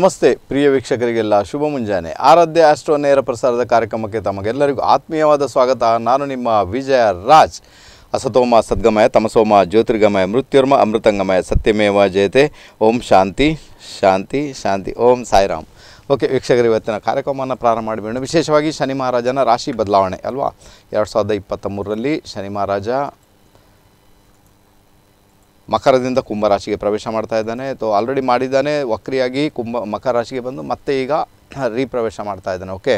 ನಮಸ್ತೆ ಪ್ರಿಯ ವೀಕ್ಷಕರಿಗೆಲ್ಲ ಶುಭ ಮುಂಜಾನೆ ಆರಾಧ್ಯ ಅಷ್ಟೋ ನೇರ ಪ್ರಸಾರದ ಕಾರ್ಯಕ್ರಮಕ್ಕೆ ತಮಗೆಲ್ಲರಿಗೂ ಆತ್ಮೀಯವಾದ ಸ್ವಾಗತ ನಾನು ನಿಮ್ಮ ವಿಜಯ ರಾಜ್ ಅಸತೋಮ ಸದ್ಗಮಯ ತಮಸೋಮ ಜ್ಯೋತಿರ್ಗಮಯ ಮೃತ್ಯುರ್ಮ ಅಮೃತಂಗಮಯ ಸತ್ಯಮೇವ ಜಯತೆ ಓಂ ಶಾಂತಿ ಶಾಂತಿ ಶಾಂತಿ ಓಂ ಸಾಯಿರಾಮ್ ಓಕೆ ವೀಕ್ಷಕರು ಇವತ್ತಿನ ಕಾರ್ಯಕ್ರಮವನ್ನು ಪ್ರಾರಂಭ ಮಾಡಬೇಡ ವಿಶೇಷವಾಗಿ ಶನಿ ಮಹಾರಾಜನ ರಾಶಿ ಬದಲಾವಣೆ ಅಲ್ವಾ ಎರಡು ಸಾವಿರದ ಇಪ್ಪತ್ತ ಮೂರರಲ್ಲಿ ಶನಿ ಮಹಾರಾಜ ಮಕರದಿಂದ ಕುಂಭರಾಶಿಗೆ ಪ್ರವೇಶ ಮಾಡ್ತಾ ಇದ್ದಾನೆ ತೋ ಆಲ್ರೆಡಿ ಮಾಡಿದ್ದಾನೆ ವಕ್ರಿಯಾಗಿ ಕುಂಭ ಮಕರ ರಾಶಿಗೆ ಬಂದು ಮತ್ತೆ ಈಗ ರೀಪ್ರವೇಶ ಮಾಡ್ತಾ ಇದ್ದಾನೆ ಓಕೆ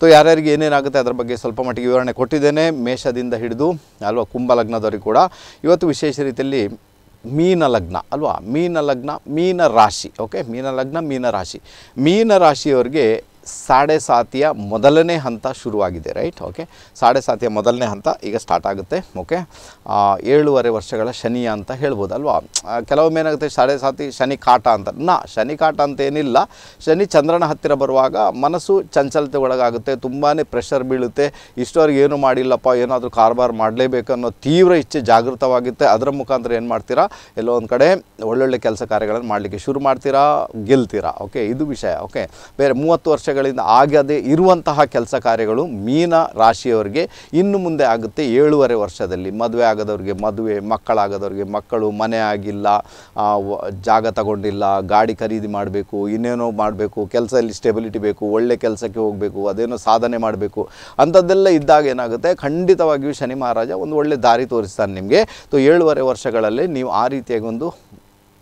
ಸೊ ಯಾರ್ಯಾರಿಗೆ ಏನೇನಾಗುತ್ತೆ ಅದರ ಬಗ್ಗೆ ಸ್ವಲ್ಪ ಮಟ್ಟಿಗೆ ವಿವರಣೆ ಕೊಟ್ಟಿದ್ದೇನೆ ಮೇಷದಿಂದ ಹಿಡಿದು ಅಲ್ವಾ ಕುಂಭ ಲಗ್ನದವರಿಗೆ ಕೂಡ ಇವತ್ತು ವಿಶೇಷ ರೀತಿಯಲ್ಲಿ ಮೀನ ಲಗ್ನ ಅಲ್ವಾ ಮೀನ ಲಗ್ನ ಮೀನ ರಾಶಿ ಓಕೆ ಮೀನ ಲಗ್ನ ಮೀನ ರಾಶಿ ಮೀನ ರಾಶಿಯವರಿಗೆ ಸಾಡೆ ಸಾತಿಯ ಮೊದಲನೇ ಹಂತ ಶುರುವಾಗಿದೆ ರೈಟ್ ಓಕೆ ಸಾಡೆ ಸಾತಿಯ ಮೊದಲನೇ ಹಂತ ಈಗ ಸ್ಟಾರ್ಟ್ ಆಗುತ್ತೆ ಓಕೆ ಏಳುವರೆ ವರ್ಷಗಳ ಶನಿಯ ಅಂತ ಹೇಳ್ಬೋದಲ್ವಾ ಕೆಲವೊಮ್ಮೆ ಏನಾಗುತ್ತೆ ಸಾಡೆ ಸಾತಿ ಶನಿ ಕಾಟ ಅಂತ ನಾ ಶನಿ ಕಾಟ ಅಂತ ಏನಿಲ್ಲ ಶನಿ ಚಂದ್ರನ ಹತ್ತಿರ ಬರುವಾಗ ಮನಸ್ಸು ಚಂಚಲತೆ ಒಳಗಾಗುತ್ತೆ ತುಂಬಾ ಪ್ರೆಷರ್ ಬೀಳುತ್ತೆ ಇಷ್ಟವರೆಗೆ ಏನು ಮಾಡಿಲ್ಲಪ್ಪ ಏನಾದರೂ ಕಾರ್ಬಾರ್ ಮಾಡಲೇಬೇಕು ಅನ್ನೋ ತೀವ್ರ ಇಚ್ಛೆ ಜಾಗೃತವಾಗುತ್ತೆ ಅದರ ಮುಖಾಂತರ ಏನು ಮಾಡ್ತೀರಾ ಎಲ್ಲೋ ಒಂದು ಕಡೆ ಒಳ್ಳೊಳ್ಳೆ ಕೆಲಸ ಕಾರ್ಯಗಳನ್ನು ಮಾಡಲಿಕ್ಕೆ ಶುರು ಮಾಡ್ತೀರಾ ಗೆಲ್ತೀರಾ ಓಕೆ ಇದು ವಿಷಯ ಓಕೆ ಬೇರೆ ಮೂವತ್ತು ವರ್ಷಗಳ ವರ್ಷಗಳಿಂದ ಆಗದೆ ಇರುವಂತಹ ಕೆಲಸ ಕಾರ್ಯಗಳು ಮೀನ ರಾಶಿಯವರಿಗೆ ಇನ್ನು ಮುಂದೆ ಆಗುತ್ತೆ ಏಳುವರೆ ವರ್ಷದಲ್ಲಿ ಮದುವೆ ಆಗದವ್ರಿಗೆ ಮದುವೆ ಮಕ್ಕಳಾಗದವ್ರಿಗೆ ಮಕ್ಕಳು ಮನೆ ಆಗಿಲ್ಲ ಜಾಗ ತಗೊಂಡಿಲ್ಲ ಗಾಡಿ ಖರೀದಿ ಮಾಡಬೇಕು ಇನ್ನೇನೋ ಮಾಡಬೇಕು ಕೆಲಸದಲ್ಲಿ ಸ್ಟೆಬಿಲಿಟಿ ಬೇಕು ಒಳ್ಳೆ ಕೆಲಸಕ್ಕೆ ಹೋಗಬೇಕು ಅದೇನೋ ಸಾಧನೆ ಮಾಡಬೇಕು ಅಂಥದ್ದೆಲ್ಲ ಇದ್ದಾಗ ಏನಾಗುತ್ತೆ ಖಂಡಿತವಾಗಿಯೂ ಶನಿ ಮಹಾರಾಜ ಒಂದು ಒಳ್ಳೆ ದಾರಿ ತೋರಿಸ್ತಾನೆ ನಿಮಗೆ ಸೊ ಏಳುವರೆ ವರ್ಷಗಳಲ್ಲಿ ನೀವು ಆ ರೀತಿಯಾಗಿ ಒಂದು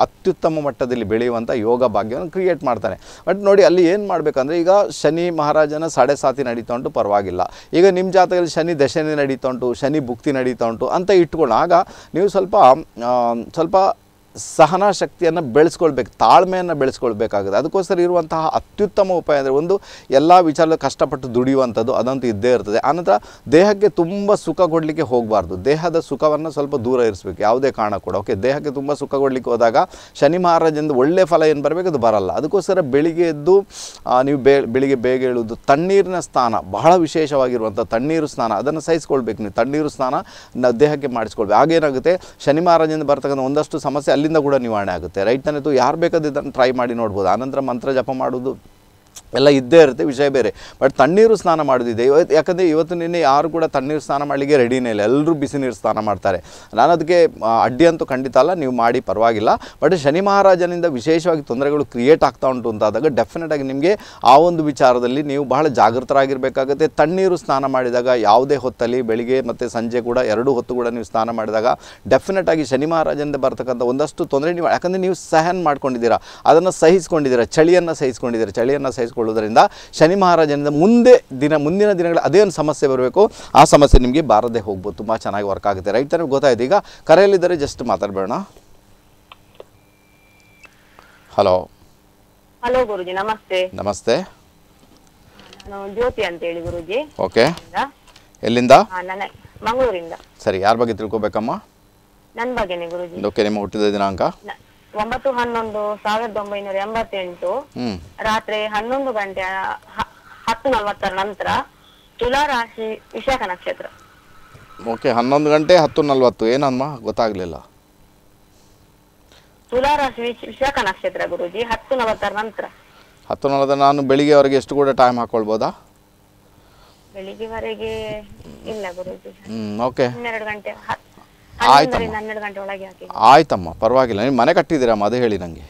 ಅತ್ಯುತ್ತಮ ಮಟ್ಟದಲ್ಲಿ ಬೆಳೆಯುವಂಥ ಯೋಗ ಭಾಗ್ಯವನ್ನು ಕ್ರಿಯೇಟ್ ಮಾಡ್ತಾನೆ ಬಟ್ ನೋಡಿ ಅಲ್ಲಿ ಏನು ಮಾಡಬೇಕಂದ್ರೆ ಈಗ ಶನಿ ಮಹಾರಾಜನ ಸಾಡೆ ಸಾತಿ ನಡೀತಾ ಉಂಟು ಪರವಾಗಿಲ್ಲ ಈಗ ನಿಮ್ಮ ಜಾತಕದಲ್ಲಿ ಶನಿ ದಶನೆ ನಡೀತಾ ಉಂಟು ಶನಿ ಭುಕ್ತಿ ನಡೀತಾ ಉಂಟು ಅಂತ ಇಟ್ಕೊಂಡು ಆಗ ನೀವು ಸ್ವಲ್ಪ ಸ್ವಲ್ಪ ಸಹನಾ ಶಕ್ತಿಯನ್ನು ಬೆಳೆಸ್ಕೊಳ್ಬೇಕು ತಾಳ್ಮೆಯನ್ನು ಬೆಳೆಸ್ಕೊಳ್ಬೇಕಾಗುತ್ತೆ ಅದಕ್ಕೋಸ್ಕರ ಇರುವಂತಹ ಅತ್ಯುತ್ತಮ ಉಪಾಯ ಅಂದರೆ ಒಂದು ಎಲ್ಲ ವಿಚಾರ ಕಷ್ಟಪಟ್ಟು ದುಡಿಯುವಂಥದ್ದು ಅದಂತೂ ಇದ್ದೇ ಇರ್ತದೆ ಆನಂತರ ದೇಹಕ್ಕೆ ತುಂಬ ಸುಖ ಕೊಡಲಿಕ್ಕೆ ಹೋಗಬಾರ್ದು ದೇಹದ ಸುಖವನ್ನು ಸ್ವಲ್ಪ ದೂರ ಇರಿಸಬೇಕು ಯಾವುದೇ ಕಾರಣ ಕೂಡ ಓಕೆ ದೇಹಕ್ಕೆ ತುಂಬ ಸುಖ ಕೊಡಲಿಕ್ಕೆ ಹೋದಾಗ ಶನಿ ಮಹಾರಾಜಿಂದ ಒಳ್ಳೆಯ ಫಲ ಏನು ಬರಬೇಕು ಅದು ಬರಲ್ಲ ಅದಕ್ಕೋಸ್ಕರ ಬೆಳಿಗ್ಗೆ ಎದ್ದು ನೀವು ಬೇ ಬೆಳಿಗ್ಗೆ ಬೇಗ ಹೇಳುವುದು ತಣ್ಣೀರಿನ ಸ್ನಾನ ಬಹಳ ವಿಶೇಷವಾಗಿರುವಂಥ ತಣ್ಣೀರು ಸ್ನಾನ ಅದನ್ನು ಸಹಿಸ್ಕೊಳ್ಬೇಕು ನೀವು ತಣ್ಣೀರು ಸ್ನಾನ ದೇಹಕ್ಕೆ ಮಾಡಿಸ್ಕೊಳ್ಬೇಕು ಆಗೇನಾಗುತ್ತೆ ಶನಿ ಮಹಾರಾಜಿಂದ ಬರ್ತಕ್ಕಂಥ ಒಂದಷ್ಟು ಸಮಸ್ಯೆ ಅಲ್ಲಿಂದ ಕೂಡ ನಿವಾರಣೆ ಆಗುತ್ತೆ ರೈಟ್ ಯಾರು ಬೇಕಾದ ಇದನ್ನು ಟ್ರೈ ಮಾಡಿ ನೋಡ್ಬೋದು ಆನಂತರ ಮಂತ್ರ ಜಪ ಮಾಡೋದು ಎಲ್ಲ ಇದ್ದೇ ಇರುತ್ತೆ ವಿಷಯ ಬೇರೆ ಬಟ್ ತಣ್ಣೀರು ಸ್ನಾನ ಮಾಡೋದಿದೆ ಇವತ್ತು ಯಾಕಂದರೆ ಇವತ್ತು ನಿನ್ನೆ ಯಾರು ಕೂಡ ತಣ್ಣೀರು ಸ್ನಾನ ಮಾಡಲಿಕ್ಕೆ ರೆಡಿನೇ ಇಲ್ಲ ಎಲ್ಲರೂ ಬಿಸಿ ನೀರು ಸ್ನಾನ ಮಾಡ್ತಾರೆ ನಾನು ಅದಕ್ಕೆ ಅಡ್ಡಿ ಅಂತೂ ಖಂಡಿತ ಅಲ್ಲ ನೀವು ಮಾಡಿ ಪರವಾಗಿಲ್ಲ ಬಟ್ ಶನಿ ಮಹಾರಾಜನಿಂದ ವಿಶೇಷವಾಗಿ ತೊಂದರೆಗಳು ಕ್ರಿಯೇಟ್ ಆಗ್ತಾ ಉಂಟು ಅಂತಾದಾಗ ಡೆಫಿನೆಟಾಗಿ ನಿಮಗೆ ಆ ಒಂದು ವಿಚಾರದಲ್ಲಿ ನೀವು ಬಹಳ ಜಾಗೃತರಾಗಿರಬೇಕಾಗುತ್ತೆ ತಣ್ಣೀರು ಸ್ನಾನ ಮಾಡಿದಾಗ ಯಾವುದೇ ಹೊತ್ತಲ್ಲಿ ಬೆಳಿಗ್ಗೆ ಮತ್ತು ಸಂಜೆ ಕೂಡ ಎರಡು ಹೊತ್ತು ಕೂಡ ನೀವು ಸ್ನಾನ ಮಾಡಿದಾಗ ಡೆಫಿನೆಟಾಗಿ ಶನಿ ಮಹಾರಾಜನಿಂದ ಬರ್ತಕ್ಕಂಥ ಒಂದಷ್ಟು ತೊಂದರೆ ನೀವು ಯಾಕಂದರೆ ನೀವು ಸಹನ್ ಮಾಡ್ಕೊಂಡಿದ್ದೀರಾ ಅದನ್ನು ಸಹಿಸ್ಕೊಂಡಿದ್ದೀರಾ ಚಳಿಯನ್ನು ಸಹಿಸ್ಕೊಂಡಿದ್ದೀರಾ ಚಳಿಯನ್ನು ಸಹಿಸ್ ನಿಭಾಯಿಸಿಕೊಳ್ಳುವುದರಿಂದ ಶನಿ ಮಹಾರಾಜನಿಂದ ಮುಂದೆ ದಿನ ಮುಂದಿನ ದಿನಗಳ ಅದೇ ಒಂದು ಸಮಸ್ಯೆ ಬರಬೇಕು ಆ ಸಮಸ್ಯೆ ನಿಮಗೆ ಬಾರದೇ ಹೋಗ್ಬೋದು ತುಂಬ ಚೆನ್ನಾಗಿ ವರ್ಕ್ ಆಗುತ್ತೆ ರೈತರು ಗೊತ್ತಾಯ್ತು ಈಗ ಕರೆಯಲ್ಲಿದ್ದರೆ ಜಸ್ಟ್ ಮಾತಾಡಬೇಡ ಹಲೋ ಹಲೋ ಗುರುಜಿ ನಮಸ್ತೆ ನಮಸ್ತೆ ಜ್ಯೋತಿ ಅಂತ ಹೇಳಿ ಗುರುಜಿ ಓಕೆ ಎಲ್ಲಿಂದ ಮಂಗಳೂರಿಂದ ಸರಿ ಯಾರ ಬಗ್ಗೆ ತಿಳ್ಕೊಬೇಕಮ್ಮ ನನ್ನ ಬಗ್ಗೆನೇ ಗುರುಜಿ ಓಕೆ ನಿಮ್ಮ ಹುಟ್ಟಿದ ದಿನಾಂಕ ಒಂಬತ್ತು ಹನ್ನೊಂದು ಸಾವಿರದ ಒಂಬೈನೂರ ಎಂಬತ್ತೆಂಟು ರಾತ್ರಿ ಹನ್ನೊಂದು ಗಂಟೆ ಹತ್ತು ನಲ್ವತ್ತರ ನಂತರ ರಾಶಿ ವಿಶಾಖ ನಕ್ಷತ್ರ ಓಕೆ ಹನ್ನೊಂದು ಗಂಟೆ ಹತ್ತು ನಲವತ್ತು ಏನಮ್ಮ ಗೊತ್ತಾಗ್ಲಿಲ್ಲ ತುಲಾ ರಾಶಿ ವಿಶಾಖ ನಕ್ಷತ್ರ ಗುರುಜಿ ಹತ್ತು ನಲವತ್ತರ ನಂತರ ಹತ್ತು ನಲವತ್ತ ನಾನು ಬೆಳಿಗ್ಗೆವರೆಗೆ ಎಷ್ಟು ಕೂಡ ಟೈಮ್ ಹಾಕೊಳ್ಬೋದಾ ಬೆಳಿಗ್ಗೆವರೆಗೆ ಇಲ್ಲ ಗುರುಜಿ ಹ್ಮ್ ಓಕೆ ಹನ್ನೆರಡು ಗಂಟೆ ಆಯ್ತಮ್ಮ ಹನ್ನೆರಡು ಗಂಟೆ ಒಳಗೆ ಹಾಕಿ ಆಯ್ತಮ್ಮ ಪರವಾಗಿಲ್ಲ ನೀವು ಮನೆ ಕಟ್ಟಿದ್ದೀರಮ್ಮ ಅದು ಹೇಳಿ ನಂಗೆ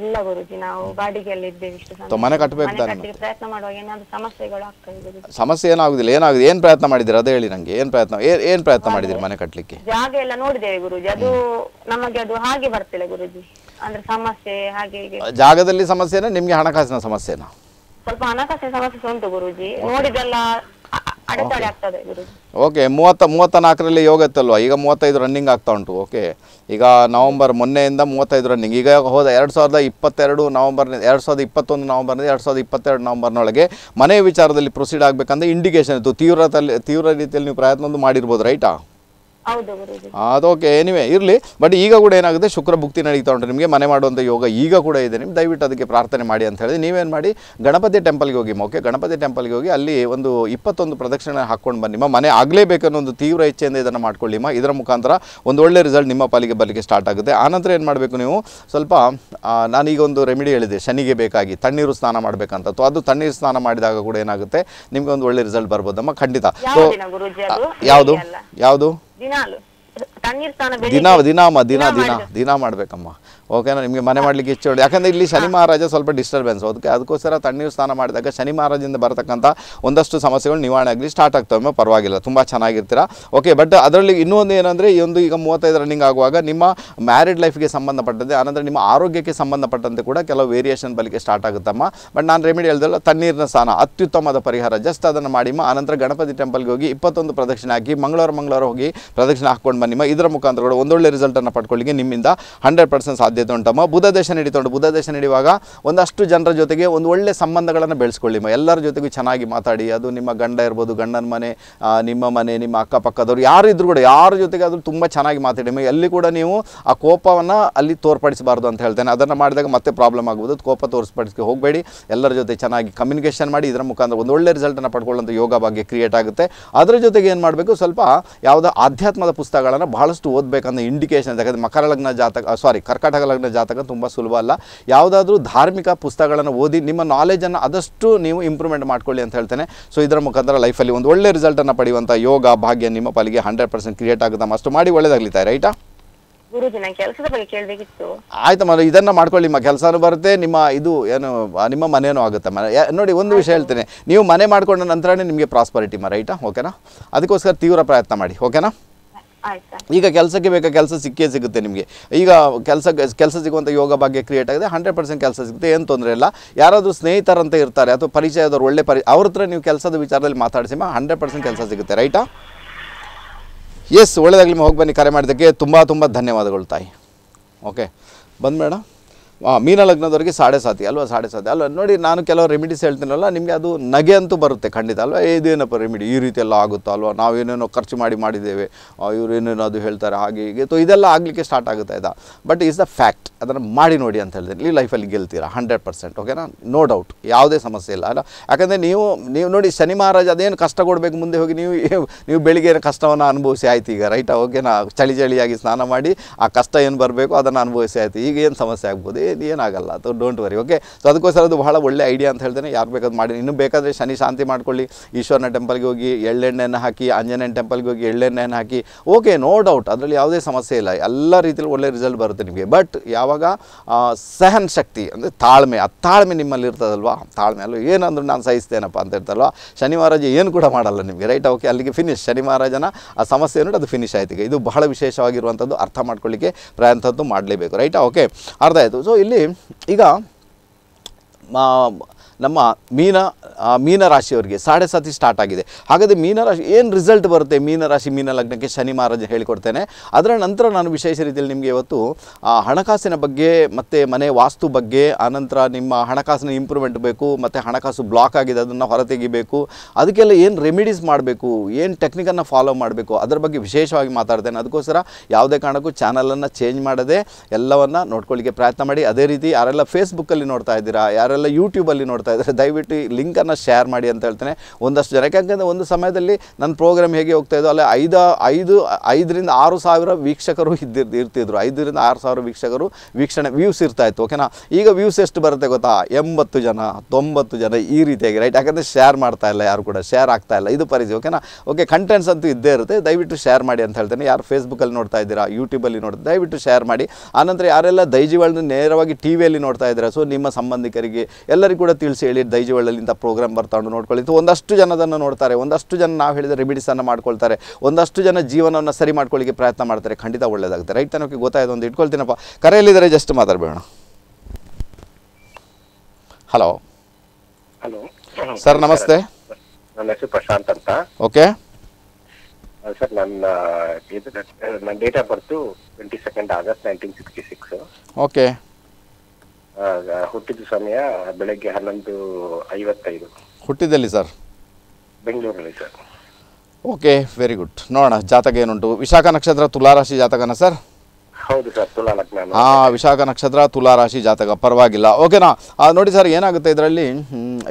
ಇಲ್ಲ ಗುರುಜಿ ನಾವು ಬಾಡಿಗೆಯಲ್ಲಿ ಇದ್ದೇವೆ ಇಷ್ಟು ಸಮಯ. ಮನೆ ಕಟ್ಟಬೇಕು ಮನೆ ತಾನೆ ಪ್ರಯತ್ನ ಮಾಡುವಾಗ ಏನಾದ್ರು ಸಮಸ್ಯೆಗಳು ಆಗ್ತಾ ಸಮಸ್ಯೆ ಏನಾಗುದಿಲ್ಲ ಏನಾಗಿದೆ ಏನು ಪ್ರಯತ್ನ ಮಾಡಿದ್ದೀರಾ ಅದು ಹೇಳಿ ನಂಗೆ ಏನು ಪ್ರಯತ್ನ ಏ- ಏನ್ ಪ್ರಯತ್ನ ಮಾಡಿದ್ದೀರಿ ಮನೆ ಕಟ್ಟಲಿಕ್ಕೆ ಜಾಗ ಎಲ್ಲ ನೋಡಿದ್ದೇವೆ ಗುರುಜಿ ಅದು ನಮಗೆ ಅದು ಹಾಗೆ ಬರ್ತಿಲ್ಲ ಗುರುಜಿ ಅಂದ್ರೆ ಸಮಸ್ಯೆ ಹಾಗೆ ಹೀಗೆ ಜಾಗದಲ್ಲಿ ಸಮಸ್ಯೆನಾ ನಿಮಗೆ ಹಣಕಾಸಿನ ಸಮಸ್ಯೆನಾ ಸ್ವಲ್ಪ ಹಣಕಾಸಿನ ಸಮಸ್ಯೆ ಸಹ ಉಂಟು ಗುರುಜಿ ನೋಡಿದೆಲ್ಲ ಓಕೆ ಮೂವತ್ತ ಮೂವತ್ತ ನಾಲ್ಕರಲ್ಲಿ ಹೋಗತ್ತಲ್ವಾ ಈಗ ಮೂವತ್ತೈದು ರನ್ನಿಂಗ್ ಆಗ್ತಾ ಉಂಟು ಓಕೆ ಈಗ ನವಂಬರ್ ಮೊನ್ನೆಯಿಂದ ಮೂವತ್ತೈದು ರನ್ನಿಂಗ್ ಈಗ ಹೋದ ಎರಡು ಸಾವಿರದ ಇಪ್ಪತ್ತೆರಡು ನವಂಬರ್ ಎರಡು ಸಾವಿರದ ಇಪ್ಪತ್ತೊಂದು ನವಂಬರ್ನಿಂದ ಎರಡು ಸಾವಿರದ ಇಪ್ಪತ್ತೆರಡು ನವಂಬರ್ನೊಳಗೆ ಮನೆ ವಿಚಾರದಲ್ಲಿ ಪ್ರೊಸೀಡ್ ಆಗಬೇಕಂದ್ರೆ ಇಂಡಿಕೇಷನ್ ಇತ್ತು ತೀವ್ರದಲ್ಲಿ ತೀವ್ರ ರೀತಿಯಲ್ಲಿ ನೀವು ಪ್ರಯತ್ನ ಒಂದು ಮಾಡಿರ್ಬೋದು ರೈಟಾ ಓಕೆ ಏನಿವೆ ಇರಲಿ ಬಟ್ ಈಗ ಕೂಡ ಏನಾಗುತ್ತೆ ಶುಕ್ರ ಭುಕ್ತಿ ನಡೀತಾ ಉಂಟು ನಿಮಗೆ ಮನೆ ಮಾಡುವಂಥ ಯೋಗ ಈಗ ಕೂಡ ಇದೆ ನಿಮ್ಗೆ ದಯವಿಟ್ಟು ಅದಕ್ಕೆ ಪ್ರಾರ್ಥನೆ ಮಾಡಿ ಅಂತ ಹೇಳಿದ್ರೆ ನೀವೇನು ಮಾಡಿ ಗಣಪತಿ ಟೆಂಪಲ್ಗೆ ಹೋಗಿ ಓಕೆ ಗಣಪತಿ ಟೆಂಪಲ್ಗೆ ಹೋಗಿ ಅಲ್ಲಿ ಒಂದು ಇಪ್ಪತ್ತೊಂದು ಪ್ರದಕ್ಷಿಣೆ ಹಾಕ್ಕೊಂಡು ಬನ್ನಿ ನಿಮ್ಮ ಮನೆ ಆಗಲೇಬೇಕನ್ನೋ ಒಂದು ತೀವ್ರ ಇಚ್ಛೆಯಿಂದ ಇದನ್ನು ಮಾಡ್ಕೊಳ್ಳಿಮ್ಮ ಇದರ ಮುಖಾಂತರ ಒಂದು ಒಳ್ಳೆ ರಿಸಲ್ಟ್ ನಿಮ್ಮ ಪಾಲಿಗೆ ಬರಲಿಕ್ಕೆ ಸ್ಟಾರ್ಟ್ ಆಗುತ್ತೆ ಆನಂತರ ಏನು ಮಾಡಬೇಕು ನೀವು ಸ್ವಲ್ಪ ನಾನೀಗ ಒಂದು ರೆಮಿಡಿ ಹೇಳಿದೆ ಶನಿಗೆ ಬೇಕಾಗಿ ತಣ್ಣೀರು ಸ್ನಾನ ಮಾಡಬೇಕಂತ ಅದು ತಣ್ಣೀರು ಸ್ನಾನ ಮಾಡಿದಾಗ ಕೂಡ ಏನಾಗುತ್ತೆ ನಿಮಗೆ ಒಂದು ಒಳ್ಳೆ ರಿಸಲ್ಟ್ ಬರ್ಬೋದಮ್ಮ ಖಂಡಿತ ಸೊ ಯಾವುದು ಯಾವುದು ದಿನಾಲು ತಣ್ಣೀರ್ ಸ್ನಾನ ದಿನಾ ದಿನಾ ದಿನಾ ದಿನಾ ದಿನಾ ಮಾಡ್ಬೇಕಮ್ಮ ಓಕೆನಾ ನಿಮಗೆ ಮನೆ ಮಾಡ್ಲಿಕ್ಕೆ ಇಚ್ಛೆ ಯಾಕಂದರೆ ಇಲ್ಲಿ ಶನಿ ಮಹಾರಾಜ ಸ್ವಲ್ಪ ಡಿಸ್ಟರ್ಬೆನ್ಸ್ ಅದಕ್ಕೆ ಅದಕ್ಕೋಸ್ಕರ ತಣ್ಣೀರು ಸ್ನಾನ ಮಾಡಿದಾಗ ಶನಿ ಮಹಾರಾಜಿಂದ ಬರತಕ್ಕಂಥ ಒಂದಷ್ಟು ಸಮಸ್ಯೆಗಳು ನಿವಾರಣೆ ಆಗಲಿ ಸ್ಟಾರ್ಟ್ ಆಗ್ತವೆ ಪರವಾಗಿಲ್ಲ ತುಂಬ ಚೆನ್ನಾಗಿರ್ತೀರಾ ಓಕೆ ಬಟ್ ಅದರಲ್ಲಿ ಇನ್ನೊಂದು ಏನಂದರೆ ಈ ಒಂದು ಈಗ ಮೂವತ್ತೈದು ರನ್ನಿಂಗ್ ಆಗುವಾಗ ನಿಮ್ಮ ಮ್ಯಾರಿಡ್ ಲೈಫ್ಗೆ ಸಂಬಂಧಪಟ್ಟಂತೆ ಆನಂತರ ನಿಮ್ಮ ಆರೋಗ್ಯಕ್ಕೆ ಸಂಬಂಧಪಟ್ಟಂತೆ ಕೂಡ ಕೆಲವು ವೇರಿಯೇಷನ್ ಬಲಿಕೆ ಸ್ಟಾರ್ಟ್ ಆಗುತ್ತಮ್ಮ ಬಟ್ ನಾನು ರೆಮಿಡಿ ಹೇಳ್ದಲ್ಲ ತಣ್ಣೀರಿನ ಸ್ನಾನ ಅತ್ಯುತ್ತಮದ ಪರಿಹಾರ ಜಸ್ಟ್ ಅದನ್ನು ಮಾಡಿಮ್ಮ ಆನಂತರ ಗಣಪತಿ ಟೆಂಪಲ್ಗೆ ಹೋಗಿ ಇಪ್ಪತ್ತೊಂದು ಪ್ರದಕ್ಷಿಣೆ ಹಾಕಿ ಮಂಗಳವಾರ ಮಂಗಳವಾರ ಹೋಗಿ ಪ್ರದಕ್ಷಿಣೆ ಹಾಕ್ಕೊಂಡು ಬನ್ನಿಮ್ಮ ಇದರ ಮುಖಾಂತರ ಕೂಡ ಒಂದೊಳ್ಳೆ ರಿಸಲ್ಟನ್ನು ಪಡ್ಕೊಳ್ಳಿ ನಿಮ್ಮಿಂದ ಹಂಡ್ರೆಡ್ ಪರ್ಸೆಂಟ್ ಸಾಧ್ಯ ಉಂಟಮ್ಮ ಬುಧ ದೇಶ ಉಂಟು ಬುಧ ದೇಶ ಒಂದಷ್ಟು ಜನರ ಜೊತೆಗೆ ಒಂದು ಒಳ್ಳೆ ಸಂಬಂಧಗಳನ್ನು ಬೆಳೆಸ್ಕೊಳ್ಳಿಮ್ಮ ಎಲ್ಲರ ಜೊತೆಗೂ ಚೆನ್ನಾಗಿ ಮಾತಾಡಿ ಅದು ನಿಮ್ಮ ಗಂಡ ಇರ್ಬೋದು ಗಂಡನ ಮನೆ ನಿಮ್ಮ ಮನೆ ನಿಮ್ಮ ಅಕ್ಕಪಕ್ಕದವ್ರು ಯಾರು ಕೂಡ ಯಾರ ಜೊತೆಗೆ ಆದರೂ ತುಂಬ ಚೆನ್ನಾಗಿ ಮಾತಾಡಿ ಎಲ್ಲಿ ಕೂಡ ನೀವು ಆ ಕೋಪವನ್ನು ಅಲ್ಲಿ ತೋರ್ಪಡಿಸಬಾರ್ದು ಅಂತ ಹೇಳ್ತೇನೆ ಅದನ್ನು ಮಾಡಿದಾಗ ಮತ್ತೆ ಪ್ರಾಬ್ಲಮ್ ಆಗ್ಬೋದು ಕೋಪ ತೋರಿಸ್ಪಡಿಸಕ್ಕೆ ಹೋಗಬೇಡಿ ಎಲ್ಲರ ಜೊತೆ ಚೆನ್ನಾಗಿ ಕಮ್ಯುನಿಕೇಷನ್ ಮಾಡಿ ಇದರ ಮುಖಾಂತರ ಒಂದು ಒಳ್ಳೆ ರಿಸಲ್ಟನ್ನು ಪಡ್ಕೊಳ್ಳೋಂಥ ಯೋಗ ಬಗ್ಗೆ ಕ್ರಿಯೇಟ್ ಆಗುತ್ತೆ ಅದರ ಜೊತೆಗೆ ಏನು ಮಾಡಬೇಕು ಸ್ವಲ್ಪ ಯಾವುದೋ ಆಧ್ಯಾತ್ಮದ ಪುಸ್ತಕಗಳನ್ನು ಬಹಳಷ್ಟು ಓದಬೇಕನ್ನೋ ಇಂಡಿಕೇಶನ್ ಯಾಕಂದರೆ ಮಕರ ಲಗ್ನ ಜಾತಕ ಸಾರಿ ಕರ್ಕಾಟಕ ಲಗ್ನ ಜಾತಕ ತುಂಬ ಸುಲಭ ಅಲ್ಲ ಯಾವುದಾದ್ರೂ ಧಾರ್ಮಿಕ ಪುಸ್ತಕಗಳನ್ನು ಓದಿ ನಿಮ್ಮ ನಾಲೆಜನ್ನು ಆದಷ್ಟು ನೀವು ಇಂಪ್ರೂವ್ಮೆಂಟ್ ಮಾಡ್ಕೊಳ್ಳಿ ಅಂತ ಹೇಳ್ತೇನೆ ಸೊ ಇದರ ಮುಖಾಂತರ ಲೈಫಲ್ಲಿ ಒಂದು ಒಳ್ಳೆ ರಿಸಲ್ಟನ್ನು ಪಡೆಯುವಂಥ ಯೋಗ ಭಾಗ್ಯ ನಿಮ್ಮ ಪಾಲಿಗೆ ಹಂಡ್ರೆಡ್ ಪರ್ಸೆಂಟ್ ಕ್ರಿಯೇಟ್ ಆಗುತ್ತೆ ಅಷ್ಟು ಮಾಡಿ ಒಳ್ಳೇದಾಗ್ಲಿತಾ ರೈಟಾ ಗುರುಜಿ ನಾನು ಆಯ್ತಮ್ಮ ಇದನ್ನ ಮಾಡ್ಕೊಳ್ಳಿ ಕೆಲಸನೂ ಬರುತ್ತೆ ನಿಮ್ಮ ಇದು ಏನು ನಿಮ್ಮ ಮನೇನೂ ಆಗುತ್ತಮ್ಮ ನೋಡಿ ಒಂದು ವಿಷಯ ಹೇಳ್ತೇನೆ ನೀವು ಮನೆ ಮಾಡ್ಕೊಂಡ ನಂತರನೇ ನಿಮಗೆ ಮ ರೈಟಾ ಓಕೆನಾ ಅದಕ್ಕೋಸ್ಕರ ತೀವ್ರ ಪ್ರಯತ್ನ ಮಾಡಿ ಓಕೆನಾ ಈಗ ಕೆಲಸಕ್ಕೆ ಬೇಕಾ ಕೆಲಸ ಸಿಕ್ಕೇ ಸಿಗುತ್ತೆ ನಿಮಗೆ ಈಗ ಕೆಲಸ ಕೆಲಸ ಸಿಗುವಂಥ ಯೋಗ ಭಾಗ್ಯ ಕ್ರಿಯೇಟ್ ಆಗಿದೆ ಹಂಡ್ರೆಡ್ ಪರ್ಸೆಂಟ್ ಕೆಲಸ ಸಿಗುತ್ತೆ ಏನು ತೊಂದರೆ ಇಲ್ಲ ಯಾರಾದರೂ ಸ್ನೇಹಿತರಂತ ಇರ್ತಾರೆ ಅಥವಾ ಪರಿಚಯದವ್ರು ಒಳ್ಳೆ ಪರಿ ಅವ್ರ ಹತ್ರ ನೀವು ಕೆಲಸದ ವಿಚಾರದಲ್ಲಿ ಮಾತಾಡಿಸಿಮ್ಮ ಹಂಡ್ರೆಡ್ ಪರ್ಸೆಂಟ್ ಕೆಲಸ ಸಿಗುತ್ತೆ ರೈಟಾ ಎಸ್ ಒಳ್ಳೆಯದಾಗಲಿ ಹೋಗಿ ಬನ್ನಿ ಕರೆ ಮಾಡಿದ್ದಕ್ಕೆ ತುಂಬ ತುಂಬ ಧನ್ಯವಾದಗಳು ತಾಯಿ ಓಕೆ ಬಂದು ಮೇಡಮ್ ಮೀನ ಲಗ್ನದವರಿಗೆ ಸಾಡೆ ಸಾತಿ ಅಲ್ವಾ ಸಾಡೆ ಸಾತಿ ಅಲ್ವಾ ನೋಡಿ ನಾನು ಕೆಲವು ರೆಮಿಡೀಸ್ ಹೇಳ್ತೀನಲ್ಲ ನಿಮಗೆ ಅದು ನಗೆ ಅಂತೂ ಬರುತ್ತೆ ಖಂಡಿತ ಅಲ್ವಾ ಇದೇನಪ್ಪ ರೆಮಿಡಿ ಈ ರೀತಿ ಎಲ್ಲ ಆಗುತ್ತೋ ಅಲ್ವಾ ನಾವೇನೇನೋ ಖರ್ಚು ಮಾಡಿ ಮಾಡಿದ್ದೇವೆ ಏನೇನೋ ಅದು ಹೇಳ್ತಾರೆ ಹಾಗೆ ಹೀಗೆ ಸೊ ಇದೆಲ್ಲ ಆಗಲಿಕ್ಕೆ ಸ್ಟಾರ್ಟ್ ಆಗುತ್ತಾ ಇದೆ ಬಟ್ ಈಸ್ ದ ಫ್ಯಾಕ್ಟ್ ಅದನ್ನು ಮಾಡಿ ನೋಡಿ ಅಂತ ಹೇಳ್ತೀನಿ ನೀವು ಲೈಫಲ್ಲಿ ಗೆಲ್ತೀರಾ ಹಂಡ್ರೆಡ್ ಪರ್ಸೆಂಟ್ ಓಕೆನಾ ನೋ ಡೌಟ್ ಯಾವುದೇ ಸಮಸ್ಯೆ ಇಲ್ಲ ಅಲ್ಲ ಯಾಕಂದರೆ ನೀವು ನೀವು ನೋಡಿ ಶನಿ ಮಹಾರಾಜ ಅದೇನು ಕಷ್ಟ ಕೊಡಬೇಕು ಮುಂದೆ ಹೋಗಿ ನೀವು ನೀವು ಬೆಳಿಗ್ಗೆ ಕಷ್ಟವನ್ನು ಅನುಭವಿಸಿ ಆಯ್ತು ಈಗ ರೈಟಾ ಓಕೆನಾ ಚಳಿ ಚಳಿಯಾಗಿ ಸ್ನಾನ ಮಾಡಿ ಆ ಕಷ್ಟ ಏನು ಬರಬೇಕು ಅದನ್ನು ಅನುಭವಿಸಿ ಆಯಿತು ಈಗ ಏನು ಸಮಸ್ಯೆ ಆಗ್ಬೋದು ಇದು ಏನಾಗಲ್ಲ ಅದು ಡೋಂಟ್ ವರಿ ಓಕೆ ಸೊ ಅದಕ್ಕೋಸ್ಕರ ಅದು ಬಹಳ ಒಳ್ಳೆ ಐಡಿಯಾ ಅಂತ ಹೇಳ್ತೇನೆ ಯಾರು ಬೇಕಾದ್ರು ಮಾಡಿ ಇನ್ನೂ ಬೇಕಾದರೆ ಶನಿ ಶಾಂತಿ ಮಾಡ್ಕೊಳ್ಳಿ ಈಶ್ವರನ ಟೆಂಪಲ್ಗೆ ಹೋಗಿ ಎಳ್ಳೆಣ್ಣೆಯನ್ನು ಹಾಕಿ ಆಂಜನೇಯನ ಟೆಂಪಲ್ಗೆ ಹೋಗಿ ಎಳ್ಳೆಣ್ಣೆಯನ್ನು ಹಾಕಿ ಓಕೆ ನೋ ಡೌಟ್ ಅದರಲ್ಲಿ ಯಾವುದೇ ಸಮಸ್ಯೆ ಇಲ್ಲ ಎಲ್ಲ ರೀತಿಯಲ್ಲಿ ಒಳ್ಳೆ ರಿಸಲ್ಟ್ ಬರುತ್ತೆ ನಿಮಗೆ ಬಟ್ ಯಾವಾಗ ಸಹನ್ ಶಕ್ತಿ ಅಂದರೆ ತಾಳ್ಮೆ ಆ ತಾಳ್ಮೆ ನಿಮ್ಮಲ್ಲಿ ಇರ್ತದಲ್ವಾ ತಾಳ್ಮೆ ಅಲ್ವ ಏನಂದ್ರೂ ನಾನು ಸಹಿಸ್ತೇನಪ್ಪ ಅಂತ ಇರ್ತಲ್ವ ಶನಿ ಮಹಾರಾಜ ಏನು ಕೂಡ ಮಾಡಲ್ಲ ನಿಮಗೆ ರೈಟ್ ಓಕೆ ಅಲ್ಲಿಗೆ ಫಿನಿಶ್ ಶನಿ ಮಹಾರಾಜನ ಆ ಸಮಸ್ಯೆ ನೋಡಿ ಅದು ಫಿನಿಶ್ ಆಯ್ತು ಇದು ಬಹಳ ವಿಶೇಷವಾಗಿರುವಂಥದ್ದು ಅರ್ಥ ಮಾಡ್ಕೊಳ್ಳಿಕ್ಕೆ ಪ್ರಯತ್ನದ್ದು ಮಾಡಲೇಬೇಕು ರೈಟ್ ಓಕೆ ಅರ್ಥ ಆಯಿತು ಸೊ ಇಲ್ಲಿ ಈಗ ನಮ್ಮ ಮೀನ ಮೀನರಾಶಿಯವರಿಗೆ ಸಾಡೆ ಸತಿ ಸ್ಟಾರ್ಟ್ ಆಗಿದೆ ಹಾಗಾದರೆ ಮೀನರಾಶಿ ಏನು ರಿಸಲ್ಟ್ ಬರುತ್ತೆ ಮೀನರಾಶಿ ಮೀನ ಲಗ್ನಕ್ಕೆ ಶನಿ ಮಹಾರಾಜ ಹೇಳಿಕೊಡ್ತೇನೆ ಅದರ ನಂತರ ನಾನು ವಿಶೇಷ ರೀತಿಯಲ್ಲಿ ನಿಮಗೆ ಇವತ್ತು ಹಣಕಾಸಿನ ಬಗ್ಗೆ ಮತ್ತು ಮನೆ ವಾಸ್ತು ಬಗ್ಗೆ ಆನಂತರ ನಿಮ್ಮ ಹಣಕಾಸಿನ ಇಂಪ್ರೂವ್ಮೆಂಟ್ ಬೇಕು ಮತ್ತು ಹಣಕಾಸು ಬ್ಲಾಕ್ ಆಗಿದೆ ಅದನ್ನು ಹೊರತೆಗಿಬೇಕು ಅದಕ್ಕೆಲ್ಲ ಏನು ರೆಮಿಡೀಸ್ ಮಾಡಬೇಕು ಏನು ಟೆಕ್ನಿಕನ್ನು ಫಾಲೋ ಮಾಡಬೇಕು ಅದರ ಬಗ್ಗೆ ವಿಶೇಷವಾಗಿ ಮಾತಾಡ್ತೇನೆ ಅದಕ್ಕೋಸ್ಕರ ಯಾವುದೇ ಕಾರಣಕ್ಕೂ ಚಾನಲನ್ನು ಚೇಂಜ್ ಮಾಡದೆ ಎಲ್ಲವನ್ನು ನೋಡ್ಕೊಳ್ಳಿಕ್ಕೆ ಪ್ರಯತ್ನ ಮಾಡಿ ಅದೇ ರೀತಿ ಯಾರೆಲ್ಲ ಫೇಸ್ಬುಕ್ಕಲ್ಲಿ ನೋಡ್ತಾ ಇದ್ದೀರಾ ಯಾರೆಲ್ಲ ಯೂಟ್ಯೂಬಲ್ಲಿ ನೋಡ್ತಾ ದಯವಿಟ್ಟು ಈ ಲಿಂಕನ್ನು ಶೇರ್ ಮಾಡಿ ಅಂತ ಹೇಳ್ತೇನೆ ಒಂದಷ್ಟು ಜನಕ್ಕೆ ಯಾಕಂದರೆ ಒಂದು ಸಮಯದಲ್ಲಿ ನನ್ನ ಪ್ರೋಗ್ರಾಮ್ ಹೇಗೆ ಹೋಗ್ತಾ ಇದ್ದೋ ಅಲ್ಲಿ ಐದು ಐದು ಐದರಿಂದ ಆರು ಸಾವಿರ ವೀಕ್ಷಕರು ಇದ್ದಿರ್ ಇರ್ತಿದ್ರು ಐದರಿಂದ ಆರು ಸಾವಿರ ವೀಕ್ಷಕರು ವೀಕ್ಷಣೆ ವ್ಯೂಸ್ ಇರ್ತಾ ಇತ್ತು ಓಕೆನಾ ಈಗ ವ್ಯೂಸ್ ಎಷ್ಟು ಬರುತ್ತೆ ಗೊತ್ತಾ ಎಂಬತ್ತು ಜನ ತೊಂಬತ್ತು ಜನ ಈ ರೀತಿಯಾಗಿ ರೈಟ್ ಯಾಕಂದರೆ ಶೇರ್ ಮಾಡ್ತಾ ಇಲ್ಲ ಯಾರು ಕೂಡ ಶೇರ್ ಆಗ್ತಾ ಇಲ್ಲ ಇದು ಪರಿಸ್ಥಿತಿ ಓಕೆನಾ ಓಕೆ ಕಂಟೆಂಟ್ಸ್ ಅಂತೂ ಇದ್ದೇ ಇರುತ್ತೆ ದಯವಿಟ್ಟು ಶೇರ್ ಮಾಡಿ ಅಂತ ಹೇಳ್ತೇನೆ ಯಾರು ಫೇಸ್ಬುಕ್ಕಲ್ಲಿ ನೋಡ್ತಾ ಇದ್ದೀರಾ ಯೂಟ್ಯೂಬಲ್ಲಿ ನೋಡ್ತಾ ದಯವಿಟ್ಟು ಶೇರ್ ಮಾಡಿ ಆನಂತರ ಯಾರೆಲ್ಲ ದೈಜಿಗಳನ್ನ ನೇರವಾಗಿ ಟಿ ವಿಯಲ್ಲಿ ನೋಡ್ತಾ ಇದ್ದಾರೆ ಸೊ ನಿಮ್ಮ ಸಂಬಂಧಿಕರಿಗೆ ಎಲ್ಲರಿಗೂ ಕೂಡ ತಿಳಿಸಿ ಹೇಳಿ ದೈಜವಳ್ಳಲಿಂದ ಪ್ರೋಗ್ರಾಮ್ ಬರ್ತಾಂಡು ನೋಡ್ಕೊಳ್ಳಿತ್ತು ಒಂದಷ್ಟು ಜನದನ್ನು ನೋಡ್ತಾರೆ ಒಂದಷ್ಟು ಜನ ನಾವು ಹೇಳಿದ ರೆಮಿಡೀಸನ್ನು ಮಾಡ್ಕೊಳ್ತಾರೆ ಒಂದಷ್ಟು ಜನ ಜೀವನವನ್ನು ಸರಿ ಮಾಡ್ಕೊಳ್ಳಿಕ್ಕೆ ಪ್ರಯತ್ನ ಮಾಡ್ತಾರೆ ಖಂಡಿತ ಒಳ್ಳೆಯದಾಗುತ್ತೆ ರೈಟ್ ತನಕ ಗೊತ್ತಾಯ್ತು ಒಂದು ಇಟ್ಕೊಳ್ತೀನಪ್ಪ ಕರೆಯಲ್ಲಿದ್ದರೆ ಜಸ್ಟ್ ಮಾತಾಡಬೇಡ ಹಲೋ ಹಲೋ ಸರ್ ನಮಸ್ತೆ ನನ್ನ ಹೆಸರು ಪ್ರಶಾಂತ್ ಅಂತ ಓಕೆ ಸರ್ ನನ್ನ ನನ್ನ date of birth twenty second August nineteen sixty six okay ಹುಟ್ಟಿದ ಸಮಯ ಬೆಳಗ್ಗೆ ಹನ್ನೊಂದು ಐವತ್ತೈದು ಹುಟ್ಟಿದಲ್ಲಿ ಸರ್ ಬೆಂಗಳೂರಲ್ಲಿ ಸರ್ ಓಕೆ ವೆರಿ ಗುಡ್ ನೋಡೋಣ ಜಾತಕ ಏನುಂಟು ವಿಶಾಖ ನಕ್ಷತ್ರ ತುಲಾರಾಶಿ ಜಾತಕನ ಸರ್ ಹೌದು ಸರ್ ತುಲಾ ವಿಶಾಖ ನಕ್ಷತ್ರ ತುಲಾ ರಾಶಿ ಜಾತಕ ಪರವಾಗಿಲ್ಲ ಓಕೆನಾ ನೋಡಿ ಸರ್ ಏನಾಗುತ್ತೆ ಇದರಲ್ಲಿ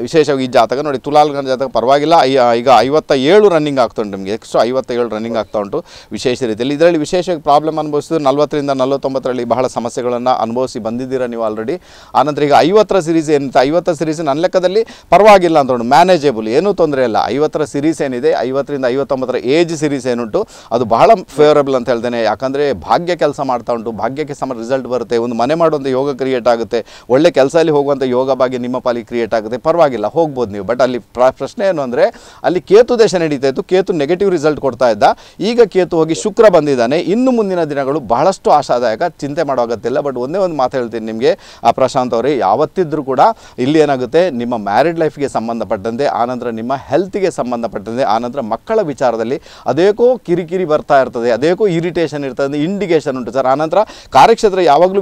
ವಿಶೇಷವಾಗಿ ಈ ಜಾತಕ ನೋಡಿ ತುಲಾ ಜಾತಕ ಪರವಾಗಿಲ್ಲ ಈಗ ಐವತ್ತ ಏಳು ರನ್ನಿಂಗ್ ಆಗ್ತಾ ಉಂಟು ನಿಮಗೆ ಎಕ್ಸ್ಟ್ರಾ ಐವತ್ತ ಏಳು ರನ್ನಿಂಗ್ ಆಗ್ತಾ ಉಂಟು ವಿಶೇಷ ರೀತಿಯಲ್ಲಿ ಇದರಲ್ಲಿ ವಿಶೇಷವಾಗಿ ಪ್ರಾಬ್ಲಮ್ ಅನುಭವಿಸಿದ್ರು ನಲ್ವತ್ತರಿಂದ ನಲವತ್ತೊಂಬತ್ತರಲ್ಲಿ ಬಹಳ ಸಮಸ್ಯೆಗಳನ್ನು ಅನುಭವಿಸಿ ಬಂದಿದ್ದೀರಾ ನೀವು ಆಲ್ರೆಡಿ ಆನಂತರ ಈಗ ಐವತ್ತರ ಸಿರೀಸ್ ಏನಿದೆ ಐವತ್ತರ ಸಿರೀಸ್ ನನ್ನ ಲೆಕ್ಕದಲ್ಲಿ ಪರವಾಗಿಲ್ಲ ಅಂತ ಉಂಟು ಮ್ಯಾನೇಜೇಬಲ್ ಏನೂ ತೊಂದರೆ ಇಲ್ಲ ಐವತ್ತರ ಸಿರೀಸ್ ಏನಿದೆ ಐವತ್ತರಿಂದ ಐವತ್ತೊಂಬತ್ತರ ಏಜ್ ಸಿರೀಸ್ ಏನುಂಟು ಅದು ಬಹಳ ಫೇವರೇಬಲ್ ಅಂತ ಹೇಳ್ತೇನೆ ಯಾಕಂದರೆ ಭಾಗ್ಯ ಕೆಲಸ ಮಾಡಿ ಮಾಡ್ತಾ ಉಂಟು ಭಾಗ್ಯಕ್ಕೆ ಸಮ ರಿಸಲ್ಟ್ ಬರುತ್ತೆ ಒಂದು ಮನೆ ಮಾಡುವಂಥ ಯೋಗ ಕ್ರಿಯೇಟ್ ಆಗುತ್ತೆ ಒಳ್ಳೆ ಕೆಲಸದಲ್ಲಿ ಹೋಗುವಂಥ ಯೋಗ ಭಾಗ್ಯ ನಿಮ್ಮ ಪಾಲಿಗೆ ಕ್ರಿಯೇಟ್ ಆಗುತ್ತೆ ಪರವಾಗಿಲ್ಲ ಹೋಗ್ಬೋದು ನೀವು ಬಟ್ ಅಲ್ಲಿ ಪ್ರಶ್ನೆ ಏನು ಅಂದರೆ ಅಲ್ಲಿ ಕೇತು ದೇಶ ನಡೀತಾ ಇತ್ತು ಕೇತು ನೆಗೆಟಿವ್ ರಿಸಲ್ಟ್ ಕೊಡ್ತಾ ಇದ್ದ ಈಗ ಕೇತು ಹೋಗಿ ಶುಕ್ರ ಬಂದಿದ್ದಾನೆ ಇನ್ನು ಮುಂದಿನ ದಿನಗಳು ಬಹಳಷ್ಟು ಆಶಾದಾಯಕ ಚಿಂತೆ ಮಾಡೋ ಬಟ್ ಒಂದೇ ಒಂದು ಮಾತು ಹೇಳ್ತೀನಿ ನಿಮಗೆ ಆ ಪ್ರಶಾಂತ್ ಅವರೇ ಯಾವತ್ತಿದ್ರೂ ಕೂಡ ಇಲ್ಲಿ ಏನಾಗುತ್ತೆ ನಿಮ್ಮ ಮ್ಯಾರಿಡ್ ಲೈಫ್ಗೆ ಸಂಬಂಧಪಟ್ಟಂತೆ ಆನಂತರ ನಿಮ್ಮ ಹೆಲ್ತ್ಗೆ ಸಂಬಂಧಪಟ್ಟಂತೆ ಆನಂತರ ಮಕ್ಕಳ ವಿಚಾರದಲ್ಲಿ ಅದೇಕೋ ಕಿರಿಕಿರಿ ಬರ್ತಾ ಇರ್ತದೆ ಅದೇಕೋ ಇರಿಟೇಷನ್ ಇರ್ತದೆ ಇಂಡಿಕೇಶನ್ ಉಂಟು ಸರ್ ಆನಂತರ ಕಾರ್ಯಕ್ಷೇತ್ರ ಯಾವಾಗಲೂ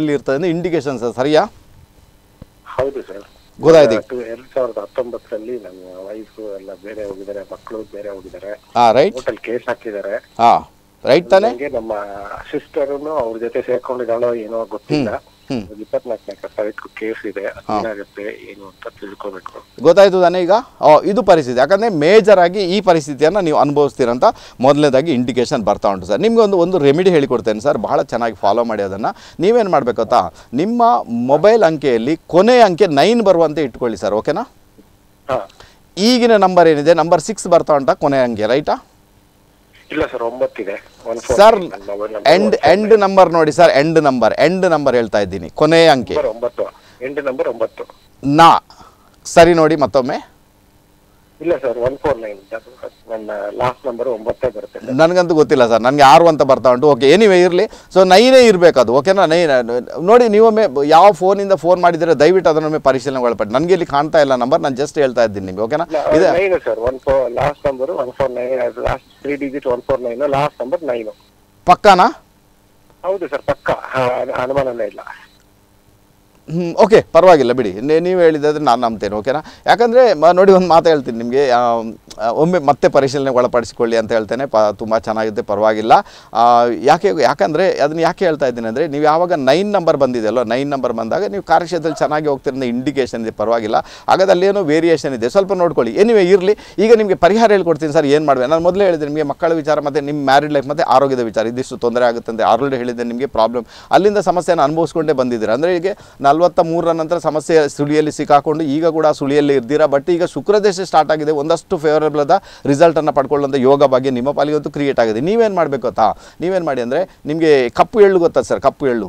ಅಲ್ಲಿ ಇರ್ತದೆ ಅಂದ್ರೆ ಇಂಡಿಕೇಶನ್ ಸರ್ ಸರಿಯಾ ಹೌದು ಸರ್ ಗೊತ್ತಾಯ್ತು ಎರಡ್ ಸಾವಿರದ ಹತ್ತೊಂಬತ್ತರಲ್ಲಿ ನನ್ನ ವೈಫ್ ಎಲ್ಲ ಬೇರೆ ಹೋಗಿದ್ದಾರೆ ಮಕ್ಕಳು ಬೇರೆ ಹೋಗಿದ್ದಾರೆ ಹೋಟೆಲ್ ಕೇಸ್ ಹಾಕಿದ್ದಾರೆ ಹಾ ರೈಟ್ ನಮ್ಮ ಸಿಸ್ಟರ್ ಅವ್ರ ಜೊತೆ ಸೇರ್ಕೊಂಡಿದ್ದಾಳೋ ಏನೋ ಗೊತ್ತಿಲ್ಲ ಗೊತ್ತಾಯ್ತು ತಾನೇ ಈಗ ಇದು ಪರಿಸ್ಥಿತಿ ಯಾಕಂದ್ರೆ ಮೇಜರ್ ಆಗಿ ಈ ಪರಿಸ್ಥಿತಿಯನ್ನು ನೀವು ಅನುಭವಿಸ್ತೀರಂತ ಮೊದಲನೇದಾಗಿ ಇಂಡಿಕೇಶನ್ ಬರ್ತಾ ಉಂಟು ಸರ್ ನಿಮ್ಗೆ ಒಂದು ಒಂದು ರೆಮಿಡಿ ಹೇಳಿಕೊಡ್ತೇನೆ ಸರ್ ಬಹಳ ಚೆನ್ನಾಗಿ ಫಾಲೋ ಮಾಡಿ ಅದನ್ನು ನೀವೇನು ಮಾಡ್ಬೇಕಾ ನಿಮ್ಮ ಮೊಬೈಲ್ ಅಂಕೆಯಲ್ಲಿ ಕೊನೆ ಅಂಕೆ ನೈನ್ ಬರುವಂತೆ ಇಟ್ಕೊಳ್ಳಿ ಸರ್ ಓಕೆನಾ ಈಗಿನ ನಂಬರ್ ಏನಿದೆ ನಂಬರ್ ಸಿಕ್ಸ್ ಬರ್ತಾ ಉಂಟಾ ಕೊನೆ ಅಂಕೆ ರೈಟಾ ಇಲ್ಲ ಸರ್ ಒಂಬತ್ತಿದೆ ಸರ್ ಎಂಡ್ ಎಂಡ್ ನಂಬರ್ ನೋಡಿ sir end number end number ಹೇಳ್ತಾ ಇದ್ದೀನಿ ಕೊನೆಯ ಅಂಕೆ ಒಂಬತ್ತು ಎಂಡ್ ನಂಬರ್ ಒಂಬತ್ತು ನಾ ಸರಿ ನೋಡಿ ಮತ್ತೊಮ್ಮೆ ಇಲ್ಲ ಸರ್ ಒನ್ ಫೋರ್ ನೈನ್ ನನ್ನ ಲಾಸ್ಟ್ ನಂಬರ್ ಒಂಬತ್ತೇ ಬರುತ್ತೆ ನನಗಂತೂ ಗೊತ್ತಿಲ್ಲ ಸರ್ ನನಗೆ ಆರು ಅಂತ ಬರ್ತಾ ಉಂಟು ಓಕೆ ಎನಿವೇ ಇರಲಿ ಸೊ ನೈನೇ ಇರಬೇಕು ಅದು ಓಕೆನಾ ನೈನ್ ನೋಡಿ ನೀವೊಮ್ಮೆ ಯಾವ ಫೋನಿಂದ ಫೋನ್ ಮಾಡಿದರೆ ದಯವಿಟ್ಟು ಅದನ್ನೊಮ್ಮೆ ಪರಿಶೀಲನೆ ಒಳಪಟ್ಟು ನನಗೆ ಇಲ್ಲಿ ಕಾಣ್ತಾ ಇಲ್ಲ ನಂಬರ್ ನಾನು ಜಸ್ಟ್ ಹೇಳ್ತಾ ಇದ್ದೀನಿ ನಿಮಗೆ ಓಕೆನಾ ಇದೆ sir one four last number one four nine last three digit one four nine last number nine ಪಕ್ಕಾನಾ ಹೌದು ಸರ್ ಪಕ್ಕ ಅನುಮಾನನೇ ಇಲ್ಲ ಓಕೆ ಪರವಾಗಿಲ್ಲ ಬಿಡಿ ನೀವು ಹೇಳಿದ್ದಾದ್ರೆ ನಾನು ನಂಬ್ತೇನೆ ಓಕೆನಾ ಯಾಕಂದರೆ ನೋಡಿ ಒಂದು ಮಾತು ಹೇಳ್ತೀನಿ ನಿಮಗೆ ಒಮ್ಮೆ ಮತ್ತೆ ಪರಿಶೀಲನೆ ಒಳಪಡಿಸಿಕೊಳ್ಳಿ ಅಂತ ಹೇಳ್ತೇನೆ ಪ ತುಂಬ ಚೆನ್ನಾಗಿದೆ ಪರವಾಗಿಲ್ಲ ಯಾಕೆ ಯಾಕಂದರೆ ಅದನ್ನು ಯಾಕೆ ಹೇಳ್ತಾ ಇದ್ದೀನಿ ಅಂದರೆ ನೀವು ಯಾವಾಗ ನೈನ್ ನಂಬರ್ ಬಂದಿದೆಯಲ್ಲೋ ನೈನ್ ನಂಬರ್ ಬಂದಾಗ ನೀವು ಕಾರ್ಯಕ್ಷೇತ್ರದಲ್ಲಿ ಚೆನ್ನಾಗಿ ಹೋಗ್ತಿರೋ ಇಂಡಿಕೇಷನ್ ಇದೆ ಪರವಾಗಿಲ್ಲ ಹಾಗಾದಲ್ಲಿ ಏನೋ ವೇರಿಯೇಷನ್ ಇದೆ ಸ್ವಲ್ಪ ನೋಡ್ಕೊಳ್ಳಿ ಏನಿವೆ ಇರಲಿ ಈಗ ನಿಮಗೆ ಪರಿಹಾರ ಹೇಳ್ಕೊಡ್ತೀನಿ ಸರ್ ಏನು ಮಾಡಬೇಕು ನಾನು ಮೊದಲೇ ಹೇಳಿದೆ ನಿಮಗೆ ಮಕ್ಕಳ ವಿಚಾರ ಮತ್ತು ನಿಮ್ಮ ಮ್ಯಾರಿಡ್ ಲೈಫ್ ಮತ್ತು ಆರೋಗ್ಯದ ವಿಚಾರ ಇದಿಷ್ಟು ತೊಂದರೆ ಆಗುತ್ತೆ ಅಂತ ಆಲ್ರೆಡಿ ಹೇಳಿದ್ದೆ ನಿಮಗೆ ಪ್ರಾಬ್ಲಮ್ ಅಲ್ಲಿಂದ ಸಮಸ್ಯೆಯನ್ನು ಅನುಭವಿಸ್ಕೊಂಡೇ ಬಂದಿದ್ದೀರಾ ಅಂದರೆ ಈಗ ನಲವತ್ತ ಮೂರರ ನಂತರ ಸಮಸ್ಯೆ ಸುಳಿಯಲ್ಲಿ ಸಿಕ್ಕಾಕೊಂಡು ಈಗ ಕೂಡ ಸುಳಿಯಲ್ಲಿ ಇರ್ದಿರಾ ಬಟ್ ಈಗ ಶುಕ್ರದೇಶ ಸ್ಟಾರ್ಟ್ ಆಗಿದೆ ಒಂದಷ್ಟು ಫೇವರ್ ಮೆಷರಬಲಾದ ರಿಸಲ್ಟನ್ನು ಪಡ್ಕೊಳ್ಳೋಂಥ ಯೋಗ ಬಗ್ಗೆ ನಿಮ್ಮ ಪಾಲಿಗಂತೂ ಕ್ರಿಯೇಟ್ ಆಗಿದೆ ನೀವೇನು ಮಾಡಬೇಕು ಗೊತ್ತಾ ನೀವೇನು ಮಾಡಿ ಅಂದ್ರೆ ನಿಮಗೆ ಕಪ್ಪು ಎಳ್ಳು ಗೊತ್ತಾ ಸರ್ ಕಪ್ಪು ಎಳ್ಳು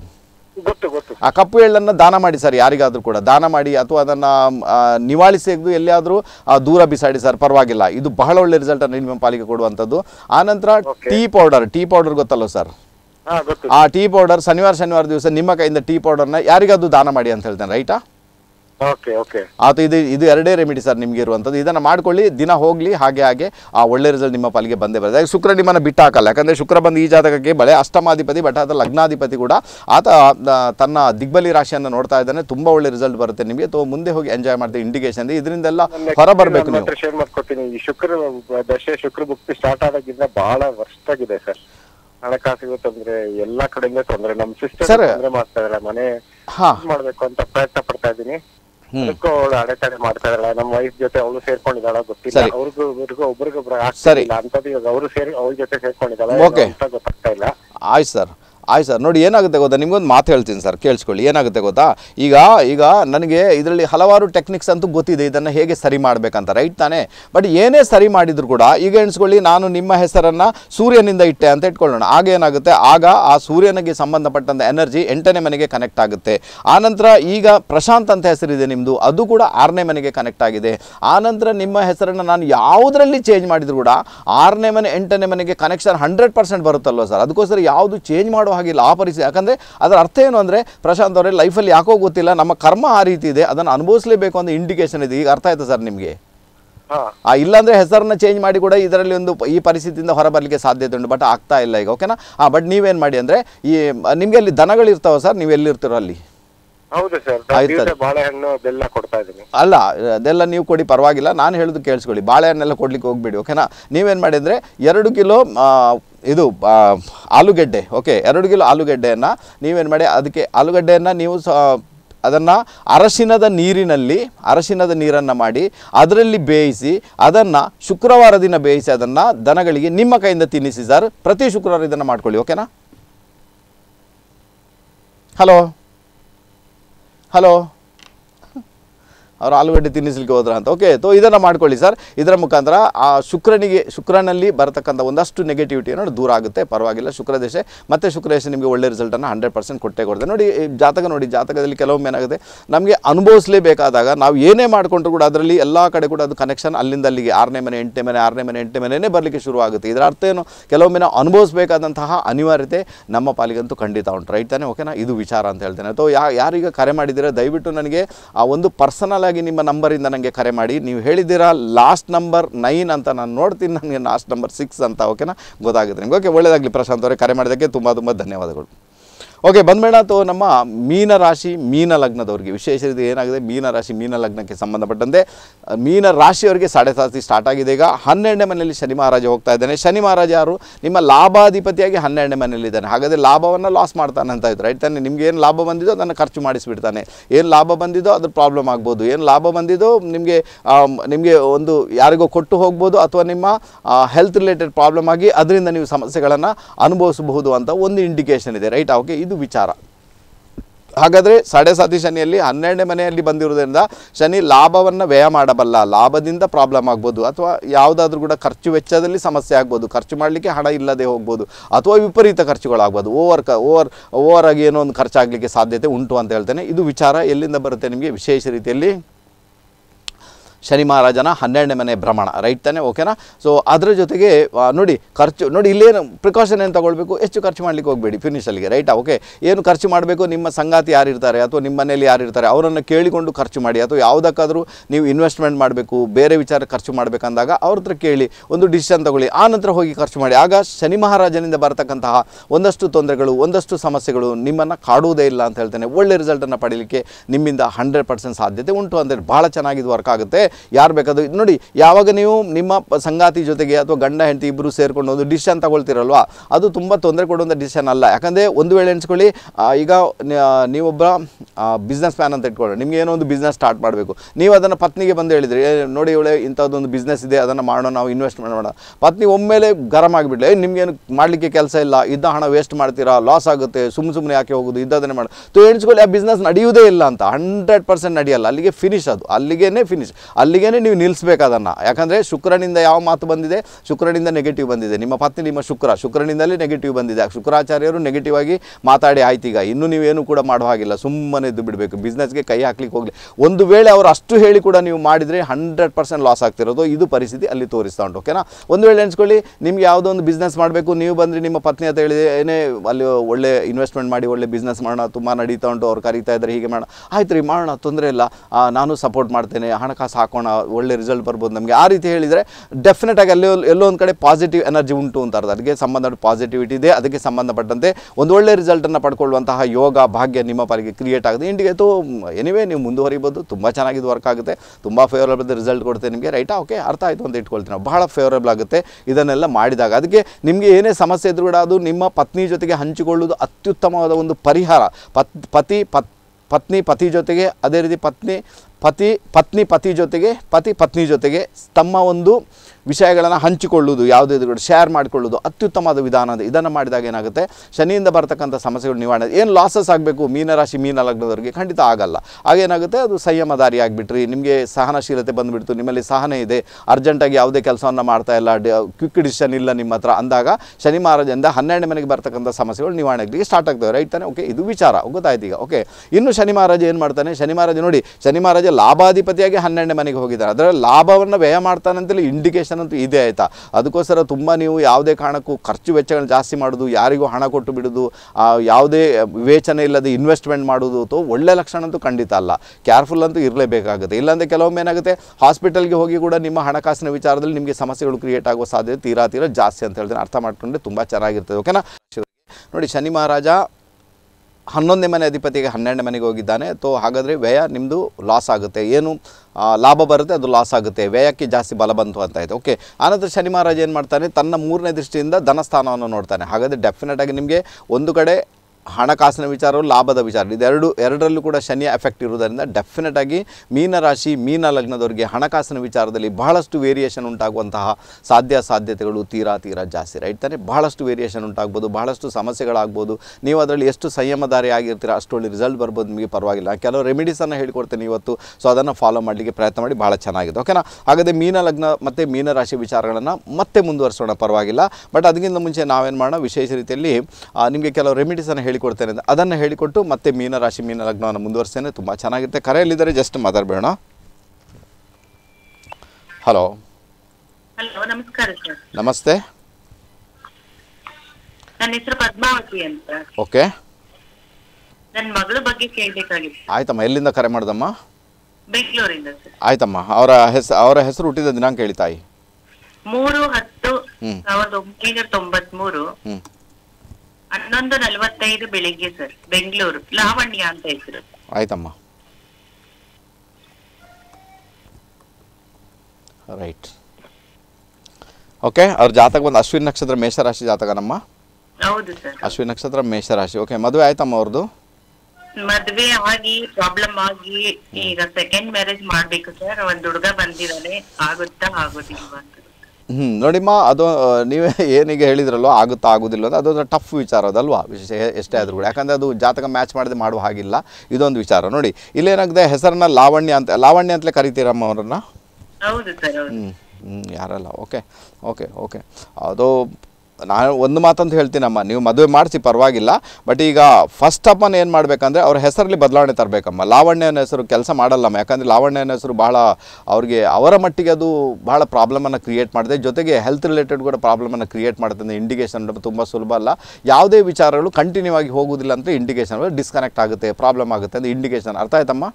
ಆ ಕಪ್ಪು ಎಳ್ಳನ್ನು ದಾನ ಮಾಡಿ ಸರ್ ಯಾರಿಗಾದರೂ ಕೂಡ ದಾನ ಮಾಡಿ ಅಥವಾ ಅದನ್ನು ನಿವಾಳಿಸೆಗೆದು ಎಲ್ಲಿಯಾದರೂ ದೂರ ಬಿಸಾಡಿ ಸರ್ ಪರವಾಗಿಲ್ಲ ಇದು ಬಹಳ ಒಳ್ಳೆ ರಿಸಲ್ಟನ್ನು ನಿಮ್ಮ ಪಾಲಿಗೆ ಕೊಡುವಂಥದ್ದು ಆನಂತರ ಟೀ ಪೌಡರ್ ಟೀ ಪೌಡರ್ ಗೊತ್ತಲ್ಲ ಸರ್ ಆ ಟೀ ಪೌಡರ್ ಶನಿವಾರ ಶನಿವಾರ ದಿವಸ ನಿಮ್ಮ ಕೈಯಿಂದ ಟೀ ಪೌಡರ್ನ ಯಾರಿಗಾದ್ರೂ ದಾನ ಮಾಡಿ ಅಂತ ಹೇಳ್ತೇನೆ ರೈಟಾ ಆತ ಇದು ಇದು ಎರಡೇ ರೆಮಿಡಿ ಸರ್ ನಿಮ್ಗೆ ಇರುವಂತದ್ದು ಇದನ್ನ ಮಾಡ್ಕೊಳ್ಳಿ ದಿನ ಹೋಗ್ಲಿ ಹಾಗೆ ಹಾಗೆ ಆ ಒಳ್ಳೆ ರಿಸಲ್ಟ್ ನಿಮ್ಮ ಪಾಲಿಗೆ ಬಂದೇ ಬರುತ್ತೆ ಶುಕ್ರ ನಿಮ್ಮನ್ನ ಬಿಟ್ಟು ಹಾಕಲ್ಲ ಯಾಕಂದ್ರೆ ಶುಕ್ರ ಬಂದು ಈ ಜಾತಕಕ್ಕೆ ಬಳೆ ಅಷ್ಟಮಾಧಿಪತಿ ಬಟ್ ಅದ ಲಗ್ನಾಧಿಪತಿ ಕೂಡ ಆತ ತನ್ನ ದಿಗ್ಬಲಿ ರಾಶಿಯನ್ನು ನೋಡ್ತಾ ಇದ್ದಾನೆ ತುಂಬಾ ಒಳ್ಳೆ ರಿಸಲ್ಟ್ ಬರುತ್ತೆ ನಿಮಗೆ ತೋ ಮುಂದೆ ಹೋಗಿ ಎಂಜಾಯ್ ಮಾಡ್ತೀವಿ ಇಂಡಿಕೇಶನ್ ಇದರಿಂದೆಲ್ಲ ಹೊರ ಬರ್ಬೇಕು ನೀವು ಶೇರ್ ಮಾಡ್ಕೊತೀನಿ ಈ ಶುಕ್ರ ದಶೆ ಶುಕ್ರ ಭಕ್ತಿ ಸ್ಟಾರ್ಟ್ ಆದಾಗಿಂದ ಬಹಳ ವರ್ಷದಾಗಿದೆ ಸರ್ ಹಣಕಾಸಿಗೂ ತೊಂದ್ರೆ ಎಲ್ಲಾ ಕಡೆಯಿಂದ ತೊಂದ್ರೆ ನಮ್ ಸಿಸ್ಟರ್ ತೊಂದ್ರೆ ಮಾಡ್ತಾ ಇದ್ದಾರೆ ಮನೆ ಮಾಡ್ಬೇಕು ಅಂತ ಪ್ರಯತ್ನ ಪಡ್ತಾ ಇದ್ದೀನಿ ಅದಕ್ಕೂ ಅವಳು ಅಡೆತಡೆ ಮಾಡ್ತಾ ಇದ್ದಾಳೆ ನಮ್ಮ ವೈಫ್ ಜೊತೆ ಅವಳು ಸೇರ್ಕೊಂಡಿದ್ದಾಳ ಗೊತ್ತಿಲ್ಲ ಅವ್ರಿಗೂ ಇವ್ರಿಗೂ ಒಬ್ರಿಗೊಬ್ರು ಆಗ್ತಾ ಇಲ್ಲ ಅಂತದ್ದು ಇವಾಗ ಅವರು ಸೇರಿ ಅವ್ರ ಜೊತೆ ಸೇರ್ಕೊಂಡಿದ್ದಾಳೆ ಗೊತ್ತಾಗ್ತಾ ಇಲ್ಲ ಆಯ್ತು ಸರ್ ಆಯ್ತು ಸರ್ ನೋಡಿ ಏನಾಗುತ್ತೆ ಗೊತ್ತಾ ನಿಮಗೊಂದು ಮಾತು ಹೇಳ್ತೀನಿ ಸರ್ ಕೇಳಿಸ್ಕೊಳ್ಳಿ ಏನಾಗುತ್ತೆ ಗೊತ್ತಾ ಈಗ ಈಗ ನನಗೆ ಇದರಲ್ಲಿ ಹಲವಾರು ಟೆಕ್ನಿಕ್ಸ್ ಅಂತೂ ಗೊತ್ತಿದೆ ಇದನ್ನು ಹೇಗೆ ಸರಿ ಮಾಡಬೇಕಂತ ರೈಟ್ ತಾನೇ ಬಟ್ ಏನೇ ಸರಿ ಮಾಡಿದರೂ ಕೂಡ ಈಗ ಎಣಿಸ್ಕೊಳ್ಳಿ ನಾನು ನಿಮ್ಮ ಹೆಸರನ್ನು ಸೂರ್ಯನಿಂದ ಇಟ್ಟೆ ಅಂತ ಇಟ್ಕೊಳ್ಳೋಣ ಆಗ ಏನಾಗುತ್ತೆ ಆಗ ಆ ಸೂರ್ಯನಿಗೆ ಸಂಬಂಧಪಟ್ಟಂಥ ಎನರ್ಜಿ ಎಂಟನೇ ಮನೆಗೆ ಕನೆಕ್ಟ್ ಆಗುತ್ತೆ ಆನಂತರ ಈಗ ಪ್ರಶಾಂತ್ ಅಂತ ಹೆಸರಿದೆ ನಿಮ್ಮದು ಅದು ಕೂಡ ಆರನೇ ಮನೆಗೆ ಕನೆಕ್ಟ್ ಆಗಿದೆ ಆನಂತರ ನಿಮ್ಮ ಹೆಸರನ್ನು ನಾನು ಯಾವುದರಲ್ಲಿ ಚೇಂಜ್ ಮಾಡಿದ್ರು ಕೂಡ ಆರನೇ ಮನೆ ಎಂಟನೇ ಮನೆಗೆ ಕನೆಕ್ಷನ್ ಹಂಡ್ರೆಡ್ ಪರ್ಸೆಂಟ್ ಬರುತ್ತಲ್ವ ಸರ್ ಅದಕ್ಕೋಸ್ಕರ ಯಾವುದು ಚೇಂಜ್ ಮಾಡುವ ಹಾಗಿಲ್ಲ ಆ ಪರಿಸ್ಥಿತಿ ಯಾಕಂದರೆ ಅದರ ಅರ್ಥ ಏನು ಅಂದರೆ ಪ್ರಶಾಂತ್ ಅವರೇ ಲೈಫಲ್ಲಿ ಯಾಕೋ ಗೊತ್ತಿಲ್ಲ ನಮ್ಮ ಕರ್ಮ ಆ ರೀತಿ ಇದೆ ಅದನ್ನು ಅನುಭವಿಸಲೇಬೇಕು ಅಂತ ಇಂಡಿಕೇಶನ್ ಇದೆ ಈಗ ಅರ್ಥ ಆಯ್ತಾ ಸರ್ ನಿಮಗೆ ಆ ಇಲ್ಲಾಂದರೆ ಹೆಸರನ್ನ ಚೇಂಜ್ ಮಾಡಿ ಕೂಡ ಇದರಲ್ಲಿ ಒಂದು ಈ ಪರಿಸ್ಥಿತಿಯಿಂದ ಹೊರಬರಲಿಕ್ಕೆ ಸಾಧ್ಯತೆ ಉಂಟು ಬಟ್ ಆಗ್ತಾ ಇಲ್ಲ ಈಗ ಓಕೆನಾ ಹಾಂ ಬಟ್ ನೀವೇನು ಮಾಡಿ ಅಂದರೆ ಈ ನಿಮಗೆ ಅಲ್ಲಿ ದನಗಳಿರ್ತಾವೆ ಸರ್ ನೀವು ಎಲ್ಲಿರ್ತೀರೋ ಅಲ್ಲಿ ಹೌದು ಸರ್ ಆಯ್ತು ಬಾಳೆಹಣ್ಣು ಅಲ್ಲ ಅದೆಲ್ಲ ನೀವು ಕೊಡಿ ಪರವಾಗಿಲ್ಲ ನಾನು ಹೇಳೋದು ಕೇಳಿಸ್ಕೊಳ್ಳಿ ಬಾಳೆಹಣ್ಣೆಲ್ಲ ಕೊಡ್ಲಿಕ್ಕೆ ಹೋಗ್ಬೇಡಿ ಓಕೆನಾ ನೀವೇನು ಮಾಡಿದರೆ ಎರಡು ಕಿಲೋ ಇದು ಆಲೂಗಡ್ಡೆ ಓಕೆ ಎರಡು ಕಿಲೋ ಆಲೂಗಡ್ಡೆಯನ್ನು ನೀವೇನು ಮಾಡಿ ಅದಕ್ಕೆ ಆಲೂಗಡ್ಡೆಯನ್ನು ನೀವು ಅದನ್ನು ಅರಶಿನದ ನೀರಿನಲ್ಲಿ ಅರಶಿನದ ನೀರನ್ನು ಮಾಡಿ ಅದರಲ್ಲಿ ಬೇಯಿಸಿ ಅದನ್ನು ಶುಕ್ರವಾರ ದಿನ ಬೇಯಿಸಿ ಅದನ್ನು ದನಗಳಿಗೆ ನಿಮ್ಮ ಕೈಯಿಂದ ತಿನ್ನಿಸಿ ಸರ್ ಪ್ರತಿ ಶುಕ್ರವಾರ ಇದನ್ನು ಮಾಡ್ಕೊಳ್ಳಿ ಓಕೆನಾ ಹಲೋ Hello. ಅವರು ಆಲೂಗಡ್ಡೆ ತಿನ್ನಿಸ್ಲಿಕ್ಕೆ ಹೋದ್ರ ಅಂತ ಓಕೆ ಸೊ ಇದನ್ನು ಮಾಡ್ಕೊಳ್ಳಿ ಸರ್ ಇದರ ಮುಖಾಂತರ ಆ ಶುಕ್ರನಿಗೆ ಶುಕ್ರನಲ್ಲಿ ಬರತಕ್ಕಂಥ ಒಂದಷ್ಟು ನೋಡಿ ದೂರ ಆಗುತ್ತೆ ಪರವಾಗಿಲ್ಲ ಶುಕ್ರ ದೇಶ ಮತ್ತು ಶುಕ್ರದೇಶ ನಿಮಗೆ ಒಳ್ಳೆ ರಿಸಲ್ಟನ್ನು ಹಂಡ್ರೆಡ್ ಪರ್ಸೆಂಟ್ ಕೊಟ್ಟೆ ಕೊಡ್ತೇನೆ ನೋಡಿ ಜಾತಕ ನೋಡಿ ಜಾತಕದಲ್ಲಿ ಕೆಲವೊಮ್ಮೆ ಏನಾಗುತ್ತೆ ನಮಗೆ ಅನುಭವಿಸಲೇಬೇಕಾದಾಗ ನಾವು ಏನೇ ಮಾಡಿಕೊಂಡ್ರು ಕೂಡ ಅದರಲ್ಲಿ ಎಲ್ಲ ಕಡೆ ಕೂಡ ಅದು ಕನೆಕ್ಷನ್ ಅಲ್ಲಿಂದ ಅಲ್ಲಿಗೆ ಆರನೇ ಮನೆ ಎಂಟನೇ ಮನೆ ಆರನೇ ಮನೆ ಎಂಟನೇ ಮನೆಯೇ ಬರಲಿಕ್ಕೆ ಶುರುವಾಗುತ್ತೆ ಇದರ ಅರ್ಥ ಏನು ಕೆಲವೊಮ್ಮೆ ನಾವು ಅನುಭವಿಸಬೇಕಾದಂತಹ ಅನಿವಾರ್ಯತೆ ನಮ್ಮ ಪಾಲಿಗಂತೂ ಖಂಡಿತ ಉಂಟು ರೈಟ್ ತಾನೆ ಓಕೆನಾ ಇದು ವಿಚಾರ ಅಂತ ಹೇಳ್ತೇನೆ ಅಥವಾ ಯಾರೀಗ ಕರೆ ಮಾಡಿದರೆ ದಯವಿಟ್ಟು ನನಗೆ ಆ ಒಂದು ಪರ್ಸನಲ್ ಹಾಗಾಗಿ ನಿಮ್ಮ ನಂಬರಿಂದ ನನಗೆ ಕರೆ ಮಾಡಿ ನೀವು ಹೇಳಿದ್ದೀರಾ ಲಾಸ್ಟ್ ನಂಬರ್ ನೈನ್ ಅಂತ ನಾನು ನೋಡ್ತೀನಿ ನನಗೆ ಲಾಸ್ಟ್ ನಂಬರ್ ಸಿಕ್ಸ್ ಅಂತ ಓಕೆನಾ ಗೊತ್ತಾಗುತ್ತೆ ನಿಮ್ಗೆ ಓಕೆ ಒಳ್ಳೆಯದಾಗಲಿ ಪ್ರಶಾಂತ್ ಅವರೇ ಕರೆ ಮಾಡಿದ್ದಕ್ಕೆ ತುಂಬ ತುಂಬ ಧನ್ಯವಾದಗಳು ಓಕೆ ಬಂದ್ಬೇಡ ತೋ ನಮ್ಮ ಮೀನ ರಾಶಿ ಮೀನ ಲಗ್ನದವ್ರಿಗೆ ವಿಶೇಷ ರೀತಿ ಏನಾಗಿದೆ ಮೀನ ರಾಶಿ ಮೀನ ಲಗ್ನಕ್ಕೆ ಸಂಬಂಧಪಟ್ಟಂತೆ ಮೀನ ರಾಶಿಯವರಿಗೆ ಸಾಡೆ ಸಾಸಿ ಸ್ಟಾರ್ಟ್ ಆಗಿದೆ ಈಗ ಹನ್ನೆರಡನೇ ಮನೆಯಲ್ಲಿ ಶನಿ ಮಹಾರಾಜ ಹೋಗ್ತಾ ಇದ್ದಾನೆ ಶನಿ ಮಹಾರಾಜ ಯಾರು ನಿಮ್ಮ ಲಾಭಾಧಿಪತಿಯಾಗಿ ಹನ್ನೆರಡನೇ ಮನೆಯಲ್ಲಿದ್ದಾನೆ ಹಾಗಾದರೆ ಲಾಭವನ್ನು ಲಾಸ್ ಮಾಡ್ತಾನೆ ಅಂತ ಇತ್ತು ರೈಟ್ ತಾನೆ ನಿಮ್ಗೆ ಏನು ಲಾಭ ಬಂದಿದ್ದೋ ಅದನ್ನು ಖರ್ಚು ಮಾಡಿಸಿಬಿಡ್ತಾನೆ ಏನು ಲಾಭ ಬಂದಿದ್ದೋ ಅದ್ರ ಪ್ರಾಬ್ಲಮ್ ಆಗ್ಬೋದು ಏನು ಲಾಭ ಬಂದಿದ್ದೋ ನಿಮಗೆ ನಿಮಗೆ ಒಂದು ಯಾರಿಗೋ ಕೊಟ್ಟು ಹೋಗ್ಬೋದು ಅಥವಾ ನಿಮ್ಮ ಹೆಲ್ತ್ ರಿಲೇಟೆಡ್ ಪ್ರಾಬ್ಲಮ್ ಆಗಿ ಅದರಿಂದ ನೀವು ಸಮಸ್ಯೆಗಳನ್ನು ಅನುಭವಿಸಬಹುದು ಅಂತ ಒಂದು ಇಂಡಿಕೇಶನ್ ಇದೆ ರೈಟ್ ಓಕೆ ಇದು ಇದು ವಿಚಾರ ಹಾಗಾದರೆ ಸಾತಿ ಶನಿಯಲ್ಲಿ ಹನ್ನೆರಡನೇ ಮನೆಯಲ್ಲಿ ಬಂದಿರೋದ್ರಿಂದ ಶನಿ ಲಾಭವನ್ನು ವ್ಯಯ ಮಾಡಬಲ್ಲ ಲಾಭದಿಂದ ಪ್ರಾಬ್ಲಮ್ ಆಗ್ಬೋದು ಅಥವಾ ಯಾವುದಾದ್ರೂ ಕೂಡ ಖರ್ಚು ವೆಚ್ಚದಲ್ಲಿ ಸಮಸ್ಯೆ ಆಗ್ಬೋದು ಖರ್ಚು ಮಾಡಲಿಕ್ಕೆ ಹಣ ಇಲ್ಲದೆ ಹೋಗ್ಬೋದು ಅಥವಾ ವಿಪರೀತ ಖರ್ಚುಗಳಾಗ್ಬೋದು ಓವರ್ ಕ ಓವರ್ ಓವರ್ ಆಗಿ ಏನೋ ಒಂದು ಖರ್ಚಾಗಲಿಕ್ಕೆ ಸಾಧ್ಯತೆ ಉಂಟು ಅಂತ ಹೇಳ್ತೇನೆ ಇದು ವಿಚಾರ ಎಲ್ಲಿಂದ ಬರುತ್ತೆ ನಿಮಗೆ ವಿಶೇಷ ರೀತಿಯಲ್ಲಿ ಶನಿ ಮಹಾರಾಜನ ಹನ್ನೆರಡನೇ ಮನೆ ಭ್ರಮಣ ರೈಟ್ ತಾನೆ ಓಕೆನಾ ಸೊ ಅದರ ಜೊತೆಗೆ ನೋಡಿ ಖರ್ಚು ನೋಡಿ ಇಲ್ಲೇನು ಪ್ರಿಕಾಷನ್ ಏನು ತೊಗೊಳ್ಬೇಕು ಹೆಚ್ಚು ಖರ್ಚು ಮಾಡಲಿಕ್ಕೆ ಹೋಗಬೇಡಿ ಫಿನಿಷಲ್ಲಿಗೆ ರೈಟಾ ಓಕೆ ಏನು ಖರ್ಚು ಮಾಡಬೇಕು ನಿಮ್ಮ ಸಂಗಾತಿ ಯಾರಿರ್ತಾರೆ ಅಥವಾ ನಿಮ್ಮ ಮನೆಯಲ್ಲಿ ಯಾರಿರ್ತಾರೆ ಅವರನ್ನು ಕೇಳಿಕೊಂಡು ಖರ್ಚು ಮಾಡಿ ಅಥವಾ ಯಾವುದಕ್ಕಾದರೂ ನೀವು ಇನ್ವೆಸ್ಟ್ಮೆಂಟ್ ಮಾಡಬೇಕು ಬೇರೆ ವಿಚಾರ ಖರ್ಚು ಮಾಡಬೇಕಂದಾಗ ಅವ್ರ ಹತ್ರ ಕೇಳಿ ಒಂದು ಡಿಸಿಷನ್ ತಗೊಳ್ಳಿ ಆ ನಂತರ ಹೋಗಿ ಖರ್ಚು ಮಾಡಿ ಆಗ ಶನಿ ಮಹಾರಾಜನಿಂದ ಬರತಕ್ಕಂತಹ ಒಂದಷ್ಟು ತೊಂದರೆಗಳು ಒಂದಷ್ಟು ಸಮಸ್ಯೆಗಳು ನಿಮ್ಮನ್ನು ಕಾಡುವುದೇ ಇಲ್ಲ ಅಂತ ಹೇಳ್ತೇನೆ ಒಳ್ಳೆ ರಿಸಲ್ಟನ್ನು ಪಡೀಲಿಕ್ಕೆ ನಿಮ್ಮಿಂದ ಹಂಡ್ರೆಡ್ ಪರ್ಸೆಂಟ್ ಸಾಧ್ಯತೆ ಉಂಟು ಅಂದರೆ ಭಾಳ ಚೆನ್ನಾಗಿದ್ದು ವರ್ಕ್ ಆಗುತ್ತೆ ಯಾರು ಬೇಕಾದ್ರೂ ನೋಡಿ ಯಾವಾಗ ನೀವು ನಿಮ್ಮ ಸಂಗಾತಿ ಜೊತೆಗೆ ಅಥವಾ ಗಂಡ ಹೆಂಡತಿ ಇಬ್ಬರು ಸೇರಿಕೊಂಡು ಒಂದು ಡಿಸಿಷನ್ ತಗೊಳ್ತಿರಲ್ವಾ ಅದು ತುಂಬ ತೊಂದರೆ ಕೊಡುವಂಥ ಡಿಸಿಷನ್ ಅಲ್ಲ ಯಾಕಂದರೆ ಒಂದು ವೇಳೆ ಎಣಿಸ್ಕೊಳ್ಳಿ ಈಗ ನೀವೊಬ್ಬ ಬಿಸ್ನೆಸ್ ಮ್ಯಾನ್ ಅಂತ ಇಟ್ಕೊಳ್ಳಿ ನಿಮ್ಗೆ ಏನೋ ಒಂದು ಬಿಸ್ನೆಸ್ ಸ್ಟಾರ್ಟ್ ಮಾಡಬೇಕು ನೀವು ಅದನ್ನು ಪತ್ನಿಗೆ ಬಂದು ಹೇಳಿದ್ರಿ ನೋಡಿ ಇವಳೆ ಇಂಥದ್ದೊಂದು ಬಿಸ್ನೆಸ್ ಇದೆ ಅದನ್ನು ಮಾಡೋಣ ನಾವು ಇನ್ವೆಸ್ಟ್ ಮಾಡೋಣ ಪತ್ನಿ ಒಮ್ಮೆಲೆ ಗರಮ್ ಆಗಿಬಿಡ್ಲಿ ನಿಮ್ಗೇನು ಮಾಡಲಿಕ್ಕೆ ಕೆಲಸ ಇಲ್ಲ ಇದ್ದ ಹಣ ವೇಸ್ಟ್ ಮಾಡ್ತೀರಾ ಲಾಸ್ ಆಗುತ್ತೆ ಸುಮ್ಮನೆ ಸುಮ್ಮನೆ ಯಾಕೆ ಹೋಗೋದು ಇದ್ದದನ್ನೇ ಮಾಡೋದು ತು ಎಣಿಸ್ಕೊಳ್ಳಿ ಆ ಬಿಸ್ನೆಸ್ ನಡೆಯುವುದೇ ಇಲ್ಲ ಅಂತ ಹಂಡ್ರೆಡ್ ಪರ್ಸೆಂಟ್ ನಡೆಯಲ್ಲ ಅಲ್ಲಿಗೆ ಫಿನಿಶ್ ಅದು ಅಲ್ಲಿಗೆ ಫಿನಿಶ್ ಅಲ್ಲಿಗೇ ನೀವು ನಿಲ್ಲಿಸ್ಬೇಕು ಅದನ್ನು ಯಾಕಂದರೆ ಶುಕ್ರನಿಂದ ಯಾವ ಮಾತು ಬಂದಿದೆ ಶುಕ್ರನಿಂದ ನೆಗೆಟಿವ್ ಬಂದಿದೆ ನಿಮ್ಮ ಪತ್ನಿ ನಿಮ್ಮ ಶುಕ್ರ ಶುಕ್ರನಿಂದಲೇ ನೆಗೆಟಿವ್ ಬಂದಿದೆ ಶುಕ್ರಾಚಾರ್ಯರು ನೆಗೆಟಿವ್ ಆಗಿ ಮಾತಾಡಿ ಆಯ್ತೀಗ ಇನ್ನೂ ನೀವೇನು ಕೂಡ ಮಾಡೋ ಹಾಗಿಲ್ಲ ಸುಮ್ಮನೆ ಇದ್ದು ಬಿಡಬೇಕು ಬಿಸ್ನೆಸ್ಗೆ ಕೈ ಹಾಕ್ಲಿಕ್ಕೆ ಹೋಗಲಿ ಒಂದು ವೇಳೆ ಅವರು ಅಷ್ಟು ಹೇಳಿ ಕೂಡ ನೀವು ಮಾಡಿದರೆ ಹಂಡ್ರೆಡ್ ಪರ್ಸೆಂಟ್ ಲಾಸ್ ಆಗ್ತಿರೋದು ಇದು ಪರಿಸ್ಥಿತಿ ಅಲ್ಲಿ ತೋರಿಸ್ತಾ ಉಂಟು ಓಕೆನಾ ಒಂದು ವೇಳೆ ಎಣಿಸ್ಕೊಳ್ಳಿ ನಿಮ್ಗೆ ಯಾವುದೋ ಒಂದು ಬಿಸ್ನೆಸ್ ಮಾಡಬೇಕು ನೀವು ಬಂದರೆ ನಿಮ್ಮ ಪತ್ನಿ ಅಂತ ಹೇಳಿದೆ ಏನೇ ಅಲ್ಲಿ ಒಳ್ಳೆ ಇನ್ವೆಸ್ಟ್ಮೆಂಟ್ ಮಾಡಿ ಒಳ್ಳೆ ಬಿಸ್ನೆಸ್ ಮಾಡೋಣ ತುಂಬ ನಡೀತಾ ಉಂಟು ಅವ್ರು ಕರೀತಾ ಇದ್ದಾರೆ ಹೀಗೆ ಮಾಡೋಣ ಆಯ್ತು ರೀ ಮಾಡೋಣ ತೊಂದರೆ ಇಲ್ಲ ನಾನು ಸಪೋರ್ಟ್ ಮಾಡ್ತೇನೆ ಹಣಕಾಸು ಹಾಕಿ ಹಾಕೋಣ ಒಳ್ಳೆ ರಿಸಲ್ಟ್ ಬರ್ಬೋದು ನಮಗೆ ಆ ರೀತಿ ಹೇಳಿದರೆ ಡೆಫಿನೆಟಾಗಿ ಆಗಿ ಅಲ್ಲಿ ಎಲ್ಲೋ ಒಂದು ಕಡೆ ಪಾಸಿಟಿವ್ ಎನರ್ಜಿ ಉಂಟು ಅಂತ ಅರ್ಥ ಅದಕ್ಕೆ ಸಂಬಂಧಪಟ್ಟ ಪಾಸಿಟಿವಿಟಿ ಇದೆ ಅದಕ್ಕೆ ಸಂಬಂಧಪಟ್ಟಂತೆ ಒಂದು ಒಳ್ಳೆ ರಿಸಲ್ಟನ್ನು ಪಡ್ಕೊಳ್ಳುವಂತಹ ಯೋಗ ಭಾಗ್ಯ ನಿಮ್ಮ ಪಾಲಿಗೆ ಕ್ರಿಯೇಟ್ ಆಗುತ್ತೆ ಇಂಡಿಗೆ ತೋ ಎನಿವೇ ನೀವು ಮುಂದುವರಿಬೋದು ತುಂಬ ಚೆನ್ನಾಗಿದೆ ವರ್ಕ್ ಆಗುತ್ತೆ ತುಂಬ ಫೇವರಬಲ್ ರಿಸಲ್ಟ್ ಕೊಡುತ್ತೆ ನಿಮಗೆ ರೈಟಾ ಓಕೆ ಅರ್ಥ ಆಯಿತು ಅಂತ ಇಟ್ಕೊಳ್ತೀನಿ ನಾವು ಬಹಳ ಫೇವರಬಲ್ ಆಗುತ್ತೆ ಇದನ್ನೆಲ್ಲ ಮಾಡಿದಾಗ ಅದಕ್ಕೆ ನಿಮಗೆ ಏನೇ ಸಮಸ್ಯೆ ಇದ್ರೂ ಕೂಡ ಅದು ನಿಮ್ಮ ಪತ್ನಿ ಜೊತೆಗೆ ಹಂಚಿಕೊಳ್ಳುವುದು ಅತ್ಯುತ್ತಮವಾದ ಒಂದು ಪರಿಹಾರ ಪತ್ ಪತಿ ಪತ್ ಪತ್ನಿ ಪತಿ ಜೊತೆಗೆ ಅದೇ ರೀತಿ ಪತ್ನಿ ಪತಿ ಪತ್ನಿ ಪತಿ ಜೊತೆಗೆ ಪತಿ ಪತ್ನಿ ಜೊತೆಗೆ ತಮ್ಮ ಒಂದು ವಿಷಯಗಳನ್ನು ಹಂಚಿಕೊಳ್ಳುವುದು ಯಾವುದೇ ಶೇರ್ ಮಾಡಿಕೊಳ್ಳೋದು ಅತ್ಯುತ್ತಮವಾದ ವಿಧಾನ ಅದು ಇದನ್ನು ಮಾಡಿದಾಗ ಏನಾಗುತ್ತೆ ಶನಿಯಿಂದ ಬರ್ತಕ್ಕಂಥ ಸಮಸ್ಯೆಗಳು ನಿವಾರಣೆ ಏನು ಲಾಸಸ್ ಆಗಬೇಕು ಮೀನರಾಶಿ ಮೀನ ಲಗ್ನದವರಿಗೆ ಖಂಡಿತ ಆಗಲ್ಲ ಆಗೇನಾಗುತ್ತೆ ಅದು ಸಂಯಮ ಆಗಿಬಿಟ್ರಿ ನಿಮಗೆ ಸಹನಶೀಲತೆ ಬಂದುಬಿಡ್ತು ನಿಮ್ಮಲ್ಲಿ ಸಹನೆ ಇದೆ ಅರ್ಜೆಂಟಾಗಿ ಯಾವುದೇ ಕೆಲಸವನ್ನು ಮಾಡ್ತಾ ಇಲ್ಲ ಕ್ವಿಕ್ ಡಿಸಿಷನ್ ಇಲ್ಲ ನಿಮ್ಮ ಹತ್ರ ಅಂದಾಗ ಶನಿ ಮಹಾರಾಜಿಂದ ಹನ್ನೆರಡನೇ ಮನೆಗೆ ಬರ್ತಕ್ಕಂಥ ಸಮಸ್ಯೆಗಳು ನಿವಾರಣೆ ಆಗಲಿಕ್ಕೆ ಸ್ಟಾರ್ಟ್ ಆಗ್ತವೆ ರೈಟ್ ತಾನೆ ಓಕೆ ಇದು ವಿಚಾರ ಗೊತ್ತಾಯ್ತು ಈಗ ಓಕೆ ಇನ್ನು ಶನಿ ಮಹಾರಾಜ ಏನು ಮಾಡ್ತಾನೆ ಶನಿ ಮಹಾರಾಜ ನೋಡಿ ಶನಿ ಮಹಾರಾಜ ಲಾಭಾಧಿಪತಿಯಾಗಿ ಹನ್ನೆರಡನೇ ಮನೆಗೆ ಹೋಗಿದ್ದಾರೆ ಅದರ ಲಾಭವನ್ನು ವ್ಯಯ ಮಾಡ್ತಾನೆ ಅಂತೇಳಿ ಇಂಡಿಕೇಶನ್ ಅಂತೂ ಇದೆ ಆಯಿತಾ ಅದಕ್ಕೋಸ್ಕರ ತುಂಬ ನೀವು ಯಾವುದೇ ಕಾರಣಕ್ಕೂ ಖರ್ಚು ವೆಚ್ಚಗಳನ್ನ ಜಾಸ್ತಿ ಮಾಡೋದು ಯಾರಿಗೂ ಹಣ ಕೊಟ್ಟು ಬಿಡೋದು ಯಾವುದೇ ವಿವೇಚನೆ ಇಲ್ಲದೆ ಇನ್ವೆಸ್ಟ್ಮೆಂಟ್ ಮಾಡೋದು ಅಥವಾ ಒಳ್ಳೆ ಲಕ್ಷಣ ಅಂತೂ ಖಂಡಿತ ಅಲ್ಲ ಕೇರ್ಫುಲ್ ಅಂತೂ ಇರಲೇಬೇಕಾಗುತ್ತೆ ಇಲ್ಲಾಂದರೆ ಕೆಲವೊಮ್ಮೆ ಏನಾಗುತ್ತೆ ಹಾಸ್ಪಿಟಲ್ಗೆ ಹೋಗಿ ಕೂಡ ನಿಮ್ಮ ಹಣಕಾಸಿನ ವಿಚಾರದಲ್ಲಿ ನಿಮಗೆ ಸಮಸ್ಯೆಗಳು ಕ್ರಿಯೇಟ್ ಆಗೋ ಸಾಧ್ಯತೆ ತೀರಾ ತೀರಾ ಜಾಸ್ತಿ ಅಂತ ಹೇಳಿದ್ರೆ ಅರ್ಥ ಮಾಡಿಕೊಂಡ್ರೆ ತುಂಬ ಚೆನ್ನಾಗಿರ್ತದೆ ಓಕೆನಾ ನೋಡಿ ಶನಿ ಮಹಾರಾಜ ಹನ್ನೊಂದನೇ ಮನೆ ಅಧಿಪತಿಗೆ ಹನ್ನೆರಡನೇ ಮನೆಗೆ ಹೋಗಿದ್ದಾನೆ ತೋ ಹಾಗಾದರೆ ವ್ಯಯ ನಿಮ್ಮದು ಲಾಸ್ ಆಗುತ್ತೆ ಏನು ಲಾಭ ಬರುತ್ತೆ ಅದು ಲಾಸ್ ಆಗುತ್ತೆ ವ್ಯಯಕ್ಕೆ ಜಾಸ್ತಿ ಬಲ ಬಂತು ಅಂತ ಆಯಿತು ಓಕೆ ಆನಂತರ ಶನಿ ಮಹಾರಾಜ್ ಏನು ಮಾಡ್ತಾನೆ ತನ್ನ ಮೂರನೇ ದೃಷ್ಟಿಯಿಂದ ಧನಸ್ಥಾನವನ್ನು ನೋಡ್ತಾನೆ ಹಾಗಾದರೆ ಡೆಫಿನೆಟಾಗಿ ನಿಮಗೆ ಒಂದು ಕಡೆ ಹಣಕಾಸಿನ ವಿಚಾರವು ಲಾಭದ ವಿಚಾರ ಇದೆರಡು ಎರಡರಲ್ಲೂ ಕೂಡ ಶನಿಯ ಎಫೆಕ್ಟ್ ಇರುವುದರಿಂದ ಡೆಫಿನೆಟಾಗಿ ಆಗಿ ಮೀನರಾಶಿ ಮೀನ ಲಗ್ನದವರಿಗೆ ಹಣಕಾಸಿನ ವಿಚಾರದಲ್ಲಿ ಬಹಳಷ್ಟು ವೇರಿಯೇಷನ್ ಉಂಟಾಗುವಂತಹ ಸಾಧ್ಯ ಸಾಧ್ಯತೆಗಳು ತೀರಾ ತೀರಾ ಜಾಸ್ತಿ ರೈಟ್ ತಾನೆ ಬಹಳಷ್ಟು ವೇರಿಯೇಷನ್ ಉಂಟಾಗ್ಬೋದು ಬಹಳಷ್ಟು ಸಮಸ್ಯೆಗಳಾಗ್ಬೋದು ನೀವು ಅದರಲ್ಲಿ ಎಷ್ಟು ಸಂಯಮದಾರಿ ಆಗಿರ್ತೀರ ಅಷ್ಟೊಳ್ಳೆ ರಿಸಲ್ಟ್ ಬರ್ಬೋದು ನಿಮಗೆ ಪರವಾಗಿಲ್ಲ ಕೆಲವು ರೆಮಿಡೀಸನ್ನು ಹೇಳಿಕೊಡ್ತೇನೆ ಇವತ್ತು ಸೊ ಅದನ್ನು ಫಾಲೋ ಮಾಡಲಿಕ್ಕೆ ಪ್ರಯತ್ನ ಮಾಡಿ ಭಾಳ ಚೆನ್ನಾಗಿದೆ ಓಕೆನಾ ಹಾಗಾದರೆ ಮೀನ ಲಗ್ನ ಮತ್ತು ಮೀನರಾಶಿ ವಿಚಾರಗಳನ್ನು ಮತ್ತೆ ಮುಂದುವರಿಸೋಣ ಪರವಾಗಿಲ್ಲ ಬಟ್ ಅದಕ್ಕಿಂತ ಮುಂಚೆ ನಾವೇನು ಮಾಡೋಣ ವಿಶೇಷ ರೀತಿಯಲ್ಲಿ ನಿಮಗೆ ಕೆಲವು ರೆಮಿಡೀಸನ್ನು ಹೇಳಿ ಹೇಳಿಕೊಡ್ತೇನೆ ಅದನ್ನು ಹೇಳಿಕೊಟ್ಟು ಮತ್ತೆ ಮೀನರಾಶಿ ಮೀನ ಲಗ್ನವನ್ನು ಮುಂದುವರಿಸ್ತೇನೆ ತುಂಬ ಚೆನ್ನಾಗಿರುತ್ತೆ ಕರೆಯಲ್ಲಿದ್ದರೆ ಜಸ್ಟ್ ಮಾತಾಡಬೇಡ ಹಲೋ ನಮಸ್ಕಾರ ನಮಸ್ತೆ ನನ್ನ ಹೆಸರು ಪದ್ಮಾವತಿ ಅಂತ ಓಕೆ ಮಗಳ ಬಗ್ಗೆ ಕೇಳಬೇಕಾಗಿತ್ತು ಆಯ್ತಮ್ಮ ಎಲ್ಲಿಂದ ಕರೆ ಮಾಡ್ದಮ್ಮ ಆಯ್ತಮ್ಮ ಅವರ ಹೆಸರು ಅವರ ಹೆಸರು ಹುಟ್ಟಿದ ದಿನಾಂಕ ಹೇಳಿ ತಾಯಿ ಮೂರು ಹತ್ತು ಸಾವಿರದ ಒಂಬೈನೂರ ತೊಂಬತ್ಮೂರು ಹನ್ನೊಂದು ನಲವತ್ತೈದು ಬೆಳಿಗ್ಗೆ ಸರ್ ಬೆಂಗಳೂರು ಲಾವಣ್ಯ ಅಂತ ಹೆಸರು ಆಯ್ತಮ್ಮ ರೈಟ್ ಓಕೆ ಅವ್ರ ಜಾತಕ ಬಂದು ಅಶ್ವಿನ್ ನಕ್ಷತ್ರ ಮೇಷರಾಶಿ ಜಾತಕನಮ್ಮ ಹೌದು ಸರ್ ಅಶ್ವಿನ್ ನಕ್ಷತ್ರ ಮೇಷರಾಶಿ ಓಕೆ ಮದುವೆ ಆಯ್ತಮ್ಮ ಅವ್ರದ್ದು ಮದ್ವೆ ಆಗಿ ಪ್ರಾಬ್ಲಮ್ ಆಗಿ ಈಗ ಸೆಕೆಂಡ್ ಮ್ಯಾರೇಜ್ ಮಾಡ್ಬೇಕು ಸರ್ ಒಂದ್ ಹುಡುಗ ಬಂದಿದ್ದಾನೆ ಆಗುತ್ತಾ ಆಗೋದಿಲ್ವಾ ಹ್ಞೂ ನೋಡಿಮ್ಮ ಅದು ನೀವೇ ಏನಿಗೆ ಹೇಳಿದ್ರಲ್ವ ಆಗುತ್ತಾ ಆಗೋದಿಲ್ಲ ಅಂತ ಅದೊಂದು ಟಫ್ ವಿಚಾರ ಅದಲ್ವಾ ವಿಶೇಷ ಎಷ್ಟೇ ಆದರೂ ಕೂಡ ಯಾಕಂದರೆ ಅದು ಜಾತಕ ಮ್ಯಾಚ್ ಮಾಡದೆ ಮಾಡುವ ಹಾಗಿಲ್ಲ ಇದೊಂದು ವಿಚಾರ ನೋಡಿ ಇಲ್ಲೇನಾಗಿದೆ ಹೆಸರನ್ನ ಲಾವಣ್ಯ ಅಂತ ಲಾವಣ್ಯ ಅಂತಲೇ ಕರಿತೀರಮ್ಮ ಅವರನ್ನು ಹ್ಞೂ ಹ್ಞೂ ಯಾರಲ್ಲ ಓಕೆ ಓಕೆ ಓಕೆ ಅದು ನಾನು ಒಂದು ಮಾತಂತ ಹೇಳ್ತೀನಮ್ಮ ನೀವು ಮದುವೆ ಮಾಡಿಸಿ ಪರವಾಗಿಲ್ಲ ಬಟ್ ಈಗ ಫಸ್ಟ್ ಅಪ್ಪನ ಏನು ಮಾಡಬೇಕಂದ್ರೆ ಅವ್ರ ಹೆಸರಲ್ಲಿ ಬದಲಾವಣೆ ತರಬೇಕಮ್ಮ ಲಾವಣ್ಯನ ಹೆಸರು ಕೆಲಸ ಮಾಡಲ್ಲಮ್ಮ ಯಾಕಂದರೆ ಲಾವಣ್ಯನ ಹೆಸರು ಭಾಳ ಅವ್ರಿಗೆ ಅವರ ಮಟ್ಟಿಗೆ ಅದು ಭಾಳ ಪ್ರಾಬ್ಲಮನ್ನು ಕ್ರಿಯೇಟ್ ಮಾಡಿದೆ ಜೊತೆಗೆ ಹೆಲ್ತ್ ರಿಲೇಟೆಡ್ ಕೂಡ ಪ್ರಾಬ್ಲಮನ್ನು ಕ್ರಿಯೇಟ್ ಮಾಡ್ತದೆ ಇಂಡಿಕೇಷನ್ ತುಂಬ ಸುಲಭ ಅಲ್ಲ ಯಾವುದೇ ವಿಚಾರಗಳು ಕಂಟಿನ್ಯೂ ಆಗಿ ಹೋಗೋದಿಲ್ಲ ಅಂದರೆ ಇಂಡಿಕೇಷನ್ ಡಿಸ್ಕನೆಕ್ಟ್ ಆಗುತ್ತೆ ಪ್ರಾಬ್ಲಮ್ ಆಗುತ್ತೆ ಅಂದರೆ ಇಂಡಿಕೇಷನ್ ಅರ್ಥ ಆಯ್ತಮ್ಮ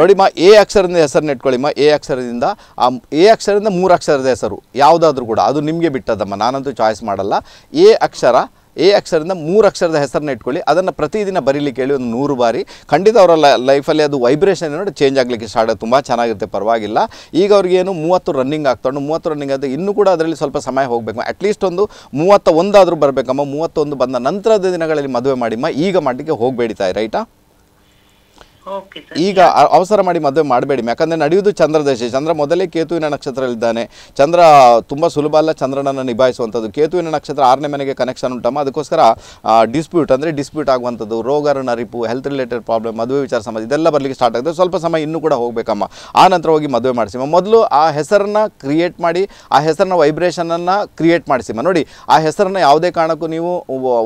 ನೋಡಿ ಮಾ ಎ ಅಕ್ಷರದಿಂದ ಹೆಸರನ್ನ ಇಟ್ಕೊಳ್ಳಿಮ್ಮ ಎ ಅಕ್ಷರದಿಂದ ಆ ಎ ಅಕ್ಷರದಿಂದ ಮೂರು ಅಕ್ಷರದ ಹೆಸರು ಯಾವುದಾದ್ರೂ ಕೂಡ ಅದು ನಿಮಗೆ ಬಿಟ್ಟದಮ್ಮ ನಾನಂತೂ ಚಾಯ್ಸ್ ಮಾಡಲ್ಲ ಎ ಅಕ್ಷರ ಎ ಅಕ್ಷರದಿಂದ ಮೂರು ಅಕ್ಷರದ ಹೆಸರನ್ನ ಇಟ್ಕೊಳ್ಳಿ ಅದನ್ನು ಪ್ರತಿದಿನ ಬರೀಲಿಕ್ಕೆ ಹೇಳಿ ಒಂದು ನೂರು ಬಾರಿ ಖಂಡಿತ ಅವರ ಲೈಫಲ್ಲಿ ಅದು ವೈಬ್ರೇಷನ್ ನೋಡಿ ಚೇಂಜ್ ಆಗಲಿಕ್ಕೆ ಸ್ಟಾರ್ಟ್ ತುಂಬ ಚೆನ್ನಾಗಿರುತ್ತೆ ಪರವಾಗಿಲ್ಲ ಈಗ ಅವ್ರಿಗೇನು ಮೂವತ್ತು ರನ್ನಿಂಗ್ ಆಗ್ತಾಂಡು ಮೂವತ್ತು ರನ್ನಿಂಗ್ ಆದರೆ ಇನ್ನೂ ಕೂಡ ಅದರಲ್ಲಿ ಸ್ವಲ್ಪ ಸಮಯ ಹೋಗಬೇಕು ಅಟ್ಲೀಸ್ಟ್ ಒಂದು ಮೂವತ್ತ ಒಂದಾದರೂ ಬರಬೇಕಮ್ಮ ಮೂವತ್ತೊಂದು ಬಂದ ನಂತರದ ದಿನಗಳಲ್ಲಿ ಮದುವೆ ಮಾಡಿಮ್ಮ ಈಗ ಮಾಡಲಿಕ್ಕೆ ಹೋಗಬೇಡಿ ರೈಟಾ ಈಗ ಅವಸರ ಮಾಡಿ ಮದುವೆ ಮಾಡಬೇಡಿ ಯಾಕಂದರೆ ನಡೆಯುವುದು ಚಂದ್ರದಶೆ ಚಂದ್ರ ಮೊದಲೇ ಕೇತುವಿನ ನಕ್ಷತ್ರದಲ್ಲಿದ್ದಾನೆ ಚಂದ್ರ ತುಂಬ ಸುಲಭ ಅಲ್ಲ ಚಂದ್ರನನ್ನು ನಿಭಾಯಿಸುವಂಥದ್ದು ಕೇತುವಿನ ನಕ್ಷತ್ರ ಆರನೇ ಮನೆಗೆ ಕನೆಕ್ಷನ್ ಉಂಟಮ್ಮ ಅದಕ್ಕೋಸ್ಕರ ಡಿಸ್ಪ್ಯೂಟ್ ಅಂದರೆ ಡಿಸ್ಪ್ಯೂಟ್ ಆಗುವಂಥದ್ದು ರೋಗ ನರಿಪು ಹೆಲ್ತ್ ರಿಲೇಟೆಡ್ ಪ್ರಾಬ್ಲಮ್ ಮದುವೆ ವಿಚಾರ ಸಂಬಂಧ ಇದೆಲ್ಲ ಬರಲಿಕ್ಕೆ ಸ್ಟಾರ್ಟ್ ಆಗುತ್ತೆ ಸ್ವಲ್ಪ ಸಮಯ ಇನ್ನೂ ಕೂಡ ಹೋಗಬೇಕಮ್ಮ ಆ ನಂತರ ಹೋಗಿ ಮದುವೆ ಮಾಡಿಸಿಮ್ಮ ಮೊದಲು ಆ ಹೆಸರನ್ನ ಕ್ರಿಯೇಟ್ ಮಾಡಿ ಆ ಹೆಸರನ್ನ ವೈಬ್ರೇಷನನ್ನು ಕ್ರಿಯೇಟ್ ಮಾಡಿಸಿಮ್ಮ ನೋಡಿ ಆ ಹೆಸರನ್ನ ಯಾವುದೇ ಕಾರಣಕ್ಕೂ ನೀವು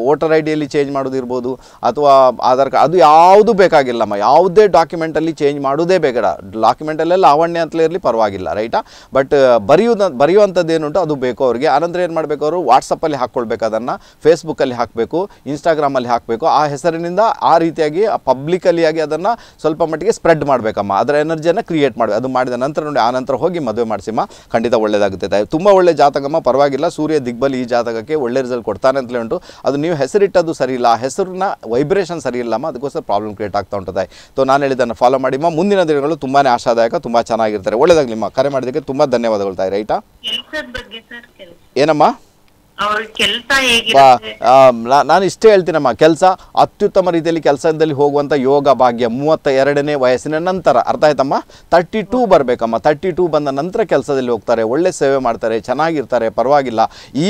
ವೋಟರ್ ಐ ಡಿಯಲ್ಲಿ ಚೇಂಜ್ ಮಾಡೋದಿರ್ಬೋದು ಅಥವಾ ಆಧಾರ್ ಕಾರ್ಡ್ ಅದು ಯಾವುದು ಬೇಕಾಗಿಲ್ಲಮ್ಮ ಯಾವ ಯಾವುದೇ ಡಾಕ್ಯುಮೆಂಟಲ್ಲಿ ಚೇಂಜ್ ಮಾಡೋದೇ ಬೇಗ ಡಾಕ್ಯುಮೆಂಟಲ್ಲೆಲ್ಲ ಲಾವಣ್ಯ ಅಂತಲೇ ಇರಲಿ ಪರವಾಗಿಲ್ಲ ರೈಟಾ ಬಟ್ ಬರೆಯುವ ಬರೆಯುವಂಥದ್ದು ಏನುಂಟು ಅದು ಬೇಕು ಅವರಿಗೆ ಆನಂತರ ಏನು ಮಾಡಬೇಕು ಅವರು ವಾಟ್ಸಪ್ಪಲ್ಲಿ ಹಾಕ್ಕೊಳ್ಬೇಕು ಅದನ್ನು ಫೇಸ್ಬುಕ್ಕಲ್ಲಿ ಹಾಕಬೇಕು ಇನ್ಸ್ಟಾಗ್ರಾಮಲ್ಲಿ ಹಾಕಬೇಕು ಆ ಹೆಸರಿನಿಂದ ಆ ರೀತಿಯಾಗಿ ಪಬ್ಲಿಕಲ್ಲಿ ಆಗಿ ಅದನ್ನು ಸ್ವಲ್ಪ ಮಟ್ಟಿಗೆ ಸ್ಪ್ರೆಡ್ ಮಾಡಬೇಕಮ್ಮ ಅದರ ಎನರ್ಜಿಯನ್ನು ಕ್ರಿಯೇಟ್ ಮಾಡಬೇಕು ಅದು ಮಾಡಿದ ನಂತರ ನೋಡಿ ಆ ನಂತರ ಹೋಗಿ ಮದುವೆ ಮಾಡಿಸಿಮ್ಮ ಖಂಡಿತ ಒಳ್ಳೆಯದಾಗುತ್ತೆ ತಾಯಿ ತುಂಬ ಒಳ್ಳೆ ಜಾತಕಮ್ಮ ಪರವಾಗಿಲ್ಲ ಸೂರ್ಯ ದಿಗ್ಬಲ್ ಈ ಜಾತಕಕ್ಕೆ ಒಳ್ಳೆ ರಿಸಲ್ಟ್ ಕೊಡ್ತಾನೆ ಅಂತಲೇ ಉಂಟು ಅದು ನೀವು ಹೆಸರಿಟ್ಟದ್ದು ಸರಿ ಇಲ್ಲ ಆ ಹೆಸರನ್ನ ವೈಬ್ರೇಷನ್ ಸರಿ ಇಲ್ಲಮ್ಮ ಅದಕ್ಕೋಸ್ಕರ ಪ್ರಾಬ್ಲಮ್ ಕ್ರಿಯೇಟ್ ಆಗ್ತಾ ಉಂಟು ಸೊ ನಾನು ಹೇಳಿದ್ದನ್ನು ಫಾಲೋ ಮಾಡಿ ಮಾ ಮುಂದಿನ ದಿನಗಳು ತುಂಬಾ ಆಶಾದಾಯಕ ತುಂಬಾ ಚೆನ್ನಾಗಿರ್ತಾರೆ ಒಳ್ಳೇದಾಗ್ಲಿಮ್ಮ ಕರೆ ಮಾಡಿದ್ದಕ್ಕೆ ತುಂಬಾ ಧನ್ಯವಾದಗಳು ತಾಯಿ ರೈಟಾ ಏನಮ್ಮ ನಾನು ಇಷ್ಟೇ ಹೇಳ್ತೀನಮ್ಮ ಕೆಲಸ ಅತ್ಯುತ್ತಮ ರೀತಿಯಲ್ಲಿ ಕೆಲಸದಲ್ಲಿ ಹೋಗುವಂಥ ಯೋಗ ಭಾಗ್ಯ ಮೂವತ್ತ ಎರಡನೇ ವಯಸ್ಸಿನ ನಂತರ ಅರ್ಥ ಆಯ್ತಮ್ಮ ತರ್ಟಿ ಟೂ ಬರಬೇಕಮ್ಮ ತರ್ಟಿ ಟೂ ಬಂದ ನಂತರ ಕೆಲಸದಲ್ಲಿ ಹೋಗ್ತಾರೆ ಒಳ್ಳೆ ಸೇವೆ ಮಾಡ್ತಾರೆ ಚೆನ್ನಾಗಿರ್ತಾರೆ ಪರವಾಗಿಲ್ಲ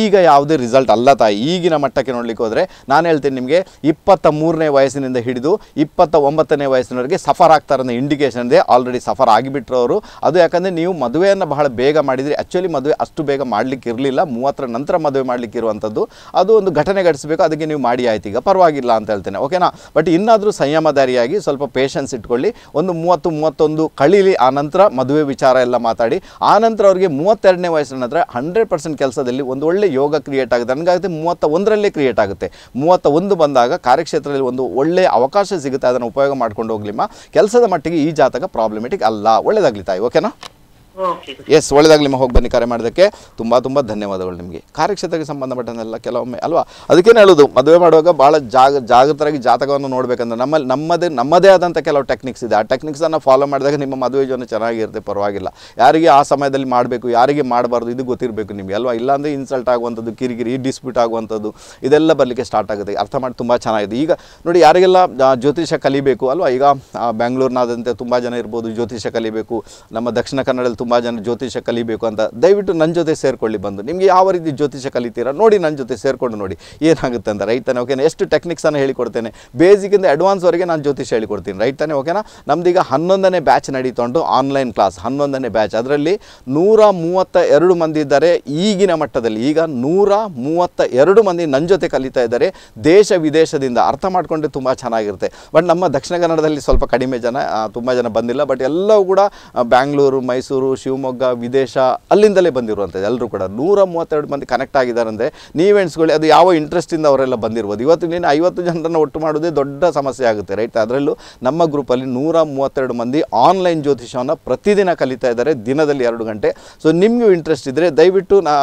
ಈಗ ಯಾವುದೇ ರಿಸಲ್ಟ್ ಅಲ್ಲ ತಾಯಿ ಈಗಿನ ಮಟ್ಟಕ್ಕೆ ನೋಡಲಿಕ್ಕೆ ಹೋದರೆ ನಾನು ಹೇಳ್ತೀನಿ ನಿಮಗೆ ಇಪ್ಪತ್ತ ಮೂರನೇ ವಯಸ್ಸಿನಿಂದ ಹಿಡಿದು ಇಪ್ಪತ್ತ ಒಂಬತ್ತನೇ ವಯಸ್ಸಿನವರೆಗೆ ಸಫರ್ ಆಗ್ತಾರೆ ಅನ್ನೋ ಇಂಡಿಕೇಷನ್ ಇದೆ ಆಲ್ರೆಡಿ ಸಫರ್ ಆಗಿಬಿಟ್ರವರು ಅದು ಯಾಕಂದರೆ ನೀವು ಮದುವೆಯನ್ನು ಬಹಳ ಬೇಗ ಮಾಡಿದರೆ ಆ್ಯಕ್ಚುಲಿ ಮದುವೆ ಅಷ್ಟು ಬೇಗ ಮಾಡ್ಲಿಕ್ಕೆ ಇರಲಿಲ್ಲ ಮೂವತ್ತರ ನಂತರ ಮದುವೆ ಮಾಡಲಿಕ್ಕೆ ಅದು ಒಂದು ಘಟನೆ ಘಟಿಸಬೇಕು ಅದಕ್ಕೆ ನೀವು ಮಾಡಿ ಆಯ್ತು ಈಗ ಪರವಾಗಿಲ್ಲ ಅಂತ ಹೇಳ್ತೇನೆ ಓಕೆನಾ ಬಟ್ ಇನ್ನಾದರೂ ಸಂಯಮದಾರಿಯಾಗಿ ಸ್ವಲ್ಪ ಪೇಷನ್ಸ್ ಇಟ್ಕೊಳ್ಳಿ ಒಂದು ಮೂವತ್ತು ಮೂವತ್ತೊಂದು ಕಳೀಲಿ ಆನಂತರ ಮದುವೆ ವಿಚಾರ ಎಲ್ಲ ಮಾತಾಡಿ ಆನಂತರ ಅವರಿಗೆ ಮೂವತ್ತೆರಡನೇ ವಯಸ್ಸಿನ ನಂತರ ಹಂಡ್ರೆಡ್ ಪರ್ಸೆಂಟ್ ಕೆಲಸದಲ್ಲಿ ಒಂದು ಒಳ್ಳೆ ಯೋಗ ಕ್ರಿಯೇಟ್ ಆಗುತ್ತೆ ನನಗಾಗುತ್ತೆ ಮೂವತ್ತ ಒಂದರಲ್ಲೇ ಕ್ರಿಯೇಟ್ ಆಗುತ್ತೆ ಮೂವತ್ತ ಒಂದು ಬಂದಾಗ ಕಾರ್ಯಕ್ಷೇತ್ರದಲ್ಲಿ ಒಂದು ಒಳ್ಳೆಯ ಅವಕಾಶ ಸಿಗುತ್ತೆ ಅದನ್ನು ಉಪಯೋಗ ಮಾಡ್ಕೊಂಡು ಹೋಗ್ಲಿಮ್ಮ ಕೆಲಸದ ಮಟ್ಟಿಗೆ ಈ ಜಾತಕ ಪ್ರಾಬ್ಲಮೆಟಿಕ್ ಅಲ್ಲ ಒಳ್ಳೆಯದಾಗಲಿ ತಾಯಿ ಓಕೆನಾ ಎಸ್ ಒಳ್ಳೆದಾಗಲಿ ನಿಮ್ಮ ಹೋಗಿ ಬನ್ನಿ ಕರೆ ಮಾಡೋದಕ್ಕೆ ತುಂಬ ತುಂಬ ಧನ್ಯವಾದಗಳು ನಿಮಗೆ ಕಾರ್ಯಕ್ಷೇತ್ರಕ್ಕೆ ಸಂಬಂಧಪಟ್ಟನೆಲ್ಲ ಕೆಲವೊಮ್ಮೆ ಅಲ್ವಾ ಅದಕ್ಕೇನು ಹೇಳೋದು ಮದುವೆ ಮಾಡುವಾಗ ಭಾಳ ಜಾಗ ಜಾಗೃತರಾಗಿ ಜಾತಕವನ್ನು ನೋಡಬೇಕಂದ್ರೆ ನಮ್ಮಲ್ಲಿ ನಮ್ಮದೇ ನಮ್ಮದೇ ಆದಂಥ ಕೆಲವು ಟೆಕ್ನಿಕ್ಸ್ ಇದೆ ಆ ಟೆಕ್ನಿಕ್ಸನ್ನು ಫಾಲೋ ಮಾಡಿದಾಗ ನಿಮ್ಮ ಮದುವೆ ಜೀವನ ಚೆನ್ನಾಗಿರುತ್ತೆ ಪರವಾಗಿಲ್ಲ ಯಾರಿಗೆ ಆ ಸಮಯದಲ್ಲಿ ಮಾಡಬೇಕು ಯಾರಿಗೆ ಮಾಡಬಾರ್ದು ಇದು ಗೊತ್ತಿರಬೇಕು ನಿಮಗೆ ಅಲ್ವಾ ಇಲ್ಲಾಂದರೆ ಇನ್ಸಲ್ಟ್ ಆಗುವಂಥದ್ದು ಕಿರಿಕಿರಿ ಡಿಸ್ಪ್ಯೂಟ್ ಆಗುವಂಥದ್ದು ಇದೆಲ್ಲ ಬರಲಿಕ್ಕೆ ಸ್ಟಾರ್ಟ್ ಆಗುತ್ತೆ ಅರ್ಥ ಮಾಡಿ ತುಂಬ ಚೆನ್ನಾಗಿದೆ ಈಗ ನೋಡಿ ಯಾರಿಗೆಲ್ಲ ಜ್ಯೋತಿಷ ಕಲಿಬೇಕು ಅಲ್ವಾ ಈಗ ಬೆಂಗಳೂರಿನಾದಂತೆ ತುಂಬ ಜನ ಇರ್ಬೋದು ಜ್ಯೋತಿಷ ಕಲಿಬೇಕು ನಮ್ಮ ದಕ್ಷಿಣ ಕನ್ನಡದಲ್ಲಿ ತುಂಬ ಜನ ಜ್ಯೋತಿಷ ಕಲಿಬೇಕು ಅಂತ ದಯವಿಟ್ಟು ನನ್ನ ಜೊತೆ ಸೇರಿಕೊಳ್ಳಿ ಬಂದು ನಿಮಗೆ ಯಾವ ರೀತಿ ಜ್ಯೋತಿಷ ಕಲಿತೀರ ನೋಡಿ ನನ್ನ ಜೊತೆ ಸೇರಿಕೊಂಡು ನೋಡಿ ಏನಾಗುತ್ತೆ ಅಂತ ರೈಟ್ ತಾನೆ ಓಕೆನಾ ಎಷ್ಟು ಟೆಕ್ನಿಕ್ಸನ್ನು ಹೇಳಿಕೊಡ್ತೇನೆ ಬೇಸಿಕಿಂದ ಅಡ್ವಾನ್ಸ್ವರೆಗೆ ನಾನು ಜ್ಯೋತಿಷ ಹೇಳಿಕೊಡ್ತೀನಿ ರೈಟ್ ತಾನೆ ಓಕೆನಾ ನಮ್ಮದೀಗ ಹನ್ನೊಂದನೇ ಬ್ಯಾಚ್ ನಡೀತೊಂಡು ಆನ್ಲೈನ್ ಕ್ಲಾಸ್ ಹನ್ನೊಂದನೇ ಬ್ಯಾಚ್ ಅದರಲ್ಲಿ ನೂರ ಮೂವತ್ತ ಎರಡು ಮಂದಿ ಇದ್ದಾರೆ ಈಗಿನ ಮಟ್ಟದಲ್ಲಿ ಈಗ ನೂರ ಮೂವತ್ತ ಎರಡು ಮಂದಿ ನನ್ನ ಜೊತೆ ಕಲಿತಾ ಇದ್ದಾರೆ ದೇಶ ವಿದೇಶದಿಂದ ಅರ್ಥ ಮಾಡಿಕೊಂಡ್ರೆ ತುಂಬ ಚೆನ್ನಾಗಿರುತ್ತೆ ಬಟ್ ನಮ್ಮ ದಕ್ಷಿಣ ಕನ್ನಡದಲ್ಲಿ ಸ್ವಲ್ಪ ಕಡಿಮೆ ಜನ ತುಂಬ ಜನ ಬಂದಿಲ್ಲ ಬಟ್ ಎಲ್ಲವೂ ಕೂಡ ಬ್ಯಾಂಗ್ಳೂರು ಮೈಸೂರು ಶಿವಮೊಗ್ಗ ವಿದೇಶ ಅಲ್ಲಿಂದಲೇ ಬಂದಿರುವಂಥದ್ದು ಎಲ್ಲರೂ ಕೂಡ ನೂರ ಮೂವತ್ತೆರಡು ಮಂದಿ ಕನೆಕ್ಟ್ ಆಗಿದ್ದಾರೆ ಅಂದರೆ ನೀವು ಎಣಿಸ್ಕೊಳ್ಳಿ ಅದು ಯಾವ ಇಂಟ್ರೆಸ್ಟಿಂದ ಅವರೆಲ್ಲ ಬಂದಿರ್ಬೋದು ನೀನು ಐವತ್ತು ಜನರನ್ನು ಒಟ್ಟು ಮಾಡೋದೇ ದೊಡ್ಡ ಸಮಸ್ಯೆ ಆಗುತ್ತೆ ರೈಟ್ ಅದರಲ್ಲೂ ನಮ್ಮ ಗ್ರೂಪಲ್ಲಿ ನೂರ ಮೂವತ್ತೆರಡು ಮಂದಿ ಆನ್ಲೈನ್ ಜ್ಯೋತಿಷವನ್ನು ಪ್ರತಿದಿನ ಕಲಿತಾ ಇದ್ದಾರೆ ದಿನದಲ್ಲಿ ಎರಡು ಗಂಟೆ ಸೊ ನಿಮಗೂ ಇಂಟ್ರೆಸ್ಟ್ ಇದ್ದರೆ ದಯವಿಟ್ಟು ನಾ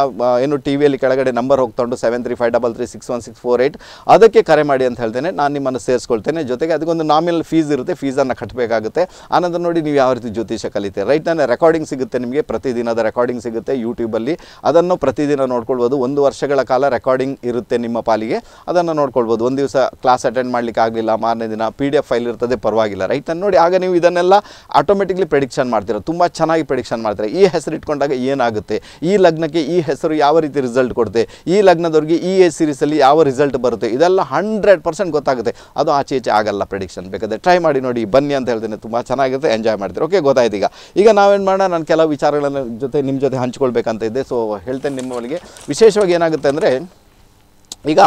ಏನು ಟಿ ವಿಯಲ್ಲಿ ಕೆಳಗಡೆ ನಂಬರ್ ಹೋಗ್ತೊಂಡು seven three five double three six one six four eight ಅದಕ್ಕೆ ಕರೆ ಮಾಡಿ ಅಂತ ಹೇಳ್ತೇನೆ ನಾನು ನಿಮ್ಮನ್ನು ಸೇರಿಸ್ಕೊಳ್ತೇನೆ ಜೊತೆಗೆ ಅದಕ್ಕೊಂದು ನಾಮಿನಲ್ ಫೀಸ್ ಇರುತ್ತೆ ಫೀಸನ್ನು ಕಟ್ಟಬೇಕಾಗುತ್ತೆ ಆನಂತರ ನೋಡಿ ನೀವು ಯಾವ ರೀತಿ ಜ್ಯೋತಿಷ ಕಲಿತೆ ರೈಟ್ ನಾನು ರೆಕಾರ್ಡಿಂಗ್ ಸಿಗುತ್ತೆ ಸಿಗುತ್ತೆ ನಿಮಗೆ ಪ್ರತಿದಿನದ ರೆಕಾರ್ಡಿಂಗ್ ಸಿಗುತ್ತೆ ಯೂಟ್ಯೂಬಲ್ಲಿ ಅದನ್ನು ಪ್ರತಿದಿನ ನೋಡ್ಕೊಳ್ಬೋದು ಒಂದು ವರ್ಷಗಳ ಕಾಲ ರೆಕಾರ್ಡಿಂಗ್ ಇರುತ್ತೆ ನಿಮ್ಮ ಪಾಲಿಗೆ ಅದನ್ನು ನೋಡ್ಕೊಳ್ಬೋದು ಒಂದು ದಿವಸ ಕ್ಲಾಸ್ ಅಟೆಂಡ್ ಮಾಡಲಿಕ್ಕೆ ಆಗಲಿಲ್ಲ ಮಾರನೇ ದಿನ ಪಿ ಡಿ ಎಫ್ ಫೈಲ್ ಇರ್ತದೆ ಪರವಾಗಿಲ್ಲ ರೈಟ್ ನೋಡಿ ಆಗ ನೀವು ಇದನ್ನೆಲ್ಲ ಆಟೋಮೆಟಿಕ್ಲಿ ಪ್ರೆಡಿಕ್ಷನ್ ಮಾಡ್ತೀರ ತುಂಬ ಚೆನ್ನಾಗಿ ಪ್ರೆಡಿಕ್ಷನ್ ಮಾಡ್ತಾರೆ ಈ ಹೆಸರು ಇಟ್ಕೊಂಡಾಗ ಏನಾಗುತ್ತೆ ಈ ಲಗ್ನಕ್ಕೆ ಈ ಹೆಸರು ಯಾವ ರೀತಿ ರಿಸಲ್ಟ್ ಕೊಡುತ್ತೆ ಈ ಲಗ್ನದವ್ರಿಗೆ ಈ ಏಜ್ ಸೀರೀಸಲ್ಲಿ ಯಾವ ರಿಸಲ್ಟ್ ಬರುತ್ತೆ ಇದೆಲ್ಲ ಹಂಡ್ರೆಡ್ ಪರ್ಸೆಂಟ್ ಗೊತ್ತಾಗುತ್ತೆ ಅದು ಆಚೆ ಈಚೆ ಆಗಲ್ಲ ಪ್ರೆಡಿಕ್ಷನ್ ಬೇಕಾದ್ರೆ ಟ್ರೈ ಮಾಡಿ ನೋಡಿ ಬನ್ನಿ ಅಂತ ಹೇಳ್ತೇನೆ ತುಂಬ ಚೆನ್ನಾಗಿರುತ್ತೆ ಎಂಜಾಯ್ ಮಾಡ್ತೀರಿ ಓಕೆ ಗೊತ್ತಾಯ್ತೀಗ ಈಗ ಈಗ ನಾವೇನು ಮಾಡೋಣ ನಾನು ಕೆಲವು ವಿಚಾರಗಳನ್ನು ಜೊತೆ ನಿಮ್ಮ ಜೊತೆ ಹಂಚ್ಕೊಳ್ಬೇಕಂತ ಇದೆ ಸೊ ಹೇಳ್ತೇನೆ ನಿಮ್ಮವಳಿಗೆ ವಿಶೇಷವಾಗಿ ಏನಾಗುತ್ತೆ ಅಂದರೆ ಈಗ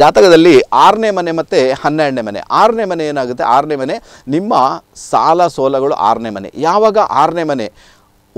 ಜಾತಕದಲ್ಲಿ ಆರನೇ ಮನೆ ಮತ್ತು ಹನ್ನೆರಡನೇ ಮನೆ ಆರನೇ ಮನೆ ಏನಾಗುತ್ತೆ ಆರನೇ ಮನೆ ನಿಮ್ಮ ಸಾಲ ಸೋಲಗಳು ಆರನೇ ಮನೆ ಯಾವಾಗ ಆರನೇ ಮನೆ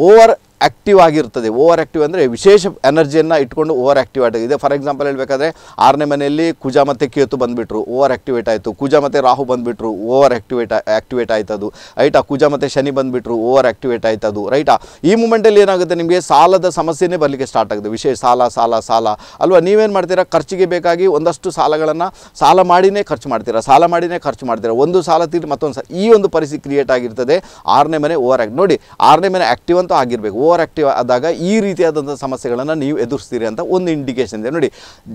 ಓವರ್ ಆ್ಯಕ್ಟಿವ್ ಆಗಿರ್ತದೆ ಓವರ್ ಆಕ್ಟಿವ್ ಅಂದರೆ ವಿಶೇಷ ಎನರ್ಜಿಯನ್ನು ಇಟ್ಕೊಂಡು ಓವರ್ ಆಕ್ಟಿವ್ ಆಗಿದೆ ಫಾರ್ ಎಕ್ಸಾಂಪಲ್ ಹೇಳಬೇಕಾದ್ರೆ ಆರನೇ ಮನೆಯಲ್ಲಿ ಕುಜಾ ಮತ್ತು ಕೇತು ಬಂದುಬಿಟ್ರು ಓವರ್ ಆಕ್ಟಿವೇಟ್ ಆಯಿತು ಕುಜ ಮತ್ತು ರಾಹು ಬಂದುಬಿಟ್ರು ಓವರ್ ಆ್ಯಕ್ಟಿವೇಟ್ ಆ್ಯಕ್ಟಿವೇಟ್ ಆಯ್ತದು ರೈಟಾ ಕುಜಾ ಮತ್ತು ಶನಿ ಬಂದುಬಿಟ್ರು ಓವರ್ ಆ್ಯಕ್ಟಿವೇಟ್ ಆಯ್ತದು ರೈಟಾ ಈ ಮೂಮೆಂಟಲ್ಲಿ ಏನಾಗುತ್ತೆ ನಿಮಗೆ ಸಾಲದ ಸಮಸ್ಯೆನೇ ಬರಲಿಕ್ಕೆ ಸ್ಟಾರ್ಟ್ ಆಗುತ್ತೆ ವಿಶೇಷ ಸಾಲ ಸಾಲ ಸಾಲ ಅಲ್ವಾ ನೀವೇನು ಮಾಡ್ತೀರಾ ಖರ್ಚಿಗೆ ಬೇಕಾಗಿ ಒಂದಷ್ಟು ಸಾಲಗಳನ್ನು ಸಾಲ ಮಾಡಿನೇ ಖರ್ಚು ಮಾಡ್ತೀರಾ ಸಾಲ ಮಾಡಿನೇ ಖರ್ಚು ಮಾಡ್ತೀರಾ ಒಂದು ಸಾಲ ತೀರಿ ಮತ್ತೊಂದು ಈ ಒಂದು ಪರಿಸ್ಥಿತಿ ಕ್ರಿಯೇಟ್ ಆಗಿರ್ತದೆ ಆರನೇ ಮನೆ ಓವರ್ ಆ್ಯಕ್ಟ್ ನೋಡಿ ಆರನೇ ಮನೆ ಆಕ್ಟಿವ್ ಅಂತೂ ಆಗಿರಬೇಕು ಓವರ್ ಆಕ್ಟಿವ್ ಆದಾಗ ಈ ರೀತಿಯಾದಂಥ ಸಮಸ್ಯೆಗಳನ್ನು ನೀವು ಎದುರಿಸ್ತೀರಿ ಅಂತ ಒಂದು ಇಂಡಿಕೇಶನ್ ಇದೆ ನೋಡಿ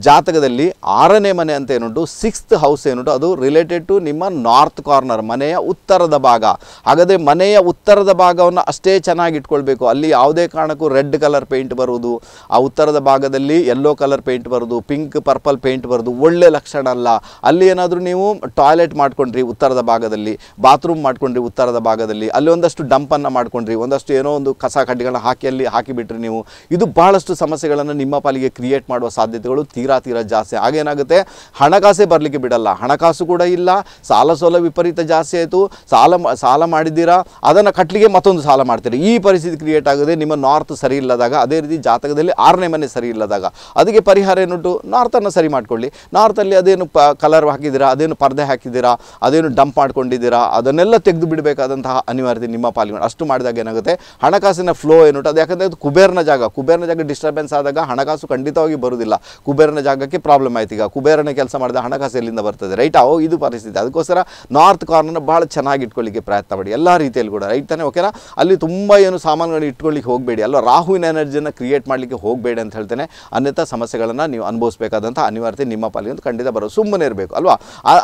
ಜಾತಕದಲ್ಲಿ ಆರನೇ ಮನೆ ಅಂತ ಏನುಂಟು ಸಿಕ್ಸ್ತ್ ಹೌಸ್ ಏನುಂಟು ಅದು ರಿಲೇಟೆಡ್ ಟು ನಿಮ್ಮ ನಾರ್ತ್ ಕಾರ್ನರ್ ಮನೆಯ ಉತ್ತರದ ಭಾಗ ಹಾಗಾದರೆ ಮನೆಯ ಉತ್ತರದ ಭಾಗವನ್ನು ಅಷ್ಟೇ ಚೆನ್ನಾಗಿ ಇಟ್ಕೊಳ್ಬೇಕು ಅಲ್ಲಿ ಯಾವುದೇ ಕಾರಣಕ್ಕೂ ರೆಡ್ ಕಲರ್ ಪೇಂಟ್ ಬರುವುದು ಆ ಉತ್ತರದ ಭಾಗದಲ್ಲಿ ಯೆಲ್ಲೋ ಕಲರ್ ಪೇಂಟ್ ಬರೋದು ಪಿಂಕ್ ಪರ್ಪಲ್ ಪೇಂಟ್ ಬರೋದು ಒಳ್ಳೆ ಲಕ್ಷಣ ಅಲ್ಲ ಅಲ್ಲಿ ಏನಾದರೂ ನೀವು ಟಾಯ್ಲೆಟ್ ಮಾಡ್ಕೊಂಡ್ರಿ ಉತ್ತರದ ಭಾಗದಲ್ಲಿ ಬಾತ್ರೂಮ್ ಮಾಡ್ಕೊಂಡ್ರಿ ಉತ್ತರದ ಭಾಗದಲ್ಲಿ ಅಲ್ಲಿ ಒಂದಷ್ಟು ಡಂಪನ್ನು ಮಾಡ್ಕೊಂಡ್ರಿ ಒಂದಷ್ಟು ಏನೋ ಒಂದು ಕಸ ಕಡ್ಡಿಗಳನ್ನ ಹಾಕಿಯಲ್ಲಿ ಹಾಕಿಬಿಟ್ರಿ ನೀವು ಇದು ಬಹಳಷ್ಟು ಸಮಸ್ಯೆಗಳನ್ನು ನಿಮ್ಮ ಪಾಲಿಗೆ ಕ್ರಿಯೇಟ್ ಮಾಡುವ ಸಾಧ್ಯತೆಗಳು ತೀರಾ ತೀರಾ ಜಾಸ್ತಿ ಆಗೇನಾಗುತ್ತೆ ಹಣಕಾಸೇ ಬರಲಿಕ್ಕೆ ಬಿಡಲ್ಲ ಹಣಕಾಸು ಕೂಡ ಇಲ್ಲ ಸಾಲ ಸೋಲ ವಿಪರೀತ ಜಾಸ್ತಿ ಆಯಿತು ಸಾಲ ಸಾಲ ಮಾಡಿದ್ದೀರಾ ಅದನ್ನು ಕಟ್ಲಿಗೆ ಮತ್ತೊಂದು ಸಾಲ ಮಾಡ್ತೀರಿ ಈ ಪರಿಸ್ಥಿತಿ ಕ್ರಿಯೇಟ್ ಆಗದೆ ನಿಮ್ಮ ನಾರ್ತ್ ಸರಿ ಇಲ್ಲದಾಗ ಅದೇ ರೀತಿ ಜಾತಕದಲ್ಲಿ ಆರನೇ ಮನೆ ಸರಿ ಇಲ್ಲದಾಗ ಅದಕ್ಕೆ ಪರಿಹಾರ ಏನುಂಟು ನಾರ್ತನ್ನು ಸರಿ ಮಾಡಿಕೊಳ್ಳಿ ನಾರ್ತಲ್ಲಿ ಅದೇನು ಪ ಕಲರ್ ಹಾಕಿದ್ದೀರಾ ಅದೇನು ಪರ್ದೆ ಹಾಕಿದ್ದೀರಾ ಅದೇನು ಡಂಪ್ ಮಾಡ್ಕೊಂಡಿದ್ದೀರಾ ಅದನ್ನೆಲ್ಲ ತೆಗೆದು ಬಿಡಬೇಕಾದಂತಹ ಅನಿವಾರ್ಯತೆ ನಿಮ್ಮ ಪಾಲಿಗೆ ಅಷ್ಟು ಮಾಡಿದಾಗ ಏನಾಗುತ್ತೆ ಹಣಕಾಸಿನ ಫ್ಲೋ ಏನು ನೋಟ್ ಅದು ಯಾಕಂದರೆ ಅದು ಕುಬೇರನ ಜಾಗ ಕುಬೇರನ ಜಾಗ ಡಿಸ್ಟರ್ಬೆನ್ಸ್ ಆದಾಗ ಹಣಕಾಸು ಖಂಡಿತವಾಗಿ ಬರುವುದಿಲ್ಲ ಕುಬೇರನ ಜಾಗಕ್ಕೆ ಪ್ರಾಬ್ಲಮ್ ಆಯ್ತು ಈಗ ಕುಬೇರನ ಕೆಲಸ ಮಾಡಿದ ಹಣಕಾಸು ಎಲ್ಲಿಂದ ಬರ್ತದೆ ರೈಟ್ ಅವು ಇದು ಪರಿಸ್ಥಿತಿ ಅದಕ್ಕೋಸ್ಕರ ನಾರ್ತ್ ಕಾರ್ನರ್ನ ಭಾಳ ಚೆನ್ನಾಗಿ ಇಟ್ಕೊಳ್ಳಿಕ್ಕೆ ಪ್ರಯತ್ನ ಮಾಡಿ ಎಲ್ಲ ರೀತಿಯಲ್ಲಿ ಕೂಡ ರೈಟ್ ತಾನೆ ಓಕೆನಾ ಅಲ್ಲಿ ತುಂಬ ಏನು ಸಾಮಾನುಗಳನ್ನ ಇಟ್ಕೊಳ್ಳಿಕ್ಕೆ ಹೋಗಬೇಡಿ ಅಲ್ವಾ ರಾಹುವಿನ ಎನರ್ಜಿಯನ್ನು ಕ್ರಿಯೇಟ್ ಮಾಡಲಿಕ್ಕೆ ಹೋಗಬೇಡಿ ಅಂತ ಹೇಳ್ತೇನೆ ಅನ್ಯಥ ಸಮಸ್ಯೆಗಳನ್ನು ನೀವು ಅನುಭವಿಸಬೇಕಾದಂಥ ಅನಿವಾರ್ಯತೆ ನಿಮ್ಮ ಪಾಲಿಗೆ ಖಂಡಿತ ಬರೋದು ಸುಮ್ಮನೆ ಇರಬೇಕು ಅಲ್ವಾ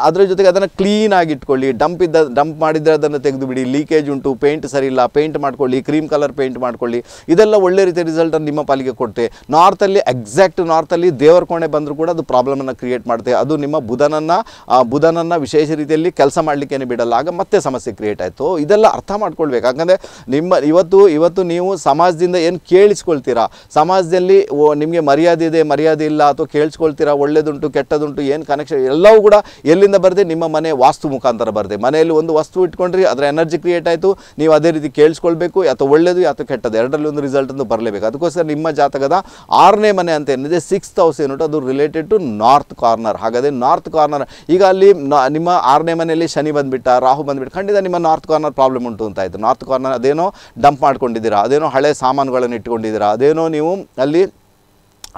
ಅದರ ಜೊತೆಗೆ ಅದನ್ನು ಕ್ಲೀನಾಗಿ ಇಟ್ಕೊಳ್ಳಿ ಡಂಪ್ ಇದ್ದ ಡಂಪ್ ಮಾಡಿದರೆ ಅದನ್ನು ತೆಗೆದು ಬಿಡಿ ಲೀಕೇಜ್ ಉಂಟು ಪೇಂಟ್ ಸರಿ ಇಲ್ಲ ಪೇಂಟ್ ಮಾಡ್ಕೊಳ್ಳಿ ಕ್ರೀಮ್ ಕಲರ್ ಪೇಂಟ್ ಮಾಡ್ಕೊಳ್ಳಿ ಇದೆಲ್ಲ ಒಳ್ಳೆ ರೀತಿಯ ರಿಸಲ್ಟನ್ನು ನಿಮ್ಮ ಪಾಲಿಗೆ ಕೊಡುತ್ತೆ ನಾರ್ತಲ್ಲಿ ಎಕ್ಸಾಕ್ಟ್ ನಾರ್ತಲ್ಲಿ ದೇವರ ಕೋಣೆ ಬಂದರೂ ಕೂಡ ಅದು ಪ್ರಾಬ್ಲಮನ್ನು ಕ್ರಿಯೇಟ್ ಮಾಡುತ್ತೆ ಅದು ನಿಮ್ಮ ಬುಧನನ್ನು ಬುಧನನ್ನು ವಿಶೇಷ ರೀತಿಯಲ್ಲಿ ಕೆಲಸ ಮಾಡಲಿಕ್ಕೇನೆ ಬಿಡಲ್ಲ ಆಗ ಮತ್ತೆ ಸಮಸ್ಯೆ ಕ್ರಿಯೇಟ್ ಆಯಿತು ಇದೆಲ್ಲ ಅರ್ಥ ಮಾಡ್ಕೊಳ್ಬೇಕು ಯಾಕಂದರೆ ನಿಮ್ಮ ಇವತ್ತು ಇವತ್ತು ನೀವು ಸಮಾಜದಿಂದ ಏನು ಕೇಳಿಸ್ಕೊಳ್ತೀರಾ ಸಮಾಜದಲ್ಲಿ ನಿಮಗೆ ಮರ್ಯಾದೆ ಇದೆ ಮರ್ಯಾದೆ ಇಲ್ಲ ಅಥವಾ ಕೇಳಿಸ್ಕೊಳ್ತೀರಾ ಒಳ್ಳೇದುಂಟು ಕೆಟ್ಟದುಂಟು ಏನು ಕನೆಕ್ಷನ್ ಎಲ್ಲವೂ ಕೂಡ ಎಲ್ಲಿಂದ ಬರದೆ ನಿಮ್ಮ ಮನೆ ವಾಸ್ತು ಮುಖಾಂತರ ಬರದೆ ಮನೆಯಲ್ಲಿ ಒಂದು ವಸ್ತು ಇಟ್ಕೊಂಡ್ರಿ ಅದರ ಎನರ್ಜಿ ಕ್ರಿಯೇಟ್ ಆಯಿತು ನೀವು ಅದೇ ರೀತಿ ಕೇಳಿಸ್ಕೊಳ್ಬೇಕು ಅಥವಾ ಒಳ್ಳೇದು ಅಥವಾ ಕೆಟ್ಟದ್ದು ಎರಡರಲ್ಲಿ ಒಂದು ರಿಸಲ್ಟ್ ಅಂತ ಬರಲೇಬೇಕು ಅದಕ್ಕೋಸ್ಕರ ನಿಮ್ಮ ಜಾತಕದ ಆರನೇ ಮನೆ ಅಂತ ಏನಿದೆ ಸಿಕ್ಸ್ತ್ ಹೌಸ್ ಏನುಂಟು ಅದು ರಿಲೇಟೆಡ್ ಟು ನಾರ್ತ್ ಕಾರ್ನರ್ ಹಾಗಾದರೆ ನಾರ್ತ್ ಕಾರ್ನರ್ ಈಗ ಅಲ್ಲಿ ನಿಮ್ಮ ಆರನೇ ಮನೆಯಲ್ಲಿ ಶನಿ ಬಂದುಬಿಟ್ಟ ರಾಹು ಬಂದುಬಿಟ್ಟು ಖಂಡಿತ ನಿಮ್ಮ ನಾರ್ತ್ ಕಾರ್ನರ್ ಪ್ರಾಬ್ಲಮ್ ಉಂಟು ಅಂತ ಆಯಿತು ನಾರ್ತ್ ಕಾರ್ನರ್ ಅದೇನೋ ಡಂಪ್ ಮಾಡ್ಕೊಂಡಿದ್ದೀರಾ ಅದೇನೋ ಹಳೆ ಸಾಮಾನುಗಳನ್ನು ಇಟ್ಕೊಂಡಿದ್ದೀರಾ ಅದೇನೋ ನೀವು ಅಲ್ಲಿ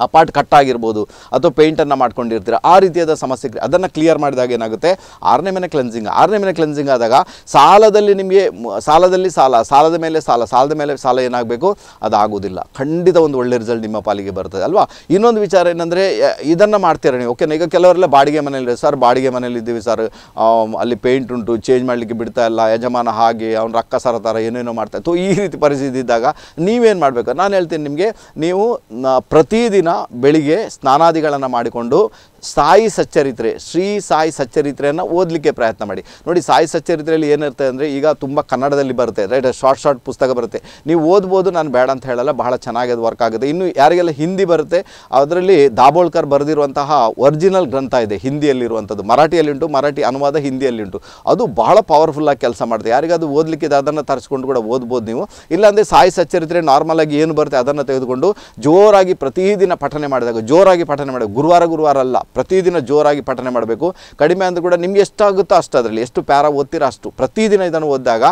ಆ ಪಾರ್ಟ್ ಕಟ್ ಆಗಿರ್ಬೋದು ಅಥವಾ ಪೇಂಟನ್ನು ಮಾಡ್ಕೊಂಡಿರ್ತೀರ ಆ ರೀತಿಯಾದ ಸಮಸ್ಯೆ ಅದನ್ನು ಕ್ಲಿಯರ್ ಮಾಡಿದಾಗ ಏನಾಗುತ್ತೆ ಆರನೇ ಮನೆ ಕ್ಲೆನ್ಸಿಂಗ್ ಆರನೇ ಮನೆ ಕ್ಲೆನ್ಸಿಂಗ್ ಆದಾಗ ಸಾಲದಲ್ಲಿ ನಿಮಗೆ ಸಾಲದಲ್ಲಿ ಸಾಲ ಸಾಲದ ಮೇಲೆ ಸಾಲ ಸಾಲದ ಮೇಲೆ ಸಾಲ ಏನಾಗಬೇಕು ಅದು ಆಗೋದಿಲ್ಲ ಖಂಡಿತ ಒಂದು ಒಳ್ಳೆ ರಿಸಲ್ಟ್ ನಿಮ್ಮ ಪಾಲಿಗೆ ಬರ್ತದೆ ಅಲ್ವಾ ಇನ್ನೊಂದು ವಿಚಾರ ಏನಂದರೆ ಇದನ್ನು ಮಾಡ್ತೀರ ನೀವು ಓಕೆ ಈಗ ಕೆಲವರೆಲ್ಲ ಬಾಡಿಗೆ ಮನೇಲಿ ಸರ್ ಬಾಡಿಗೆ ಮನೇಲಿ ಇದ್ದೀವಿ ಸರ್ ಅಲ್ಲಿ ಪೇಂಟ್ ಉಂಟು ಚೇಂಜ್ ಮಾಡಲಿಕ್ಕೆ ಬಿಡ್ತಾ ಇಲ್ಲ ಯಜಮಾನ ಹಾಗೆ ಅವ್ನು ರಕ್ಕ ಸರ ಥರ ಏನೇನೋ ಮಾಡ್ತಾ ಇತ್ತು ಈ ರೀತಿ ಪರಿಸ್ಥಿತಿ ಇದ್ದಾಗ ನೀವೇನು ಮಾಡಬೇಕು ನಾನು ಹೇಳ್ತೀನಿ ನಿಮಗೆ ನೀವು ಪ್ರತಿದಿನ ಪ್ರತಿದಿನ ಬೆಳಿಗ್ಗೆ ಸ್ನಾನಾದಿಗಳನ್ನು ಮಾಡಿಕೊಂಡು ಸಾಯಿ ಸಚ್ಚರಿತ್ರೆ ಶ್ರೀ ಸಾಯಿ ಸಚ್ಚರಿತ್ರೆಯನ್ನು ಓದಲಿಕ್ಕೆ ಪ್ರಯತ್ನ ಮಾಡಿ ನೋಡಿ ಸಾಯಿ ಸಚ್ಚರಿತ್ರೆಯಲ್ಲಿ ಏನಿರುತ್ತೆ ಅಂದರೆ ಈಗ ತುಂಬ ಕನ್ನಡದಲ್ಲಿ ಬರುತ್ತೆ ರೈಟ್ ಶಾರ್ಟ್ ಶಾರ್ಟ್ ಪುಸ್ತಕ ಬರುತ್ತೆ ನೀವು ಓದ್ಬೋದು ನಾನು ಬೇಡ ಅಂತ ಹೇಳಲ್ಲ ಬಹಳ ಚೆನ್ನಾಗಿ ಅದು ವರ್ಕ್ ಆಗುತ್ತೆ ಇನ್ನು ಯಾರಿಗೆಲ್ಲ ಹಿಂದಿ ಬರುತ್ತೆ ಅದರಲ್ಲಿ ದಾಬೋಳ್ಕರ್ ಬರೆದಿರುವಂತಹ ಒರಿಜಿನಲ್ ಗ್ರಂಥ ಇದೆ ಹಿಂದಿಯಲ್ಲಿರುವಂಥದ್ದು ಮರಾಠಿಯಲ್ಲಿಂಟು ಮರಾಠಿ ಅನುವಾದ ಹಿಂದಿಯಲ್ಲಿಂಟು ಅದು ಬಹಳ ಪವರ್ಫುಲ್ಲಾಗಿ ಕೆಲಸ ಮಾಡುತ್ತೆ ಅದು ಓದಲಿಕ್ಕೆ ಅದನ್ನು ತರಿಸ್ಕೊಂಡು ಕೂಡ ಓದ್ಬೋದು ನೀವು ಇಲ್ಲಾಂದರೆ ಸಾಯಿ ಸಚ್ಚರಿತ್ರೆ ಆಗಿ ಏನು ಬರುತ್ತೆ ಅದನ್ನು ತೆಗೆದುಕೊಂಡು ಜೋರಾಗಿ ಪ್ರತಿದಿನ ಪಠನೆ ಮಾಡಿದಾಗ ಜೋರಾಗಿ ಪಠನೆ ಮಾಡಿದಾಗ ಗುರುವಾರ ಗುರುವಾರ ಅಲ್ಲ ಪ್ರತಿದಿನ ಜೋರಾಗಿ ಪಠನೆ ಮಾಡಬೇಕು ಕಡಿಮೆ ಅಂದರೆ ಕೂಡ ನಿಮ್ಗೆ ಎಷ್ಟಾಗುತ್ತೋ ಅಷ್ಟು ಅದರಲ್ಲಿ ಎಷ್ಟು ಪ್ಯಾರ ಓದ್ತೀರ ಅಷ್ಟು ಪ್ರತಿದಿನ ಇದನ್ನು ಓದಿದಾಗ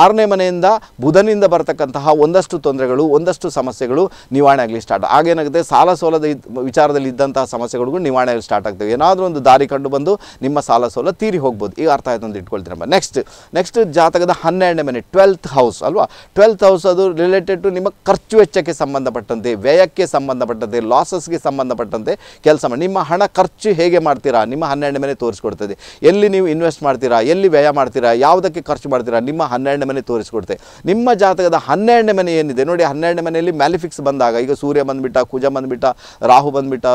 ಆರನೇ ಮನೆಯಿಂದ ಬುಧನಿಂದ ಬರತಕ್ಕಂತಹ ಒಂದಷ್ಟು ತೊಂದರೆಗಳು ಒಂದಷ್ಟು ಸಮಸ್ಯೆಗಳು ನಿವಾರಣೆ ಆಗಲಿ ಸ್ಟಾರ್ಟ್ ಆಗೇನಾಗುತ್ತೆ ಸಾಲ ಸೋಲದ ವಿಚಾರದಲ್ಲಿ ಇದ್ದಂತಹ ಸಮಸ್ಯೆಗಳಿಗೂ ನಿವಾರಣೆ ಆಗಲಿ ಸ್ಟಾರ್ಟ್ ಆಗ್ತವೆ ಏನಾದರೂ ಒಂದು ದಾರಿ ಕಂಡು ಬಂದು ನಿಮ್ಮ ಸಾಲ ಸೋಲ ತೀರಿ ಹೋಗ್ಬೋದು ಈಗ ಅರ್ಥ ಆಯ್ತು ಅಂತ ಇಟ್ಕೊಳ್ತೀರ ನೆಕ್ಸ್ಟ್ ನೆಕ್ಸ್ಟ್ ಜಾತಕದ ಹನ್ನೆರಡನೇ ಮನೆ ಟ್ವೆಲ್ತ್ ಹೌಸ್ ಅಲ್ವಾ ಟ್ವೆಲ್ತ್ ಹೌಸ್ ಅದು ರಿಲೇಟೆಡ್ ಟು ನಿಮ್ಮ ಖರ್ಚು ವೆಚ್ಚಕ್ಕೆ ಸಂಬಂಧಪಟ್ಟಂತೆ ವ್ಯಯಕ್ಕೆ ಸಂಬಂಧಪಟ್ಟಂತೆ ಲಾಸಸ್ಗೆ ಸಂಬಂಧಪಟ್ಟಂತೆ ಕೆಲಸ ಮಾಡಿ ನಿಮ್ಮ ಹಣ ಖರ್ಚು ಖರ್ಚು ಹೇಗೆ ಮಾಡ್ತೀರಾ ನಿಮ್ಮ ಹನ್ನೆರಡನೇ ಮನೆ ತೋರಿಸ್ಕೊಡ್ತದೆ ಎಲ್ಲಿ ನೀವು ಇನ್ವೆಸ್ಟ್ ಮಾಡ್ತೀರಾ ಎಲ್ಲಿ ವ್ಯಯ ಮಾಡ್ತೀರಾ ಯಾವುದಕ್ಕೆ ಖರ್ಚು ಮಾಡ್ತೀರಾ ನಿಮ್ಮ ಹನ್ನೆರಡನೇ ಮನೆ ತೋರಿಸ್ಕೊಡ್ತೆ ನಿಮ್ಮ ಜಾತಕದ ಹನ್ನೆರಡನೇ ಮನೆ ಏನಿದೆ ನೋಡಿ ಹನ್ನೆರಡನೇ ಮನೆಯಲ್ಲಿ ಮ್ಯಾಲಿಫಿಕ್ಸ್ ಬಂದಾಗ ಈಗ ಸೂರ್ಯ ಬಂದುಬಿಟ್ಟ ಕುಜ ಬಂದುಬಿಟ್ಟ ರಾಹು ಬಂದುಬಿಟ್ಟ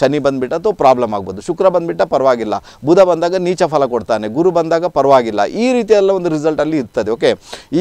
ಶನಿ ಬಂದುಬಿಟ್ಟ ಅಥವಾ ಪ್ರಾಬ್ಲಮ್ ಆಗ್ಬೋದು ಶುಕ್ರ ಬಂದುಬಿಟ್ಟ ಪರವಾಗಿಲ್ಲ ಬುಧ ಬಂದಾಗ ನೀಚ ಫಲ ಕೊಡ್ತಾನೆ ಗುರು ಬಂದಾಗ ಪರವಾಗಿಲ್ಲ ಈ ರೀತಿಯೆಲ್ಲ ಒಂದು ರಿಸಲ್ಟಲ್ಲಿ ಇರ್ತದೆ ಓಕೆ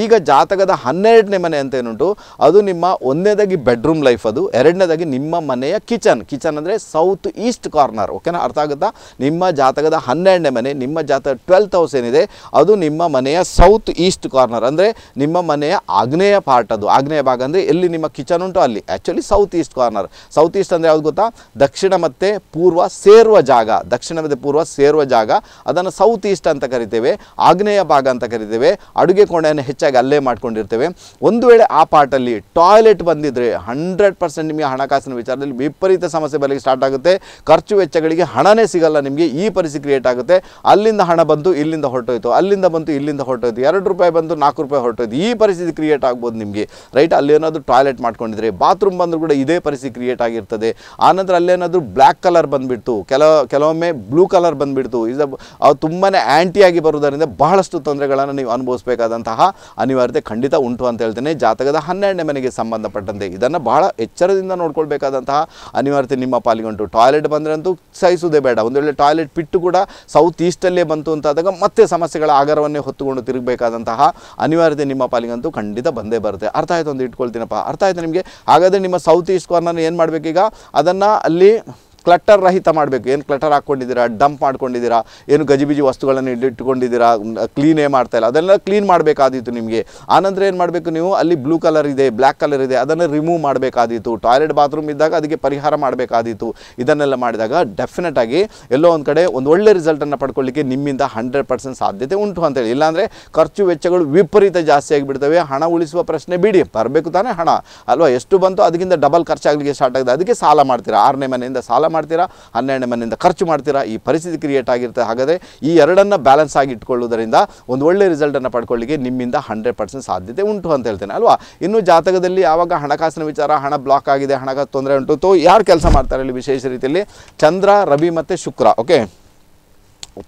ಈಗ ಜಾತಕದ ಹನ್ನೆರಡನೇ ಮನೆ ಅಂತ ಏನುಂಟು ಅದು ನಿಮ್ಮ ಒಂದನೇದಾಗಿ ಬೆಡ್ರೂಮ್ ಲೈಫ್ ಅದು ಎರಡನೇದಾಗಿ ನಿಮ್ಮ ಮನೆಯ ಕಿಚನ್ ಕಿಚನ್ ಅಂದರೆ ಸೌತ್ ಈಸ್ಟ್ ಕಾರ್ನರ್ ಕಾರ್ನರ್ ಓಕೆನಾ ಅರ್ಥ ಆಗುತ್ತಾ ನಿಮ್ಮ ಜಾತಕದ ಹನ್ನೆರಡನೇ ಮನೆ ನಿಮ್ಮ ಜಾತಕ ಟ್ವೆಲ್ತ್ ಹೌಸ್ ಏನಿದೆ ಅದು ನಿಮ್ಮ ಮನೆಯ ಸೌತ್ ಈಸ್ಟ್ ಕಾರ್ನರ್ ಅಂದರೆ ನಿಮ್ಮ ಮನೆಯ ಆಗ್ನೇಯ ಪಾರ್ಟ್ ಅದು ಆಗ್ನೇಯ ಭಾಗ ಅಂದರೆ ಎಲ್ಲಿ ನಿಮ್ಮ ಕಿಚನ್ ಉಂಟು ಅಲ್ಲಿ actually south east corner south east ಅಂದರೆ ಯಾವ್ದು ಗೊತ್ತಾ ದಕ್ಷಿಣ ಮತ್ತು ಪೂರ್ವ ಸೇರುವ ಜಾಗ ದಕ್ಷಿಣ ಮತ್ತು ಪೂರ್ವ ಸೇರುವ ಜಾಗ ಅದನ್ನು ಸೌತ್ ಈಸ್ಟ್ ಅಂತ ಕರಿತೇವೆ ಆಗ್ನೇಯ ಭಾಗ ಅಂತ ಕರಿತೇವೆ ಅಡುಗೆ ಕೋಣೆಯನ್ನು ಹೆಚ್ಚಾಗಿ ಅಲ್ಲೇ ಮಾಡ್ಕೊಂಡಿರ್ತೇವೆ ಒಂದು ವೇಳೆ ಆ ಪಾರ್ಟಲ್ಲಿ ಟಾಯ್ಲೆಟ್ ಬಂದಿದ್ದರೆ ಹಂಡ್ರೆಡ್ ಪರ್ಸೆಂಟ್ ನಿಮಗೆ ಹಣಕಾಸಿನ ವಿಚಾರದಲ್ಲಿ ವಿಪರೀತ ಸಮಸ್ಯೆ ಬರಲಿಕ್ಕೆ ಸ್ಟಾರ್ಟ್ ಆಗುತ್ತೆ ಖರ್ಚು ಖರ್ಚು ವೆಚ್ಚಗಳಿಗೆ ಹಣನೇ ಸಿಗಲ್ಲ ನಿಮಗೆ ಈ ಪರಿಸ್ಥಿತಿ ಕ್ರಿಯೇಟ್ ಆಗುತ್ತೆ ಅಲ್ಲಿಂದ ಹಣ ಬಂತು ಇಲ್ಲಿಂದ ಹೊರಟೋಯ್ತು ಅಲ್ಲಿಂದ ಬಂತು ಇಲ್ಲಿಂದ ಹೊರಟೋಯ್ತು ಎರಡು ರೂಪಾಯಿ ಬಂದು ನಾಲ್ಕು ರೂಪಾಯಿ ಹೊರಟೋಯ್ತು ಈ ಪರಿಸ್ಥಿತಿ ಕ್ರಿಯೇಟ್ ಆಗ್ಬೋದು ನಿಮಗೆ ರೈಟ್ ಏನಾದರೂ ಟಾಯ್ಲೆಟ್ ಮಾಡ್ಕೊಂಡಿದ್ರೆ ಬಾತ್ರೂಮ್ ಬಂದರೂ ಕೂಡ ಇದೇ ಪರಿಸ್ಥಿತಿ ಕ್ರಿಯೇಟ್ ಆಗಿರ್ತದೆ ಆನಂತರ ಅಲ್ಲೇನಾದರೂ ಬ್ಲ್ಯಾಕ್ ಕಲರ್ ಬಂದುಬಿಡ್ತು ಕೆಲ ಕೆಲವೊಮ್ಮೆ ಬ್ಲೂ ಕಲರ್ ಬಂದುಬಿಡ್ತು ಇದು ತುಂಬಾ ಆ್ಯಂಟಿಯಾಗಿ ಬರುವುದರಿಂದ ಬಹಳಷ್ಟು ತೊಂದರೆಗಳನ್ನು ನೀವು ಅನುಭವಿಸಬೇಕಾದಂತಹ ಅನಿವಾರ್ಯತೆ ಖಂಡಿತ ಉಂಟು ಅಂತ ಹೇಳ್ತೇನೆ ಜಾತಕದ ಹನ್ನೆರಡನೇ ಮನೆಗೆ ಸಂಬಂಧಪಟ್ಟಂತೆ ಇದನ್ನು ಬಹಳ ಎಚ್ಚರದಿಂದ ನೋಡ್ಕೊಳ್ಬೇಕಾದಂತಹ ಅನಿವಾರ್ಯತೆ ನಿಮ್ಮ ಪಾಲಿಗೆ ಉಂಟು ಟಾಯ್ಲೆಟ್ ಬಂದರೆ ಅಂತೂ ಸಹಿಸುವುದೇ ಬೇಡ ಒಂದು ವೇಳೆ ಟಾಯ್ಲೆಟ್ ಪಿಟ್ಟು ಕೂಡ ಸೌತ್ ಈಸ್ಟಲ್ಲೇ ಬಂತು ಅಂತಾದಾಗ ಮತ್ತೆ ಸಮಸ್ಯೆಗಳ ಆಗರವನ್ನೇ ಹೊತ್ತುಕೊಂಡು ತಿರುಗಬೇಕಾದಂತಹ ಅನಿವಾರ್ಯತೆ ನಿಮ್ಮ ಪಾಲಿಗಂತೂ ಖಂಡಿತ ಬಂದೇ ಬರುತ್ತೆ ಅರ್ಥ ಆಯಿತು ಒಂದು ಇಟ್ಕೊಳ್ತೀನಪ್ಪ ಅರ್ಥ ಆಯಿತು ನಿಮಗೆ ಹಾಗಾದರೆ ನಿಮ್ಮ ಸೌತ್ ಈಸ್ಟ್ ಕಾರ್ನರ್ ಏನು ಮಾಡಬೇಕೀಗ ಅದನ್ನು ಅಲ್ಲಿ ಕ್ಲಟರ್ ರಹಿತ ಮಾಡಬೇಕು ಏನು ಕ್ಲಟರ್ ಹಾಕ್ಕೊಂಡಿದ್ದೀರಾ ಡಂಪ್ ಮಾಡ್ಕೊಂಡಿದ್ದೀರಾ ಏನು ಗಜಿಬಿಜಿ ವಸ್ತುಗಳನ್ನು ಇಟ್ಕೊಂಡಿದ್ದೀರಾ ಕ್ಲೀನೇ ಮಾಡ್ತಾ ಇಲ್ಲ ಅದೆಲ್ಲ ಕ್ಲೀನ್ ಮಾಡಬೇಕಾದಿತ್ತು ನಿಮಗೆ ಆನಂತರ ಏನು ಮಾಡಬೇಕು ನೀವು ಅಲ್ಲಿ ಬ್ಲೂ ಕಲರ್ ಇದೆ ಬ್ಲ್ಯಾಕ್ ಕಲರ್ ಇದೆ ಅದನ್ನು ರಿಮೂವ್ ಮಾಡಬೇಕಾದೀತು ಟಾಯ್ಲೆಟ್ ಬಾತ್ರೂಮ್ ಇದ್ದಾಗ ಅದಕ್ಕೆ ಪರಿಹಾರ ಮಾಡಬೇಕಾದಿತ್ತು ಇದನ್ನೆಲ್ಲ ಮಾಡಿದಾಗ ಡೆಫಿನೆಟ್ ಆಗಿ ಎಲ್ಲೋ ಒಂದು ಕಡೆ ಒಂದು ಒಳ್ಳೆ ರಿಸಲ್ಟನ್ನು ಪಡ್ಕೊಳ್ಳಿಕ್ಕೆ ನಿಮ್ಮಿಂದ ಹಂಡ್ರೆಡ್ ಪರ್ಸೆಂಟ್ ಸಾಧ್ಯತೆ ಉಂಟು ಅಂತೇಳಿ ಇಲ್ಲಾಂದರೆ ಖರ್ಚು ವೆಚ್ಚಗಳು ವಿಪರೀತ ಜಾಸ್ತಿ ಆಗಿಬಿಡ್ತವೆ ಹಣ ಉಳಿಸುವ ಪ್ರಶ್ನೆ ಬಿಡಿ ಬರಬೇಕು ತಾನೇ ಹಣ ಅಲ್ವಾ ಎಷ್ಟು ಬಂತು ಅದಕ್ಕಿಂತ ಡಬಲ್ ಖರ್ಚಾಗಲಿಕ್ಕೆ ಸ್ಟಾರ್ಟ್ ಆಗಿದೆ ಅದಕ್ಕೆ ಸಾಲ ಮಾಡ್ತೀರಾ ಆರನೇ ಮನೆಯಿಂದ ಸಾಲ ಮಾಡ್ತೀರಾ ಹನ್ನೆರಡನೇ ಮನೆಯಿಂದ ಖರ್ಚು ಮಾಡ್ತೀರಾ ಈ ಪರಿಸ್ಥಿತಿ ಕ್ರಿಯೇಟ್ ಆಗಿರುತ್ತೆ ಹಾಗಾದರೆ ಈ ಎರಡನ್ನು ಬ್ಯಾಲೆನ್ಸ್ ಆಗಿ ಇಟ್ಕೊಳ್ಳೋದರಿಂದ ಒಂದು ಒಳ್ಳೆ ರಿಸಲ್ಟನ್ನು ಪಡ್ಕೊಳ್ಳಿಕ್ಕೆ ನಿಮ್ಮಿಂದ ಹಂಡ್ರೆಡ್ ಪರ್ಸೆಂಟ್ ಸಾಧ್ಯತೆ ಉಂಟು ಅಂತ ಹೇಳ್ತೇನೆ ಅಲ್ವಾ ಇನ್ನು ಜಾತಕದಲ್ಲಿ ಯಾವಾಗ ಹಣಕಾಸಿನ ವಿಚಾರ ಹಣ ಬ್ಲಾಕ್ ಆಗಿದೆ ಹಣಕಾಸು ತೊಂದರೆ ಉಂಟು ತೋ ಯಾರು ಕೆಲಸ ಮಾಡ್ತಾರೆ ಇಲ್ಲಿ ವಿಶೇಷ ರೀತಿಯಲ್ಲಿ ಚಂದ್ರ ರವಿ ಮತ್ತು ಶುಕ್ರ ಓಕೆ